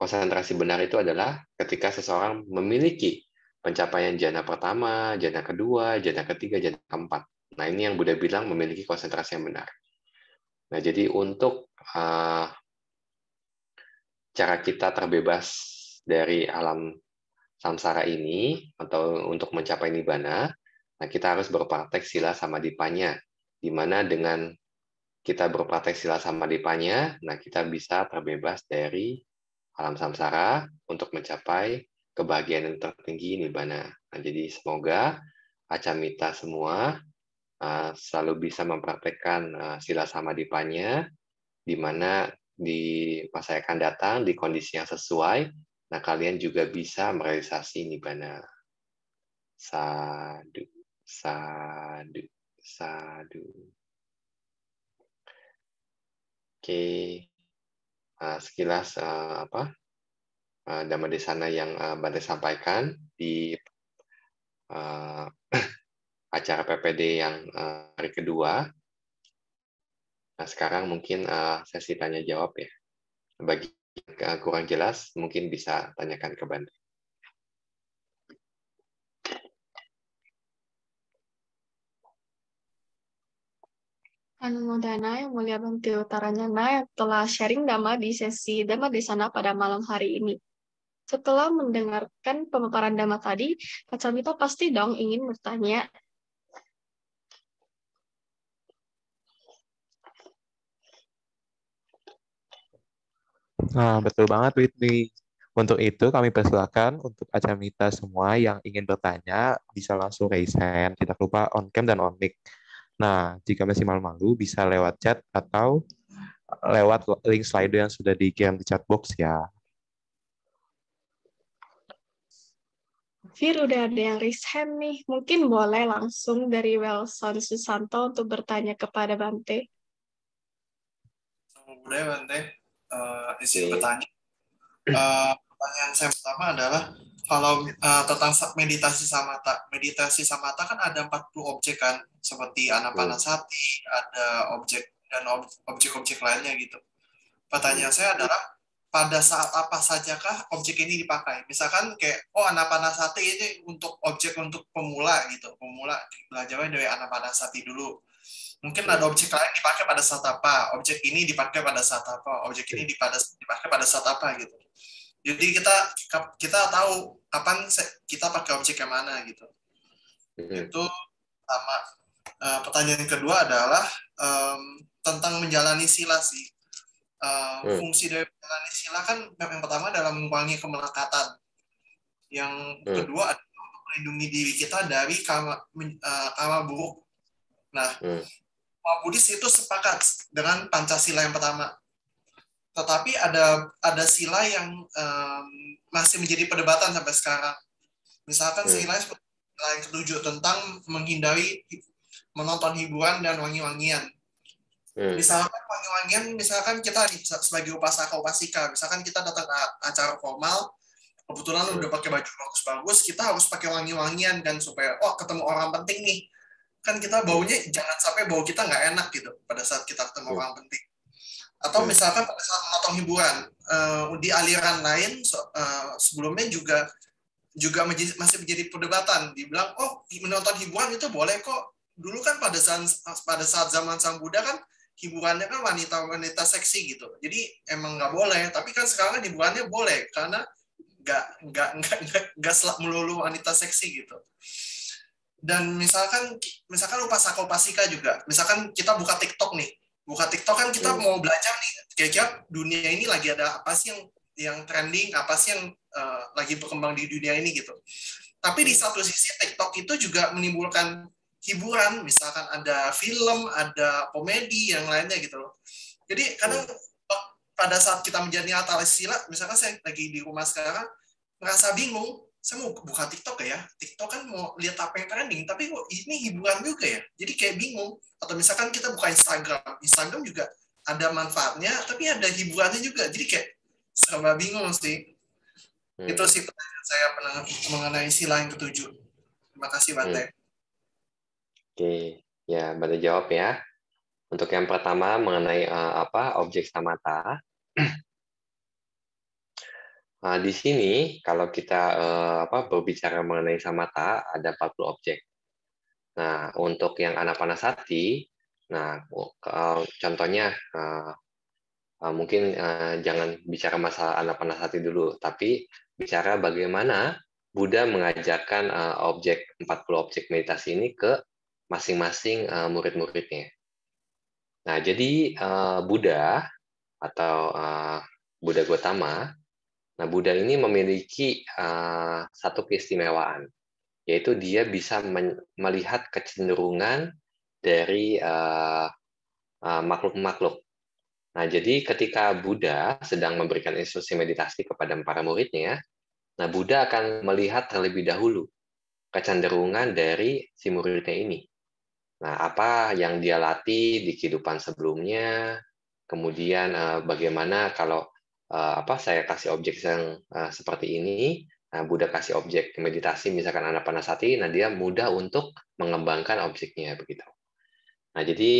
[SPEAKER 4] konsentrasi benar itu adalah ketika seseorang memiliki pencapaian jana pertama, jana kedua, jana ketiga, jana keempat. Nah ini yang Buddha bilang memiliki konsentrasi yang benar. Nah jadi untuk uh, cara kita terbebas dari alam samsara ini atau untuk mencapai nibana, nah kita harus berpraktek sila sama dipanya, di mana dengan kita berpraktek sila sama dipanya, nah kita bisa terbebas dari alam samsara untuk mencapai kebahagiaan yang tertinggi nibbana. Nah, jadi semoga acamita semua uh, selalu bisa mempraktekkan uh, sila sama dipanya di mana di masa yang akan datang di kondisi yang sesuai, nah kalian juga bisa merealisasi ini nibbana. Sadu, sadu, sadu. Oke, uh, sekilas uh, apa uh, di sana yang uh, Bante sampaikan di uh, acara PPD yang uh, hari kedua Nah, sekarang mungkin uh, sesi tanya jawab ya. Bagi uh, kurang jelas, mungkin bisa tanyakan ke Bandri.
[SPEAKER 1] Anumodana yang mulia Bhakti Utaranya Naya telah sharing dama di sesi dama di sana pada malam hari ini. Setelah mendengarkan pemaparan dama tadi, Kacamita pasti dong ingin bertanya
[SPEAKER 3] Nah, betul banget Whitney. Untuk itu kami persilakan untuk acamita semua yang ingin bertanya bisa langsung raise hand. Tidak lupa on cam dan on mic. Nah, jika masih malu-malu bisa lewat chat atau lewat link slide yang sudah di game di chat box ya.
[SPEAKER 1] Fir, udah ada yang raise hand nih. Mungkin boleh langsung dari Wilson Susanto untuk bertanya kepada Bante.
[SPEAKER 7] Boleh, Bante uh, eh, isi okay. pertanyaan. Uh, eh, pertanyaan saya pertama adalah kalau uh, tentang meditasi samata, meditasi samata kan ada 40 objek kan, seperti anapanasati, ada objek dan objek-objek lainnya gitu. Pertanyaan iya. saya adalah pada saat apa sajakah objek ini dipakai? Misalkan kayak oh anapanasati ini untuk objek untuk pemula gitu, pemula belajarnya dari anapanasati dulu mungkin ada objek lain dipakai pada saat apa, objek ini dipakai pada saat apa, objek ini dipakai pada saat apa gitu. Jadi kita kita tahu kapan kita pakai objek yang mana gitu. Itu sama. Uh, eh, pertanyaan kedua adalah um, tentang menjalani sila sih. Uh, Fungsi dari menjalani sila kan yang pertama adalah mengurangi kemelekatan. Yang kedua adalah melindungi diri kita dari karma, uh, eh, karma buruk. Nah, Buddhis itu sepakat dengan Pancasila yang pertama. Tetapi ada ada sila yang um, masih menjadi perdebatan sampai sekarang. Misalkan hmm. sila yang ketujuh tentang menghindari menonton hiburan dan wangi-wangian.
[SPEAKER 2] Hmm. Misalkan
[SPEAKER 7] wangi-wangian, misalkan kita sebagai upasaka upasika, misalkan kita datang ke acara formal, kebetulan hmm. udah pakai baju bagus-bagus, kita harus pakai wangi-wangian dan supaya oh ketemu orang penting nih kan kita baunya jangan sampai bau kita nggak enak gitu pada saat kita ketemu iya. orang penting atau iya. misalkan pada saat menonton hiburan uh, di aliran lain so, uh, sebelumnya juga juga menjadi, masih menjadi perdebatan dibilang oh menonton hiburan itu boleh kok dulu kan pada saat pada saat zaman sang Buddha kan hiburannya kan wanita-wanita seksi gitu jadi emang nggak boleh tapi kan sekarang kan hiburannya boleh karena nggak nggak nggak nggak melulu wanita seksi gitu dan misalkan misalkan lupa sakol pasika juga misalkan kita buka TikTok nih buka TikTok kan kita hmm. mau belajar nih kayak dunia ini lagi ada apa sih yang yang trending apa sih yang uh, lagi berkembang di dunia ini gitu tapi di hmm. satu sisi TikTok itu juga menimbulkan hiburan misalkan ada film ada komedi yang lainnya gitu loh jadi kadang hmm. pada saat kita menjadi atalisila silat misalkan saya lagi di rumah sekarang merasa bingung saya mau buka TikTok ya, TikTok kan mau lihat apa yang trending, tapi kok ini hiburan juga ya, jadi kayak bingung. Atau misalkan kita buka Instagram, Instagram juga ada manfaatnya, tapi ada hiburannya juga, jadi kayak serba bingung sih. Hmm. Itu sih pertanyaan saya mengenai sila yang ketujuh. Terima kasih, Pak Hmm. Oke,
[SPEAKER 4] okay. ya Bante jawab ya. Untuk yang pertama mengenai uh, apa objek samata, Nah, di sini kalau kita eh, apa, berbicara mengenai samata ada 40 objek. Nah, untuk yang anak anapanasati, nah oh, contohnya eh, eh, mungkin eh, jangan bicara masalah anak anapanasati dulu, tapi bicara bagaimana Buddha mengajarkan eh, objek 40 objek meditasi ini ke masing-masing eh, murid-muridnya. Nah, jadi eh, Buddha atau eh, Buddha Gautama Nah, Buddha ini memiliki uh, satu keistimewaan, yaitu dia bisa melihat kecenderungan dari eh, eh, makhluk-makhluk. Uh, uh, Nah, jadi ketika Buddha sedang memberikan instruksi meditasi kepada para muridnya, nah Buddha akan melihat terlebih dahulu kecenderungan dari si muridnya ini. Nah, apa yang dia latih di kehidupan sebelumnya, kemudian uh, bagaimana kalau uh, apa saya kasih objek yang uh, seperti ini nah Buddha kasih objek meditasi misalkan anak panasati nah dia mudah untuk mengembangkan objeknya begitu nah jadi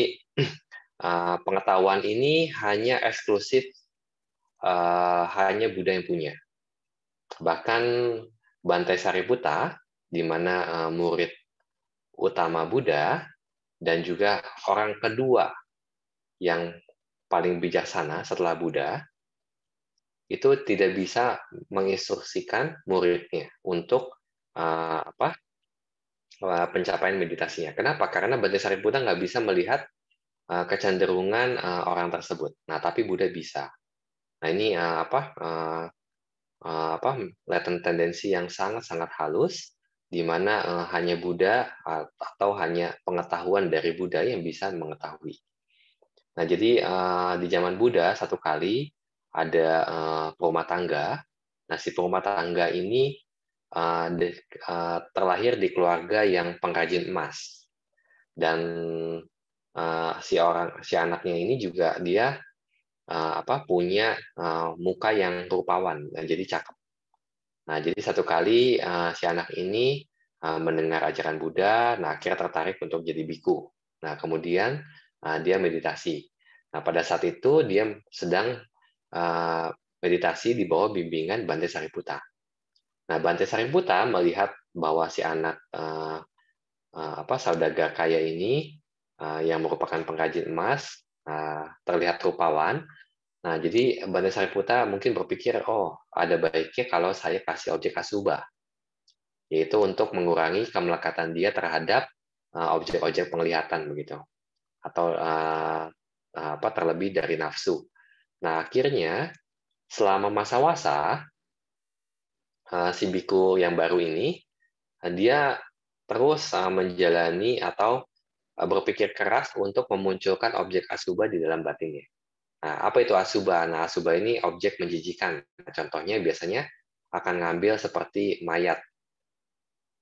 [SPEAKER 4] uh, pengetahuan ini hanya eksklusif uh, hanya Buddha yang punya bahkan Bantai Sariputta di mana uh, murid utama Buddha dan juga orang kedua yang paling bijaksana setelah Buddha itu tidak bisa menginstruksikan muridnya untuk uh, apa uh, pencapaian meditasinya. Kenapa? Karena Sari Buddha nggak bisa melihat uh, kecenderungan uh, orang tersebut. Nah, tapi Buddha bisa. Nah, ini uh, apa uh, uh, apa latent tendensi yang sangat-sangat halus di mana uh, hanya Buddha atau hanya pengetahuan dari Buddha yang bisa mengetahui. Nah, jadi uh, di zaman Buddha satu kali ada uh, eh, rumah tangga. Nah, si rumah tangga ini uh, de, uh, terlahir di keluarga yang pengrajin emas. Dan uh, si orang si anaknya ini juga dia uh, apa punya uh, muka yang rupawan dan jadi cakep. Nah, jadi satu kali uh, si anak ini uh, mendengar ajaran Buddha, nah akhirnya tertarik untuk jadi biku. Nah, kemudian uh, dia meditasi. Nah, pada saat itu dia sedang Eh, meditasi di bawah bimbingan Bante Sariputa. Nah, Bante Sariputa melihat bahwa si anak eh, eh, apa saudagar kaya ini yang merupakan pengrajin emas terlihat rupawan. Nah, jadi Bante Sariputa mungkin berpikir, oh, ada baiknya kalau saya kasih objek asuba, yaitu untuk mengurangi kemelekatan dia terhadap objek-objek penglihatan begitu, atau apa terlebih dari nafsu. Nah, akhirnya selama masa wasa, eh, si biku yang baru ini, eh, dia terus eh, menjalani atau berpikir keras untuk memunculkan objek asuba di dalam batinnya. Nah, apa itu asuba? Nah, asuba ini objek menjijikan. Nah, contohnya biasanya akan ngambil seperti mayat.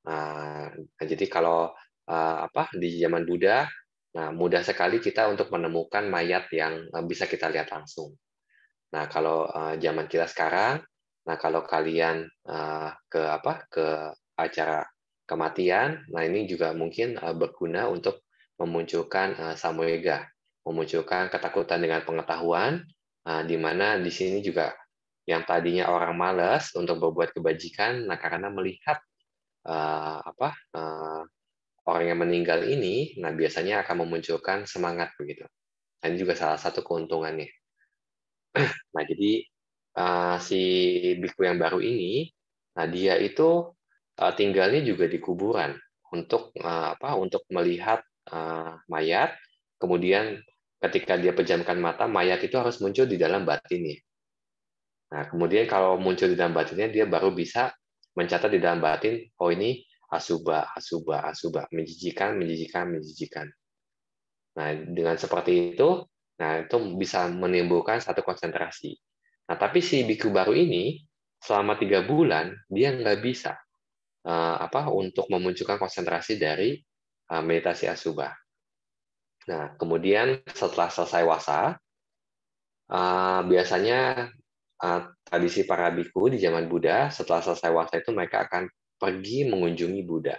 [SPEAKER 4] Nah, jadi kalau apa di zaman Buddha, nah mudah sekali kita untuk menemukan mayat yang bisa kita lihat langsung. Nah, kalau uh, zaman kita sekarang, nah kalau kalian uh, ke apa ke acara kematian, nah ini juga mungkin uh, berguna untuk memunculkan uh, samoyega, memunculkan ketakutan dengan pengetahuan, uh, di mana di sini juga yang tadinya orang malas untuk berbuat kebajikan, nah karena melihat uh, apa uh, orang yang meninggal ini, nah biasanya akan memunculkan semangat begitu. Nah, ini juga salah satu keuntungannya. Nah, jadi uh, si biku yang baru ini, nah dia itu uh, tinggalnya juga di kuburan untuk uh, apa? Untuk melihat uh, mayat. Kemudian ketika dia pejamkan mata, mayat itu harus muncul di dalam batinnya. Nah, kemudian kalau muncul di dalam batinnya, dia baru bisa mencatat di dalam batin, oh ini asuba, asuba, asuba, menjijikan, menjijikan, menjijikan. Nah, dengan seperti itu, Nah, itu bisa menimbulkan satu konsentrasi. Nah, tapi si biku baru ini selama tiga bulan dia nggak bisa uh, apa untuk memunculkan konsentrasi dari uh, meditasi asubah. Nah, kemudian setelah selesai wasa, uh, biasanya uh, tradisi para biku di zaman Buddha setelah selesai wasa itu mereka akan pergi mengunjungi Buddha.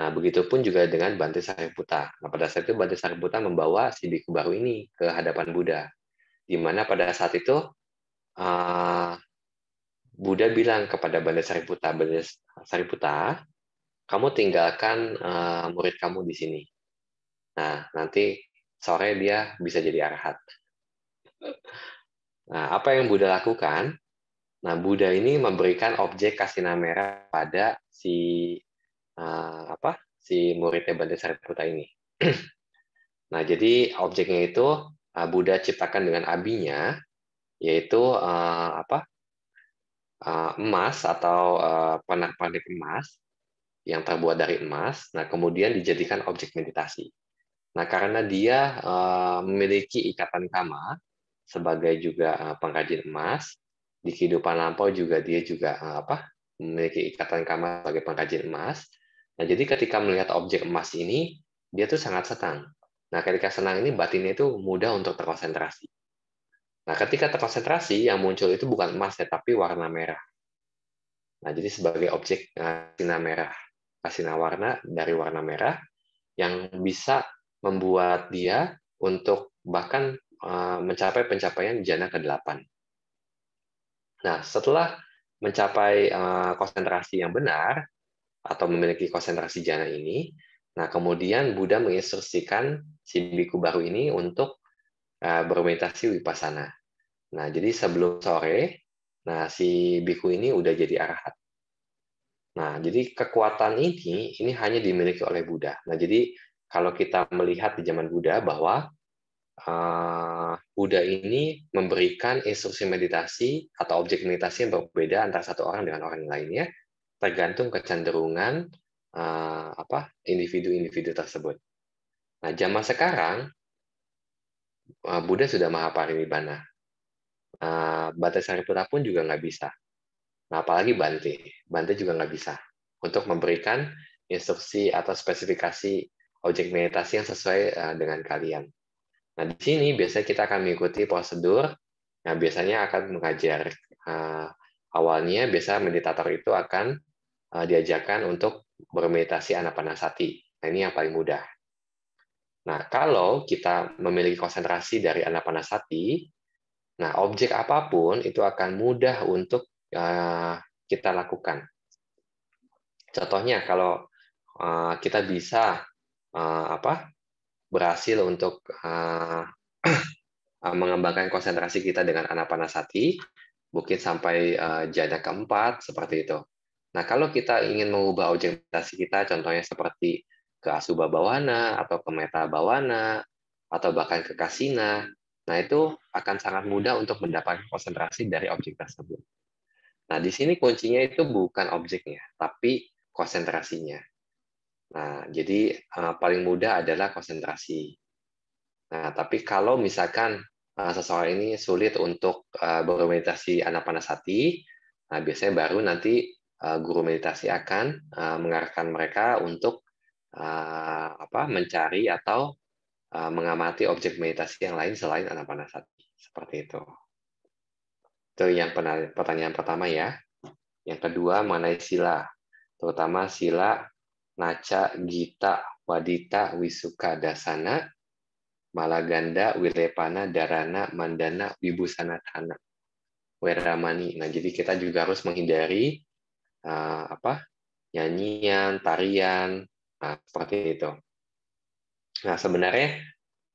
[SPEAKER 4] Nah, pun juga dengan Bante Sariputta. Nah, pada saat itu Bante Sariputta membawa si biku baru ini ke hadapan Buddha. Di mana pada saat itu uh, Buddha bilang kepada Bante Sariputta, Bante Sariputta, kamu tinggalkan uh, murid kamu di sini. Nah, nanti sore dia bisa jadi arahat. Nah, apa yang Buddha lakukan? Nah, Buddha ini memberikan objek kasina merah pada si uh, apa si muridnya Bante Sariputta ini. nah, jadi objeknya itu uh, Buddha ciptakan dengan abinya yaitu uh, apa? Uh, emas atau uh, panak-panik emas yang terbuat dari emas. Nah, kemudian dijadikan objek meditasi. Nah, karena dia uh, memiliki ikatan kama sebagai juga uh, pengrajin emas, di kehidupan lampau juga dia juga uh, apa? memiliki ikatan kama sebagai pengrajin emas Nah, jadi ketika melihat objek emas ini, dia tuh sangat senang. Nah, ketika senang ini batinnya itu mudah untuk terkonsentrasi. Nah, ketika terkonsentrasi, yang muncul itu bukan emas, tetapi ya, warna merah. Nah, jadi sebagai objek eh, kasina merah, kasina warna dari warna merah yang bisa membuat dia untuk bahkan eh, mencapai pencapaian jana ke-8. Nah, setelah mencapai eh, konsentrasi yang benar, atau memiliki konsentrasi jana ini. Nah, kemudian Buddha menginstruksikan si biku baru ini untuk uh, bermeditasi wipasana. Nah, jadi sebelum sore, nah si biku ini udah jadi arahat. Nah, jadi kekuatan ini ini hanya dimiliki oleh Buddha. Nah, jadi kalau kita melihat di zaman Buddha bahwa uh, Buddha ini memberikan instruksi meditasi atau objek meditasi yang berbeda antara satu orang dengan orang lainnya tergantung kecenderungan uh, apa individu-individu tersebut. Nah, zaman sekarang uh, Buddha sudah maha parinibbana. Uh, eh, batas Sariputta pun juga nggak bisa. Nah, apalagi Bante. Bante juga nggak bisa untuk memberikan instruksi atau spesifikasi objek meditasi yang sesuai dengan kalian. Nah, di sini biasanya kita akan mengikuti prosedur. Nah, biasanya akan mengajar awalnya biasa meditator itu akan Eh, diajarkan untuk bermeditasi anapanasati. Nah, ini yang paling mudah. Nah, kalau kita memiliki konsentrasi dari anapanasati, nah objek apapun itu akan mudah untuk eh, kita lakukan. Contohnya kalau eh, kita bisa apa? berhasil untuk mengembangkan konsentrasi kita dengan anapanasati, mungkin sampai uh, keempat seperti itu. Nah, kalau kita ingin mengubah objektivitas kita, contohnya seperti ke asuba bawana atau ke meta bawana atau bahkan ke kasina, nah itu akan sangat mudah untuk mendapatkan konsentrasi dari objek tersebut. Nah, di sini kuncinya itu bukan objeknya, tapi konsentrasinya. Nah, jadi eh, paling mudah adalah konsentrasi. Nah, tapi kalau misalkan eh, seseorang ini sulit untuk eh, bermeditasi anapanasati, nah biasanya baru nanti Eh, guru meditasi akan eh, mengarahkan mereka untuk eh, apa mencari atau mengamati objek meditasi yang lain selain anak panah anapanasati seperti itu. Itu yang pertanyaan pertama ya. Yang kedua mengenai sila, terutama sila naca, gita, wadita, wisuka, dasana, malaganda, wirepana darana, mandana, wibusana, tana, weramani. Nah, jadi kita juga harus menghindari uh, apa nyanyian, tarian, uh, seperti itu. Nah sebenarnya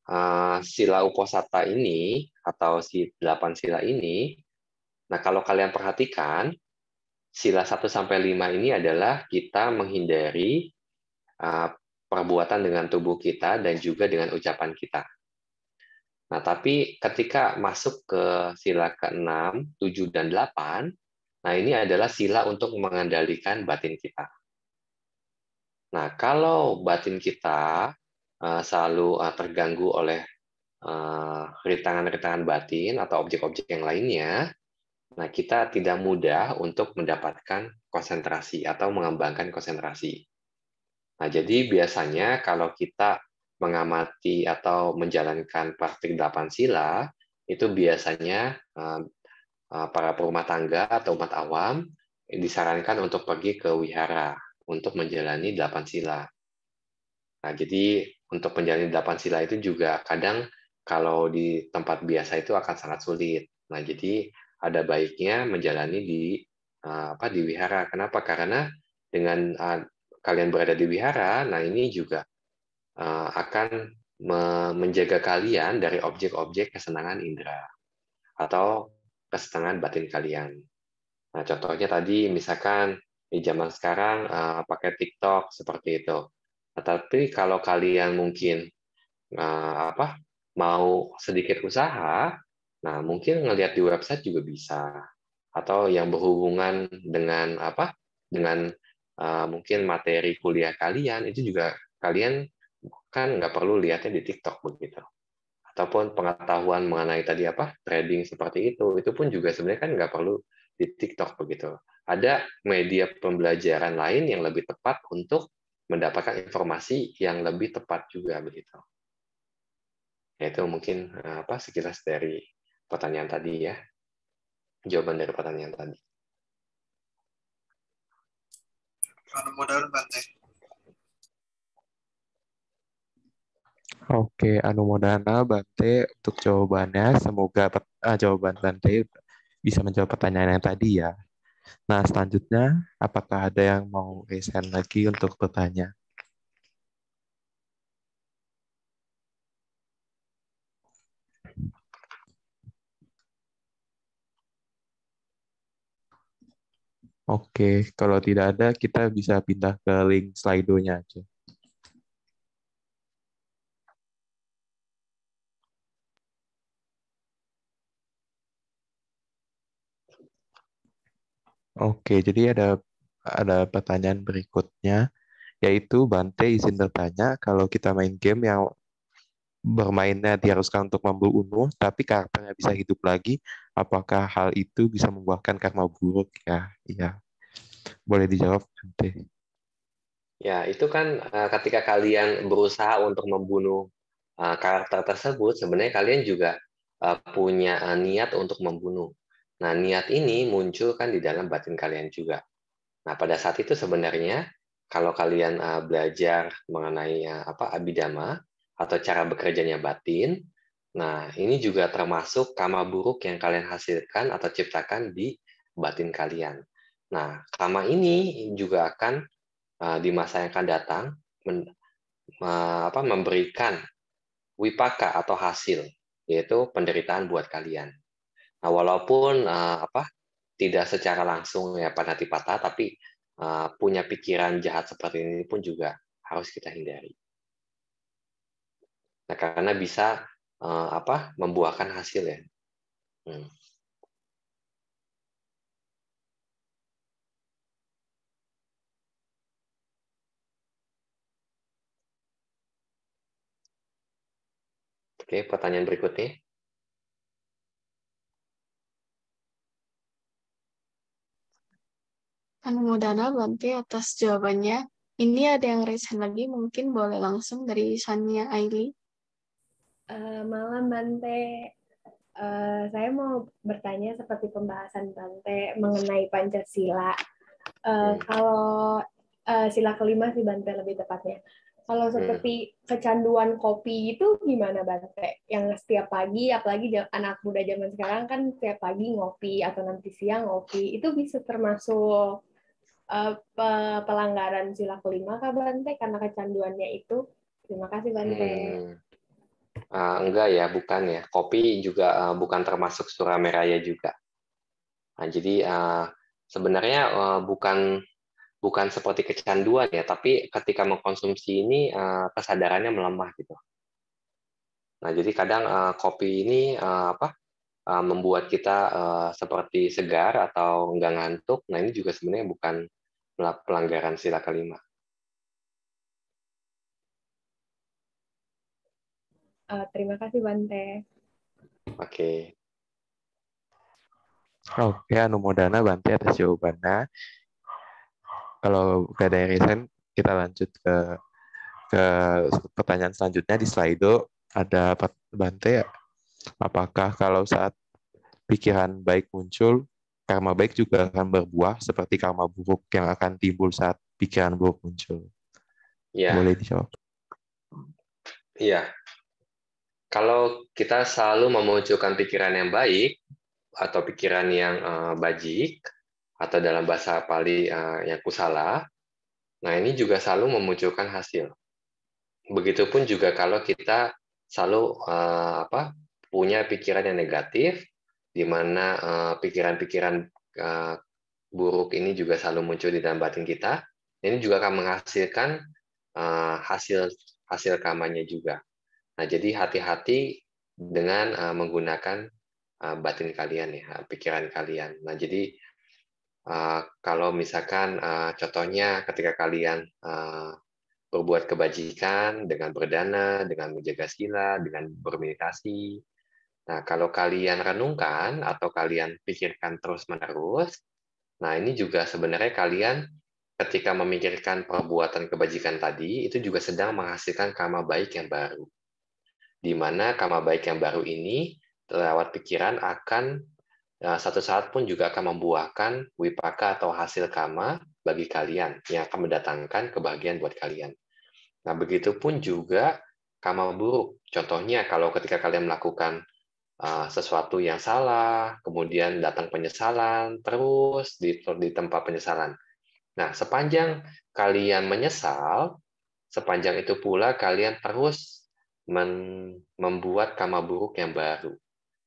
[SPEAKER 4] uh, eh, sila uposata ini atau si delapan sila ini, nah kalau kalian perhatikan sila 1 sampai lima ini adalah kita menghindari uh, perbuatan dengan tubuh kita dan juga dengan ucapan kita. Nah, tapi ketika masuk ke sila ke-6, 7 dan delapan Nah, ini adalah sila untuk mengendalikan batin kita. Nah, kalau batin kita eh, selalu eh, terganggu oleh eh, rintangan-rintangan batin atau objek-objek yang lainnya, nah kita tidak mudah untuk mendapatkan konsentrasi atau mengembangkan konsentrasi. Nah, jadi biasanya kalau kita mengamati atau menjalankan praktik delapan sila, itu biasanya Eh, para perumah tangga atau umat awam eh, disarankan untuk pergi ke wihara untuk menjalani delapan sila. Nah, jadi untuk menjalani delapan sila itu juga kadang kalau di tempat biasa itu akan sangat sulit. Nah, jadi ada baiknya menjalani di eh, apa di wihara. Kenapa? Karena dengan kalian berada di wihara, nah ini juga akan menjaga kalian dari objek-objek kesenangan indera atau kesenangan batin kalian. Nah, contohnya tadi misalkan di zaman sekarang uh, pakai TikTok seperti itu. Tetapi nah, kalau kalian mungkin uh, apa mau sedikit usaha, nah mungkin ngelihat di website juga bisa atau yang berhubungan dengan apa dengan uh, mungkin materi kuliah kalian itu juga kalian kan nggak perlu lihatnya di TikTok begitu ataupun pengetahuan mengenai tadi apa trading seperti itu itu pun juga sebenarnya kan nggak perlu di TikTok begitu. Ada media pembelajaran lain yang lebih tepat untuk mendapatkan informasi yang lebih tepat juga begitu. Itu mungkin eh, apa sekilas dari pertanyaan tadi ya. Jawaban dari pertanyaan tadi. kalau modal
[SPEAKER 3] banteng Oke, Anumodana Bante untuk jawabannya. Semoga ah, jawaban Bante bisa menjawab pertanyaan yang tadi ya. Nah, selanjutnya apakah ada yang mau resen lagi untuk bertanya? Oke, kalau tidak ada kita bisa pindah ke link slidonya nya aja. Oke, jadi ada ada pertanyaan berikutnya yaitu Bante izin bertanya kalau kita main game yang bermainnya diharuskan untuk membunuh tapi karakternya bisa hidup lagi apakah hal itu bisa membuahkan karma buruk ya iya boleh dijawab Bante
[SPEAKER 4] ya itu kan eh, ketika kalian berusaha untuk membunuh eh, karakter tersebut sebenarnya kalian juga eh, punya niat untuk membunuh Nah, niat ini muncul kan di dalam batin kalian juga. Nah, pada saat itu sebenarnya kalau kalian uh, belajar mengenai uh, apa abidama atau cara bekerjanya batin, nah ini juga termasuk kama buruk yang kalian hasilkan atau ciptakan di batin kalian. Nah, kama ini juga akan uh, di masa yang akan datang men, uh, apa, memberikan wipaka atau hasil, yaitu penderitaan buat kalian. Nah, walaupun uh, apa tidak secara langsung ya pada patah, tapi uh, punya pikiran jahat seperti ini pun juga harus kita hindari. Nah, karena bisa uh, apa membuahkan hasil ya.
[SPEAKER 2] Hmm. Oke, pertanyaan
[SPEAKER 4] berikutnya.
[SPEAKER 1] Kami Mudana Bante atas jawabannya. Ini ada yang resen lagi, mungkin boleh langsung dari Sania Aili. Uh, malam Bante, uh, saya mau bertanya seperti pembahasan Bante mengenai Pancasila. Uh, kalau uh, sila kelima sih Bante lebih tepatnya. Kalau hmm. seperti hmm. kecanduan kopi itu gimana Bante? Yang setiap pagi, apalagi anak muda zaman sekarang kan setiap pagi ngopi atau nanti siang ngopi, itu bisa termasuk Eh, pelanggaran sila kelima Kak Bante karena kecanduannya itu? Terima kasih Bante. Hmm.
[SPEAKER 4] Uh, enggak ya, bukan ya. Kopi juga uh, bukan termasuk meraya juga. Nah, jadi uh, sebenarnya uh, bukan bukan seperti kecanduan ya, tapi ketika mengkonsumsi ini uh, kesadarannya melemah gitu. Nah, jadi kadang uh, kopi ini uh, apa? membuat kita uh, seperti segar atau enggak ngantuk. Nah, ini juga sebenarnya bukan pelanggaran sila kelima.
[SPEAKER 6] Uh, terima kasih Bante.
[SPEAKER 4] Oke. Okay.
[SPEAKER 3] Oke, okay, Anumodana Bante atas jawabannya. Kalau gak ada yang resen, kita lanjut ke ke pertanyaan selanjutnya di slide ada Bante Apakah kalau saat pikiran baik muncul, karma baik juga akan berbuah seperti karma buruk yang akan timbul saat pikiran buruk muncul. Ya. Boleh dijawab.
[SPEAKER 4] Iya. Kalau kita selalu memunculkan pikiran yang baik atau pikiran yang uh, bajik atau dalam bahasa Pali uh, yang kusala, nah ini juga selalu memunculkan hasil. Begitupun juga kalau kita selalu uh, apa punya pikiran yang negatif di mana eh, pikiran-pikiran uh, buruk ini juga selalu muncul di dalam batin kita. Ini juga akan menghasilkan uh, hasil hasil kamanya juga. Nah, jadi hati-hati dengan uh, menggunakan uh, batin kalian ya, pikiran kalian. Nah, jadi uh, kalau misalkan uh, contohnya ketika kalian uh, berbuat kebajikan dengan berdana, dengan menjaga sila, dengan bermeditasi, Nah, kalau kalian renungkan atau kalian pikirkan terus-menerus, nah ini juga sebenarnya kalian ketika memikirkan perbuatan kebajikan tadi, itu juga sedang menghasilkan karma baik yang baru. Di mana karma baik yang baru ini lewat pikiran akan e, satu saat pun juga akan membuahkan wipaka atau hasil karma bagi kalian yang akan mendatangkan kebahagiaan buat kalian. Nah, begitu pun juga karma buruk. Contohnya kalau ketika kalian melakukan Ah, sesuatu yang salah, kemudian datang penyesalan, terus di, di tempat penyesalan. Nah, sepanjang kalian menyesal, sepanjang itu pula kalian terus men, membuat karma buruk yang baru,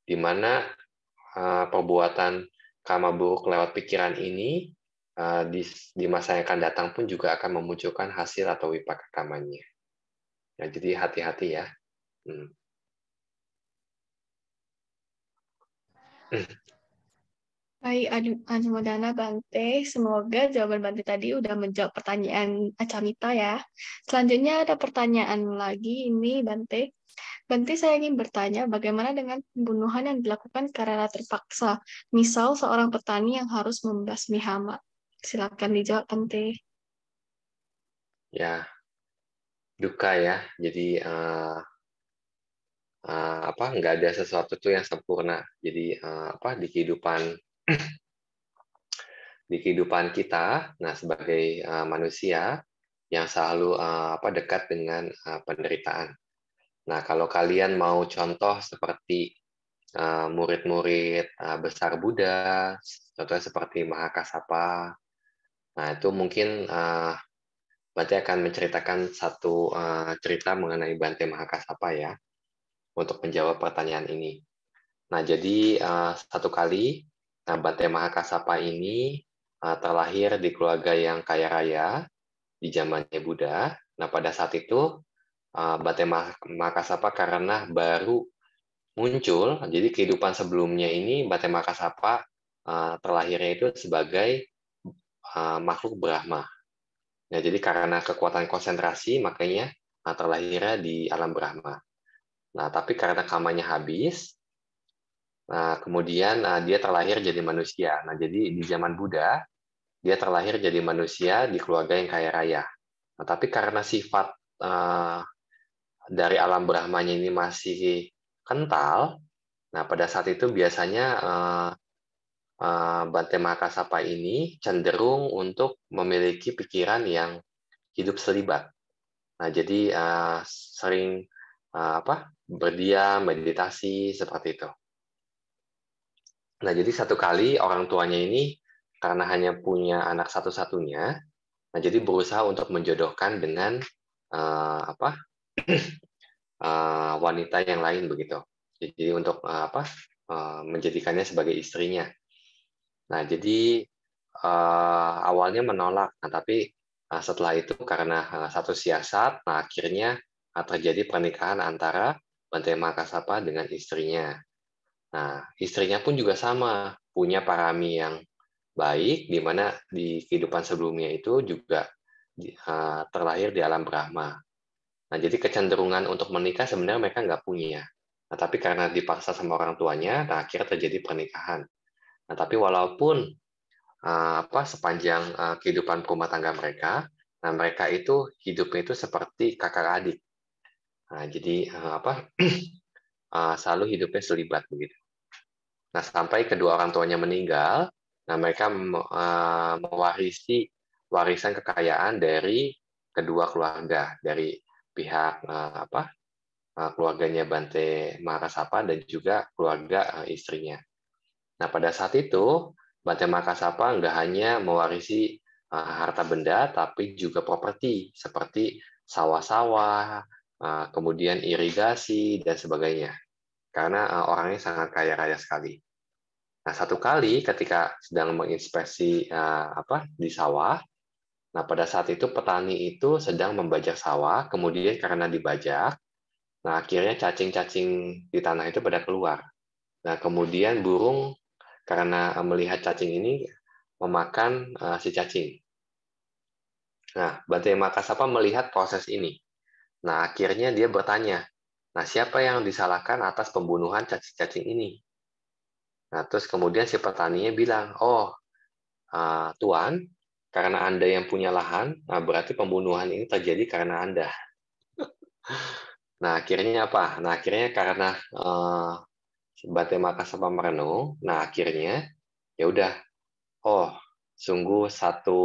[SPEAKER 4] di mana uh, perbuatan karma buruk lewat pikiran ini uh, di, di masa yang akan datang pun juga akan memunculkan hasil atau wipak kamanya. Nah, jadi hati-hati ya. Hmm.
[SPEAKER 1] Hai anu-, Anumodana Bante, semoga jawaban Bante tadi udah menjawab pertanyaan Acamita ya. Selanjutnya ada pertanyaan lagi ini Bante. Bante saya ingin bertanya bagaimana dengan pembunuhan yang dilakukan karena terpaksa, misal seorang petani yang harus membasmi hama. Silakan dijawab Bante.
[SPEAKER 4] Ya, duka ya. Jadi uh, uh, apa nggak ada sesuatu tuh yang sempurna jadi uh, apa di kehidupan di kehidupan kita nah sebagai uh, manusia yang selalu uh, apa dekat dengan uh, penderitaan nah kalau kalian mau contoh seperti murid-murid uh, besar Buddha contohnya seperti Mahakasapa nah itu mungkin uh, berarti akan menceritakan satu uh, cerita mengenai Bante Mahakasapa ya untuk menjawab pertanyaan ini. Nah, jadi eh, satu kali nah, Bante Mahakasapa ini eh, terlahir di keluarga yang kaya raya di zamannya Buddha. Nah, pada saat itu uh, Bante Mahakasapa karena baru muncul, jadi kehidupan sebelumnya ini Bante Mahakasapa terlahirnya itu sebagai makhluk Brahma. Nah, jadi karena kekuatan konsentrasi, makanya uh, terlahirnya di alam Brahma. Nah, tapi karena kamanya habis, nah kemudian nah, dia terlahir jadi manusia. Nah, jadi di zaman Buddha, dia terlahir jadi manusia di keluarga yang kaya raya. Nah, tapi karena sifat eh, dari alam Brahmanya ini masih kental, nah pada saat itu biasanya eh, eh, Bante Mahakasapa ini cenderung untuk memiliki pikiran yang hidup selibat. Nah, jadi eh, sering eh, apa berdiam, meditasi, seperti itu. Nah, jadi satu kali orang tuanya ini karena hanya punya anak satu-satunya, nah jadi berusaha untuk menjodohkan dengan uh, apa uh, wanita yang lain begitu. Jadi untuk uh, apa uh, menjadikannya sebagai istrinya. Nah, jadi uh, awalnya menolak, nah, tapi uh, setelah itu karena uh, satu siasat, nah akhirnya uh, terjadi pernikahan antara Bantai Makasapa dengan istrinya. Nah, istrinya pun juga sama, punya parami yang baik, di mana di kehidupan sebelumnya itu juga eh, terlahir di alam Brahma. Nah, jadi kecenderungan untuk menikah sebenarnya mereka nggak punya. Nah, tapi karena dipaksa sama orang tuanya, nah akhirnya terjadi pernikahan. Nah, tapi walaupun eh, apa sepanjang eh, kehidupan rumah tangga mereka, nah mereka itu hidupnya itu seperti kakak adik. Nah, jadi eh, apa ah, selalu hidupnya selibat begitu. Nah, sampai kedua orang tuanya meninggal, nah mereka ah, mewarisi warisan kekayaan dari kedua keluarga, dari pihak eh, apa eh, keluarganya Bante Marasapa dan juga keluarga istrinya. Nah, pada saat itu Bante Makasapa nggak hanya mewarisi harta benda, tapi juga properti seperti sawah-sawah, Ah, kemudian irigasi, dan sebagainya. Karena ah, orangnya sangat kaya raya sekali. Nah, satu kali ketika sedang menginspeksi ah, apa di sawah, nah pada saat itu petani itu sedang membajak sawah, kemudian karena dibajak, nah akhirnya cacing-cacing di tanah itu pada keluar. Nah, kemudian burung karena melihat cacing ini memakan si cacing. Nah, Bante Makasapa melihat proses ini. Nah, akhirnya dia bertanya, nah siapa yang disalahkan atas pembunuhan cacing-cacing ini? Nah, terus kemudian si petaninya bilang, oh, eh, Tuan, karena Anda yang punya lahan, nah berarti pembunuhan ini terjadi karena Anda. nah, akhirnya apa? Nah, akhirnya karena uh, eh, Bate Makassar merenung, nah akhirnya ya udah, oh, sungguh satu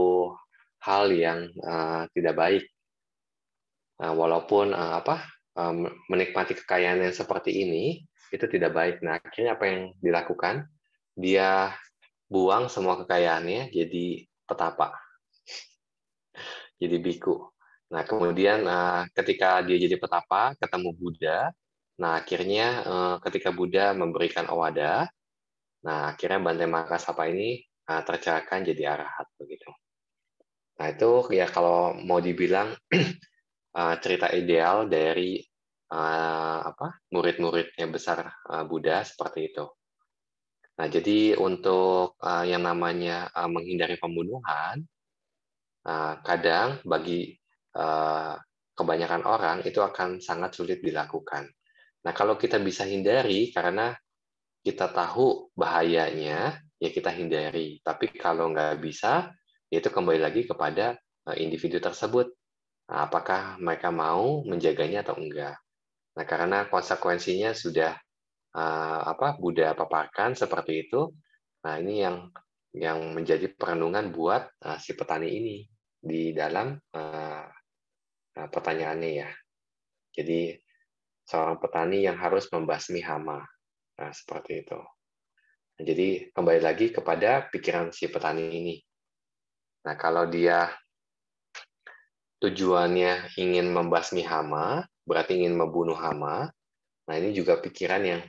[SPEAKER 4] hal yang uh, tidak baik Nah, walaupun uh, apa um, menikmati kekayaan yang seperti ini itu tidak baik. Nah, akhirnya apa yang dilakukan? Dia buang semua kekayaannya jadi petapa. jadi biku. Nah, kemudian uh, ketika dia jadi petapa, ketemu Buddha. Nah, akhirnya uh, ketika Buddha memberikan awada, nah akhirnya Bante sapa ini uh, tercerahkan jadi arahat begitu. Nah, itu ya kalau mau dibilang uh, cerita ideal dari uh, apa murid yang besar uh, Buddha seperti itu. Nah, jadi untuk uh, yang namanya uh, menghindari pembunuhan, uh, kadang bagi uh, kebanyakan orang itu akan sangat sulit dilakukan. Nah, kalau kita bisa hindari karena kita tahu bahayanya, ya kita hindari. Tapi kalau nggak bisa, ya itu kembali lagi kepada individu tersebut apakah mereka mau menjaganya atau enggak? Nah, karena konsekuensinya sudah eh, apa Buddha paparkan seperti itu, nah ini yang yang menjadi perenungan buat eh, si petani ini di dalam uh, pertanyaannya ya. Jadi seorang petani yang harus membasmi hama, nah, seperti itu. jadi kembali lagi kepada pikiran si petani ini. Nah kalau dia tujuannya ingin membasmi hama, berarti ingin membunuh hama. Nah, ini juga pikiran yang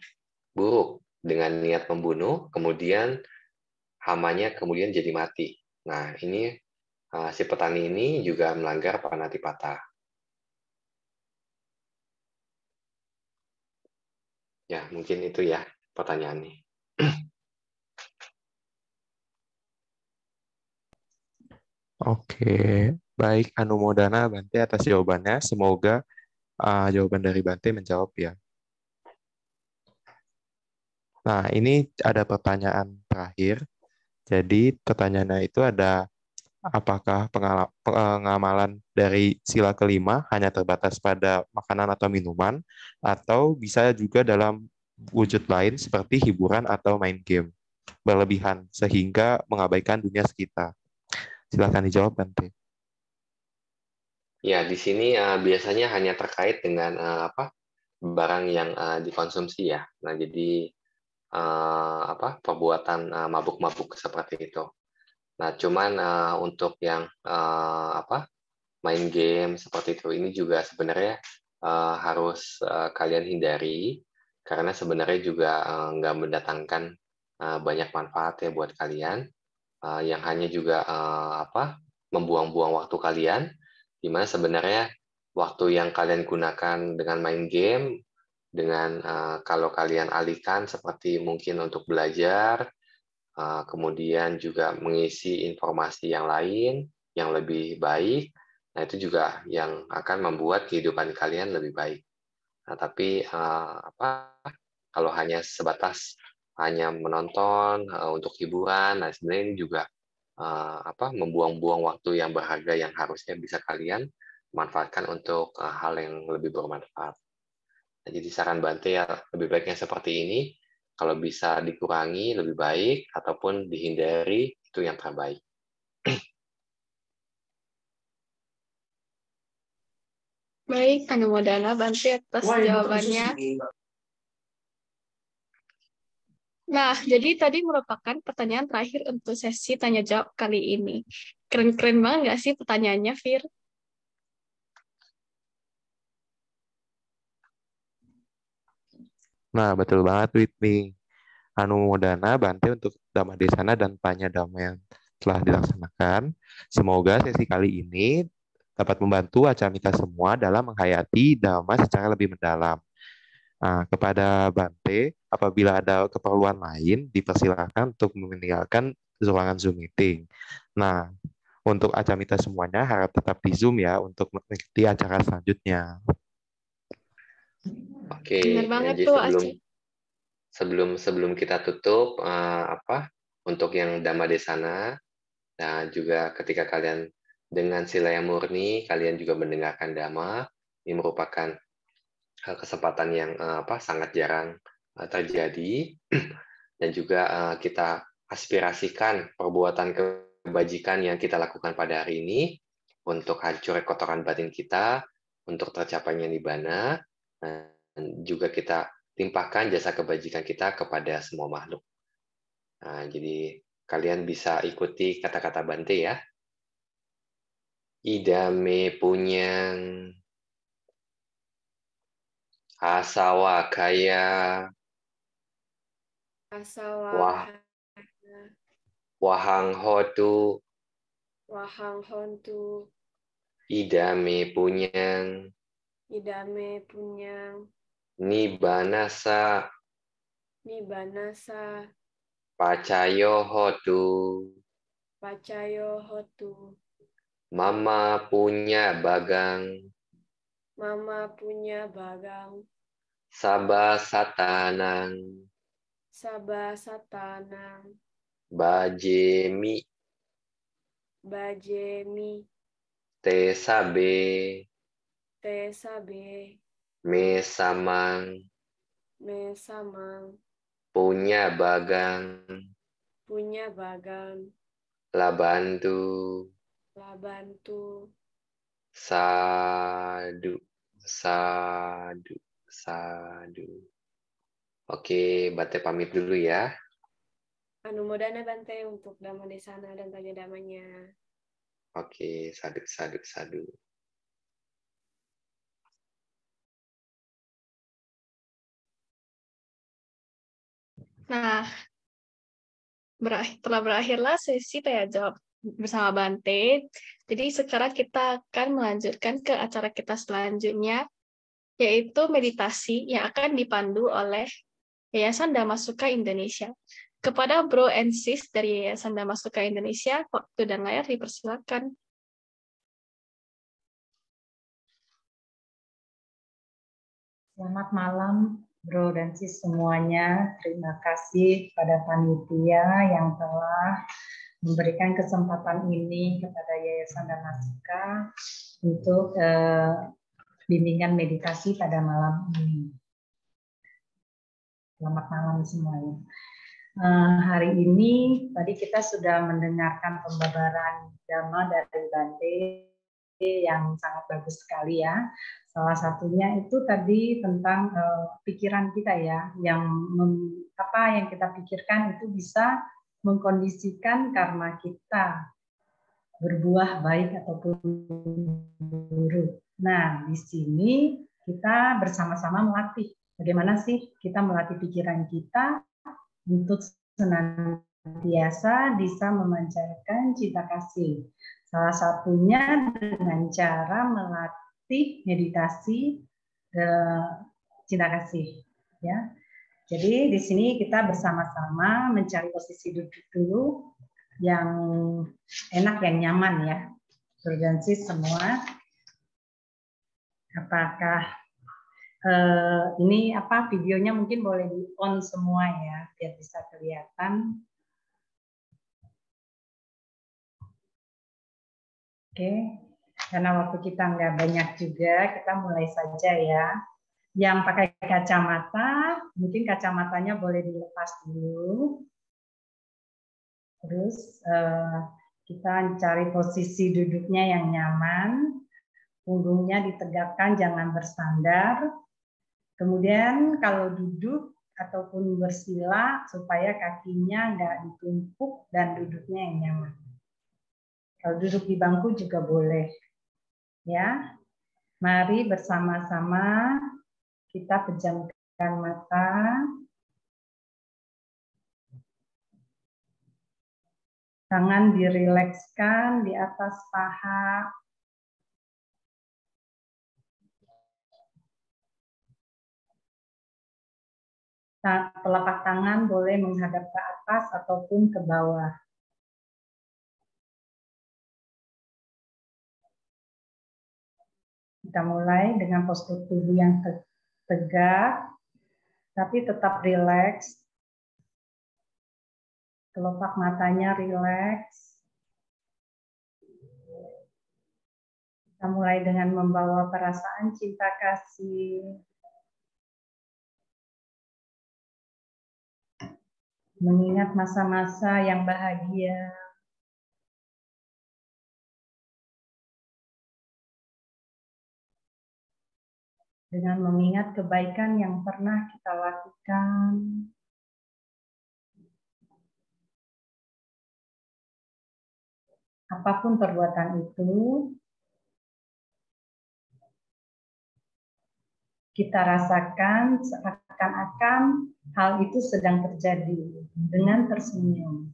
[SPEAKER 4] buruk dengan niat membunuh, kemudian hamanya kemudian jadi mati. Nah, ini uh, si petani ini juga melanggar panatipata. Ya, mungkin itu ya pertanyaannya.
[SPEAKER 3] Oke, Baik, Anu Anumodana Bante atas jawabannya. Semoga uh, jawaban dari Bante menjawab ya. Nah, ini ada pertanyaan terakhir. Jadi pertanyaannya itu ada apakah pengamalan dari sila kelima hanya terbatas pada makanan atau minuman, atau bisa juga dalam wujud lain seperti hiburan atau main game berlebihan sehingga mengabaikan dunia sekitar. Silakan dijawab Bante.
[SPEAKER 4] Ya, di sini uh, biasanya hanya terkait dengan uh, apa barang yang uh, dikonsumsi ya. Nah, jadi uh, apa perbuatan uh, mabuk-mabuk seperti itu. Nah, cuman uh, untuk yang uh, apa main game seperti itu ini juga sebenarnya uh, harus uh, kalian hindari karena sebenarnya juga uh, nggak mendatangkan uh, banyak manfaat ya buat kalian uh, yang hanya juga uh, apa membuang-buang waktu kalian Dimana sebenarnya waktu yang kalian gunakan dengan main game, dengan uh, kalau kalian alihkan seperti mungkin untuk belajar, uh, kemudian juga mengisi informasi yang lain yang lebih baik, nah itu juga yang akan membuat kehidupan kalian lebih baik. Nah, tapi uh, apa kalau hanya sebatas hanya menonton uh, untuk hiburan, nah sebenarnya ini juga uh, apa membuang-buang waktu yang berharga yang harusnya bisa kalian manfaatkan untuk uh, hal yang lebih bermanfaat. Nah, jadi saran Bante ya lebih baiknya seperti ini. Kalau bisa dikurangi lebih baik ataupun dihindari itu yang
[SPEAKER 1] terbaik. Baik, Kanemodana Modana Bante atas Wah, jawabannya. Itu Nah, jadi tadi merupakan pertanyaan terakhir untuk sesi tanya jawab kali ini. Keren-keren banget nggak sih pertanyaannya, Fir?
[SPEAKER 4] Nah,
[SPEAKER 3] betul banget, Whitney. Anu modana Bante untuk damai di sana dan Tanya damai yang telah dilaksanakan. Semoga sesi kali ini dapat membantu acamita semua dalam menghayati damai secara lebih mendalam. Nah, kepada Bante, apabila ada keperluan lain, dipersilakan untuk meninggalkan ruangan Zoom meeting. Nah, untuk acara kita semuanya harap tetap di Zoom ya untuk mengikuti
[SPEAKER 4] acara selanjutnya. Oke, Benar banget sebelum, sebelum sebelum kita tutup uh, apa untuk yang dama di sana dan nah, juga ketika kalian dengan sila yang murni kalian juga mendengarkan dama, ini merupakan Eh, kesempatan yang eh, apa sangat jarang eh, terjadi dan juga kita aspirasikan perbuatan kebajikan yang kita lakukan pada hari ini untuk hancur kotoran batin kita untuk tercapainya nibana dan juga kita limpahkan jasa kebajikan kita kepada semua makhluk. Nah, jadi kalian bisa ikuti kata-kata Bante ya. Idame punyang Asawa
[SPEAKER 1] Asawa Wah.
[SPEAKER 4] Wahang hotu.
[SPEAKER 1] Wahang hontu.
[SPEAKER 4] Idame punyang.
[SPEAKER 1] Idame punyang.
[SPEAKER 4] Nibanasa.
[SPEAKER 1] Nibanasa.
[SPEAKER 4] Pacayo hotu.
[SPEAKER 1] Pacayo hotu.
[SPEAKER 4] Mama punya bagang.
[SPEAKER 1] Mama punya bagang.
[SPEAKER 4] Sabah satanang.
[SPEAKER 1] Sabah satanang.
[SPEAKER 4] Bajemi.
[SPEAKER 1] Bajemi.
[SPEAKER 4] Tesabe.
[SPEAKER 1] Tesabe.
[SPEAKER 4] Mesamang.
[SPEAKER 1] Mesamang.
[SPEAKER 4] Punya bagang.
[SPEAKER 1] Punya bagang.
[SPEAKER 4] Labantu.
[SPEAKER 1] Labantu.
[SPEAKER 4] Sadu. Sadu sadu. Oke, Bante pamit dulu ya.
[SPEAKER 1] anu Anumodana Bante untuk damai di sana
[SPEAKER 6] dan tanya Damanya.
[SPEAKER 4] Oke, sadu, sadu, sadu.
[SPEAKER 1] Nah, berakhir, telah berakhirlah sesi tanya jawab bersama Bante. Jadi sekarang kita akan melanjutkan ke acara kita selanjutnya yaitu meditasi yang akan dipandu oleh Yayasan Damasuka Indonesia. Kepada bro and sis dari Yayasan Damasuka Indonesia, waktu dan layar dipersilakan.
[SPEAKER 6] Selamat malam, bro dan sis semuanya. Terima kasih pada panitia yang telah memberikan kesempatan ini kepada Yayasan Damasuka untuk eh, bimbingan meditasi pada malam ini. Selamat malam semuanya. Uh, hari ini tadi kita sudah mendengarkan pembabaran dhamma dari Bante yang sangat bagus sekali ya. Salah satunya itu tadi tentang uh, pikiran kita ya, yang mem, apa yang kita pikirkan itu bisa mengkondisikan karma kita berbuah baik ataupun buruk. Nah, di sini kita bersama-sama melatih bagaimana sih kita melatih pikiran kita untuk senantiasa bisa memancarkan cinta kasih. Salah satunya dengan cara melatih meditasi eh, cinta kasih, ya. Jadi di sini kita bersama-sama mencari posisi duduk dulu yang enak yang nyaman ya. Berganti semua apakah eh, ini apa videonya mungkin boleh di on semua ya biar bisa kelihatan. Oke, karena waktu kita nggak banyak juga, kita mulai saja ya. Yang pakai kacamata, mungkin kacamatanya boleh dilepas dulu. Terus eh, kita cari posisi duduknya yang nyaman punggungnya ditegakkan jangan bersandar. Kemudian kalau duduk ataupun bersila supaya kakinya nggak ditumpuk dan duduknya yang nyaman. Kalau duduk di bangku juga boleh. Ya. Mari bersama-sama kita pejamkan mata. Tangan
[SPEAKER 2] direlekskan
[SPEAKER 6] di atas paha, telapak tangan boleh menghadap ke atas ataupun ke bawah. Kita mulai dengan postur tubuh yang tegak, tapi tetap rileks. Kelopak matanya rileks. Kita mulai dengan membawa perasaan cinta kasih, mengingat masa-masa yang bahagia,
[SPEAKER 2] dengan mengingat kebaikan yang pernah kita lakukan.
[SPEAKER 6] Apapun perbuatan itu, kita rasakan seakan-akan hal itu sedang terjadi dengan tersenyum.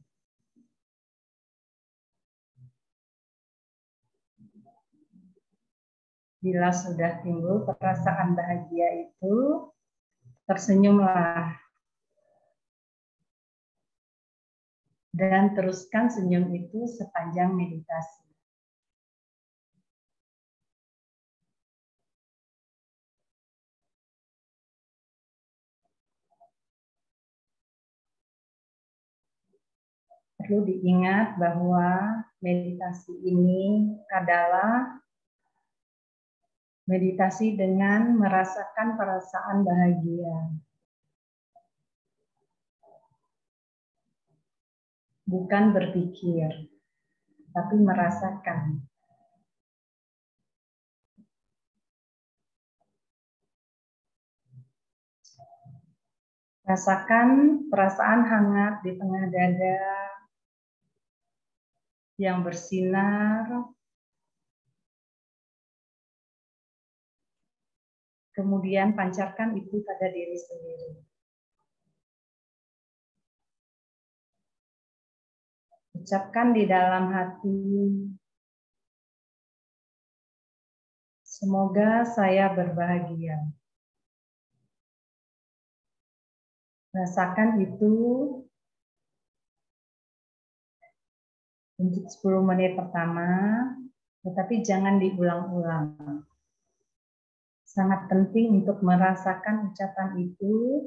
[SPEAKER 6] Bila sudah timbul perasaan bahagia itu, tersenyumlah. Dan teruskan senyum itu
[SPEAKER 2] sepanjang meditasi.
[SPEAKER 6] perlu diingat bahwa meditasi ini adalah meditasi dengan merasakan perasaan bahagia. Bukan berpikir, tapi merasakan. Rasakan perasaan hangat di tengah dada, yang bersinar. Kemudian pancarkan itu pada diri sendiri. Ucapkan di
[SPEAKER 2] dalam hati, semoga saya berbahagia.
[SPEAKER 6] Rasakan itu untuk 10 menit pertama, tetapi jangan diulang-ulang. Sangat penting untuk merasakan ucapan itu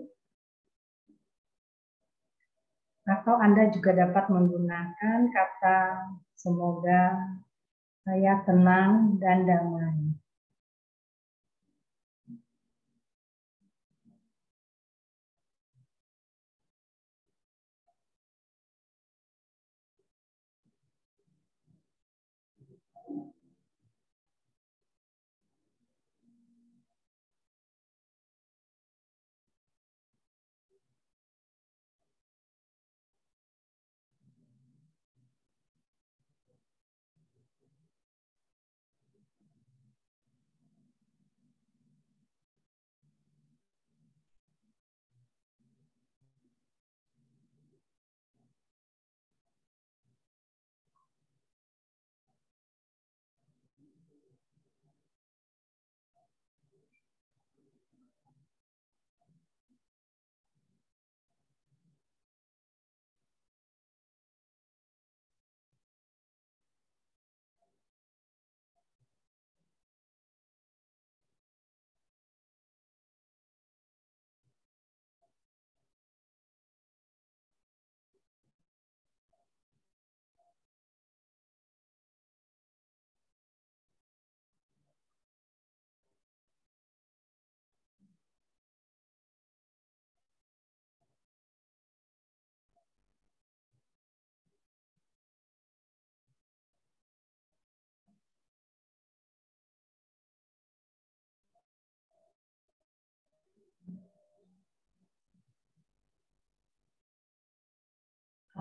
[SPEAKER 6] atau Anda juga dapat menggunakan kata semoga saya tenang dan damai.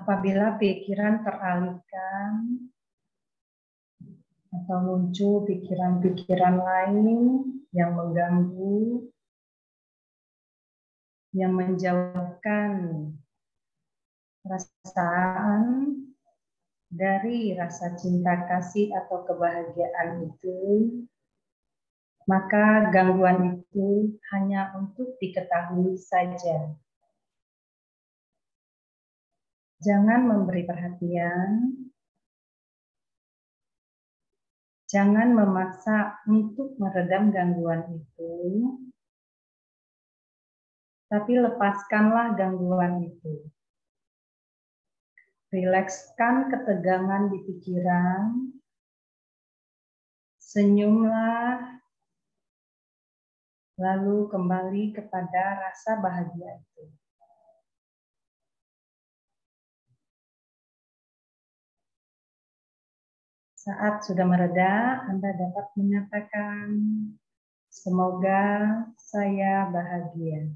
[SPEAKER 6] Apabila pikiran teralihkan atau muncul pikiran-pikiran lain yang mengganggu, yang menjauhkan perasaan dari rasa cinta kasih atau kebahagiaan itu, maka gangguan itu hanya untuk diketahui saja jangan memberi perhatian, jangan memaksa untuk meredam gangguan itu, tapi lepaskanlah gangguan itu. Rilekskan ketegangan di pikiran, senyumlah, lalu kembali kepada rasa bahagia itu. Saat sudah mereda, Anda dapat menyatakan, "Semoga saya bahagia."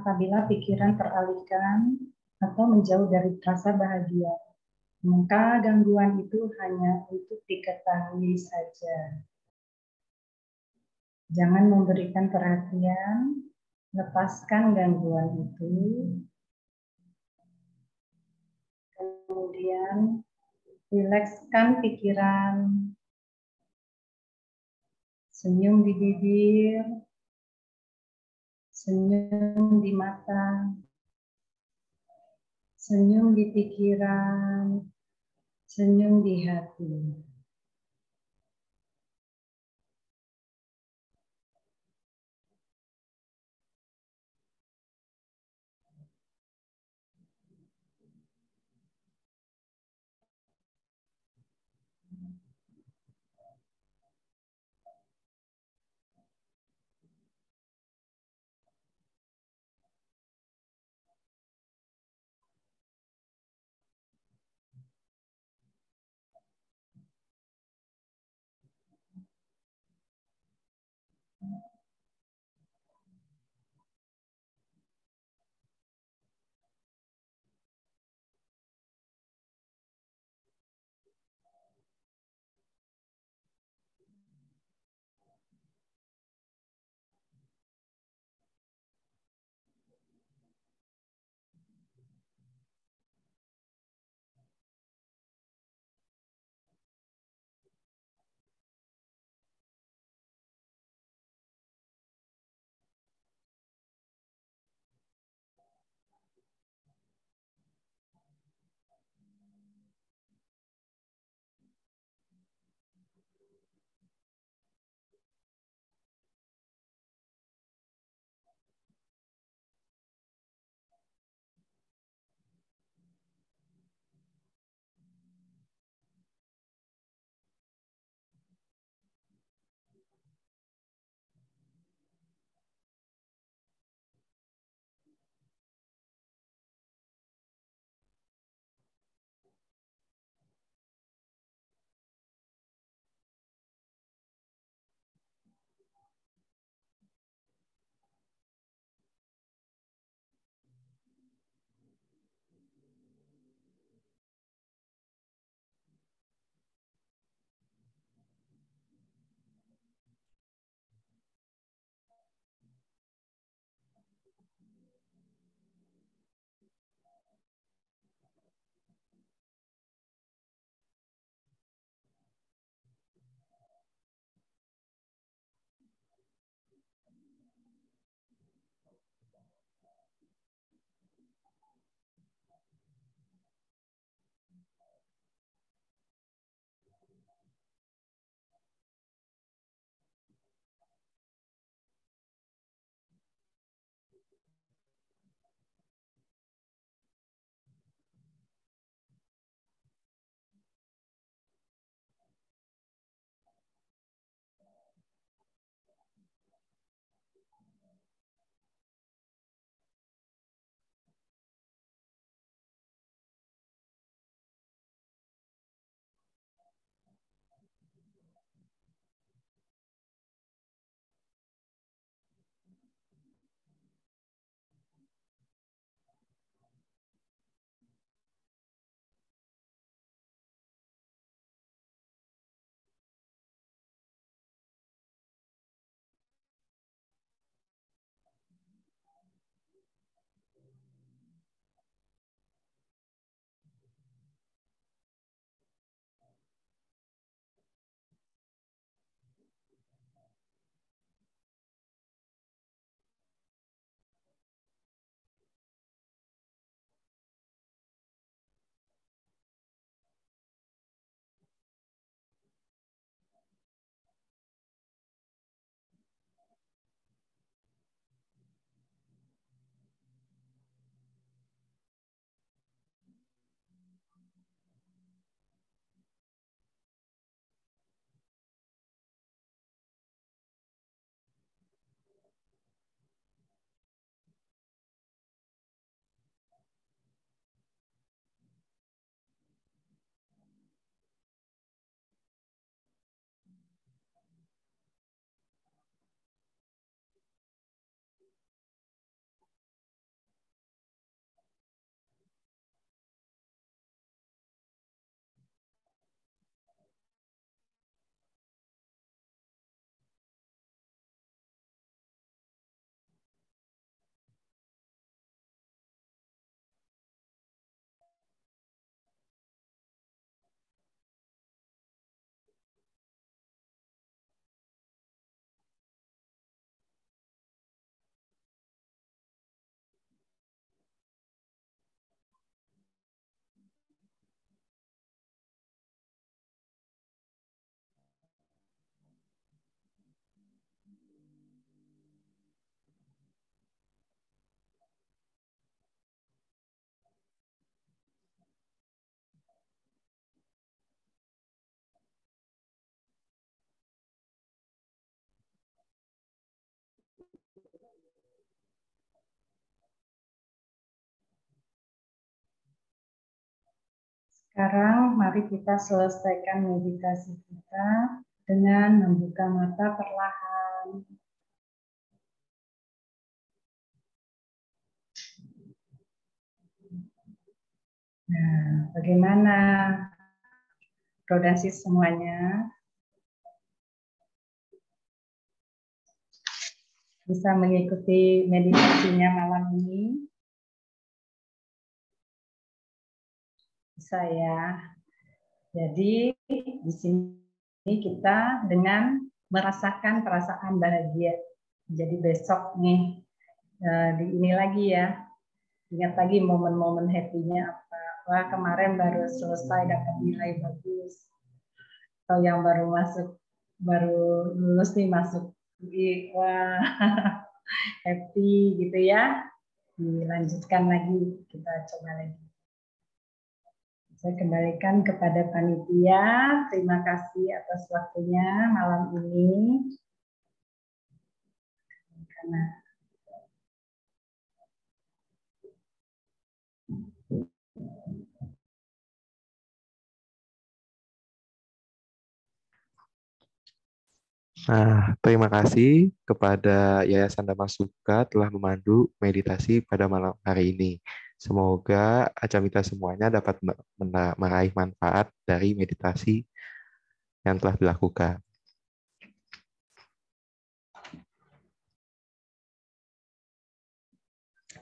[SPEAKER 6] apabila pikiran teralihkan atau menjauh dari rasa bahagia. Maka gangguan itu hanya untuk diketahui saja. Jangan memberikan perhatian, lepaskan gangguan itu. Kemudian rilekskan pikiran, senyum di bibir, senyum di mata, senyum di pikiran, senyum di hati. Sekarang mari kita selesaikan meditasi kita dengan membuka mata perlahan. Nah, bagaimana rodasi semuanya? Bisa mengikuti meditasinya malam ini? saya Jadi di sini kita dengan merasakan perasaan bahagia. Jadi besok nih eh, di ini lagi ya. Ingat lagi momen-momen happy-nya apa. Wah, kemarin baru selesai dapat nilai bagus. Atau yang baru masuk baru lulus nih masuk UI. Wah, happy gitu ya. Dilanjutkan lagi, kita coba lagi. Saya kembalikan kepada panitia. Terima kasih atas waktunya malam ini.
[SPEAKER 3] Nah, terima kasih kepada Yayasan Damasuka telah memandu meditasi pada malam hari ini. Semoga acara kita semuanya dapat meraih manfaat dari meditasi yang telah dilakukan.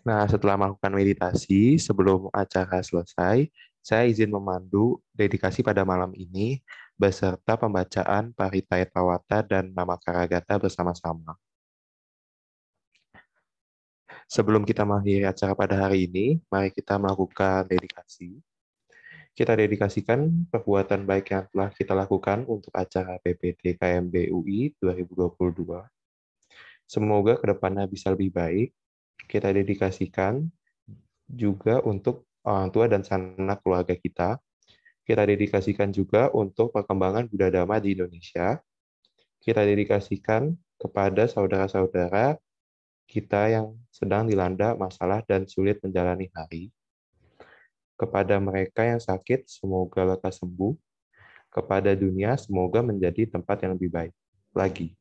[SPEAKER 3] Nah, setelah melakukan meditasi, sebelum acara selesai, saya izin memandu dedikasi pada malam ini beserta pembacaan Paritaya Tawata dan Nama Karagata bersama-sama. Sebelum kita mengakhiri acara pada hari ini, mari kita melakukan dedikasi. Kita dedikasikan perbuatan baik yang telah kita lakukan untuk acara PPT KMB UI 2022. Semoga kedepannya bisa lebih baik. Kita dedikasikan juga untuk orang tua dan sanak keluarga kita. Kita dedikasikan juga untuk perkembangan budaya dhamma di Indonesia. Kita dedikasikan kepada saudara-saudara kita yang sedang dilanda masalah dan sulit menjalani hari. Kepada mereka yang sakit, semoga lekas sembuh. Kepada dunia, semoga menjadi tempat yang lebih baik lagi.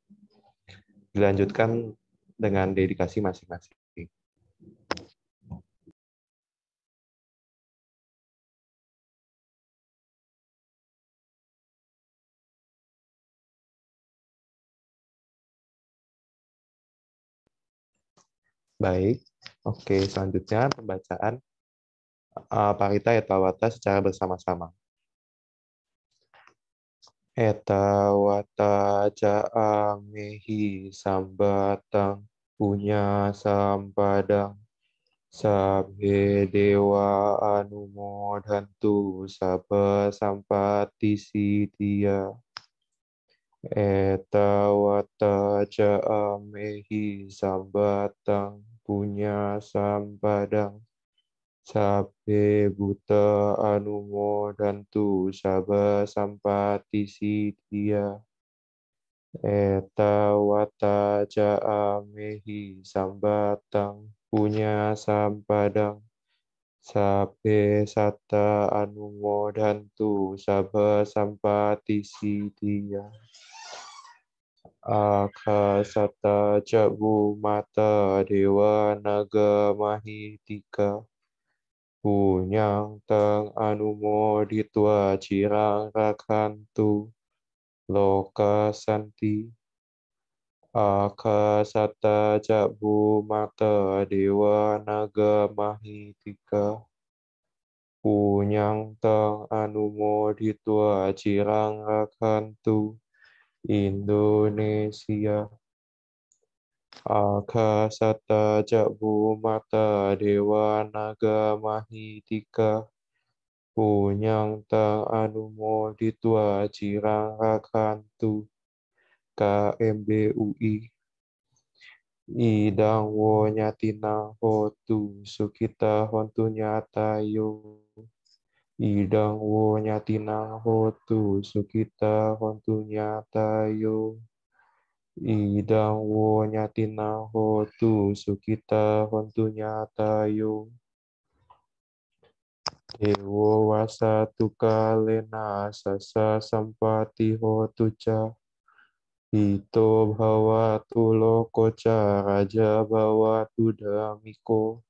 [SPEAKER 3] Dilanjutkan dengan dedikasi masing-masing. Baik. Oke, selanjutnya pembacaan uh, parita etawata secara bersama-sama. Etawata jaamehi sambatang punya sampadang Sabhe dewa anumodhantu sabha sampati Etawata ca amehi sambatang punya sampadang Sabe buta anumo dan tu saba sampati sidia. Eta wata amehi sambatang punya sampadang. Sabe sata anumo dan tu saba sampati sidia akasata jagu mata dewa naga mahitika punyang tang di tua cirang rakantu loka santi akasata jagu mata dewa naga mahitika punyang tang di tua cirang rakantu Indonesia. Akasata jabu mata dewa naga mahitika punyang tang anumoditwa cirang rakantu KMBUI idang wo nyatina hotu sukita hontu nyata Idang wo nyatinang hotu sukita hontu nyatayo. Idang wo nyatinang hotu sukita hontu nyatayo. Dewo wasa tuka lena sasa sampati hotu ca. Ito bawa tu loko ca raja bawa tu damiko.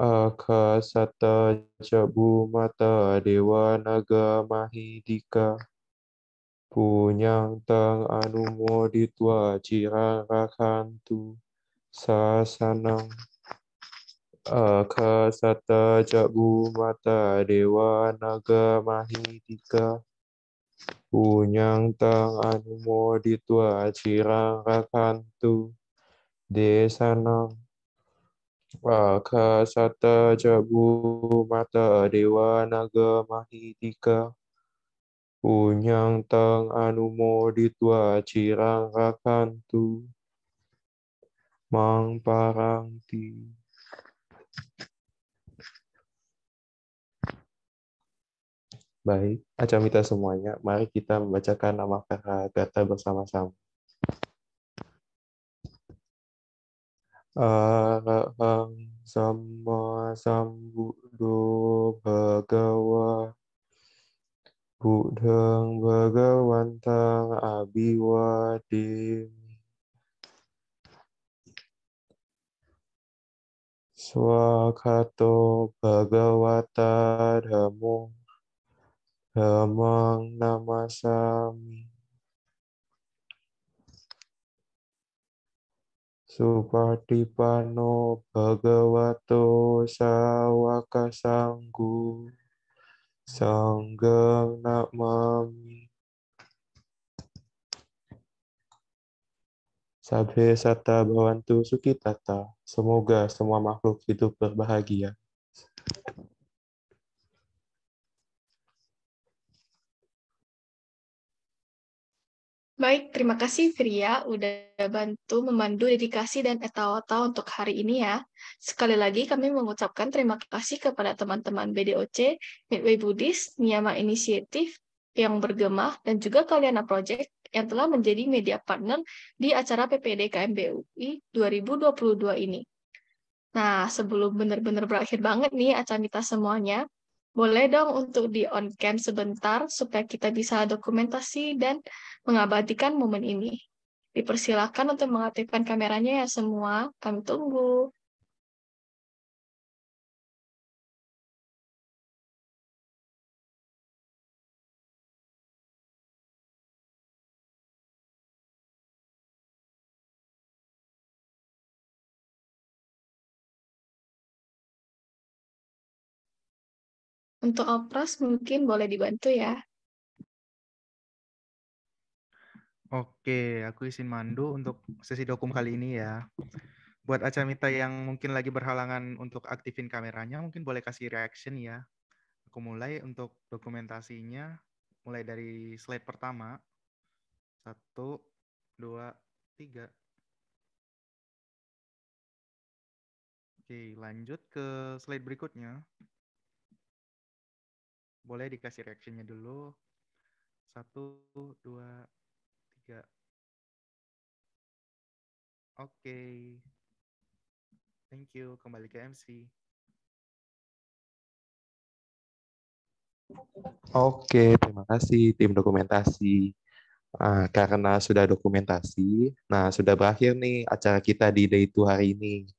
[SPEAKER 3] Akha sata jabu mata dewa naga mahidika punyang tang anumoditwa cirang rakantu sasanang Akha sata jabu mata dewa naga mahidika punyang tang anumoditwa cirang rakantu desanang Akasata jabu mata dewa naga mahitika. Unyang tang anumoditwa cirang rakantu. Mang parang Baik, acamita semuanya. Mari kita membacakan nama kata bersama-sama. sama sambu do bagawa budang bagawantang abiwadim swakato bagawata dhamu damang namasami Supatipano Bhagavato Sawaka Sanggu Sanggam Namami Sabhe Sata Bawantu Sukitata Semoga semua makhluk hidup berbahagia.
[SPEAKER 1] Baik, terima kasih Fria udah bantu memandu dedikasi dan etawata untuk hari ini ya. Sekali lagi kami mengucapkan terima kasih kepada teman-teman BDOC, Midway Buddhist, Niyama Initiative yang bergemah dan juga Kaliana Project yang telah menjadi media partner di acara PPD KMBUI 2022 ini. Nah, sebelum benar-benar berakhir banget nih acamita semuanya, boleh dong untuk di on cam sebentar supaya kita bisa dokumentasi dan mengabadikan momen ini. Dipersilahkan untuk mengaktifkan kameranya ya semua. Kami tunggu.
[SPEAKER 2] Untuk opras mungkin boleh dibantu ya.
[SPEAKER 3] Oke, aku izin mandu untuk sesi dokum kali ini ya. Buat Acamita yang mungkin lagi berhalangan untuk aktifin kameranya, mungkin boleh kasih reaction ya. Aku mulai untuk dokumentasinya, mulai dari slide pertama. Satu, dua, tiga. Oke, lanjut ke slide berikutnya boleh dikasih reactionnya dulu satu dua tiga oke okay. thank you kembali ke MC Oke, okay, terima kasih tim dokumentasi. Nah, karena sudah dokumentasi, nah sudah berakhir nih acara kita di Day 2 hari ini.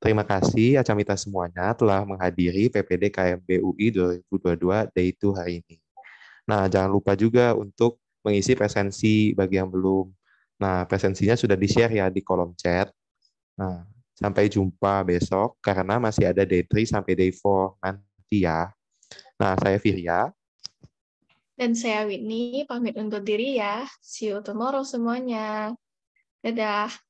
[SPEAKER 3] Terima kasih Acamita semuanya telah menghadiri PPD KMB UI 2022 Day 2 hari ini. Nah, jangan lupa juga untuk mengisi presensi bagi yang belum. Nah, presensinya sudah di-share ya di kolom chat. Nah, sampai jumpa besok karena masih ada day 3 sampai day 4 nanti ya. Nah, saya Firya.
[SPEAKER 1] Dan saya Whitney, pamit untuk diri ya. See you tomorrow semuanya.
[SPEAKER 2] Dadah.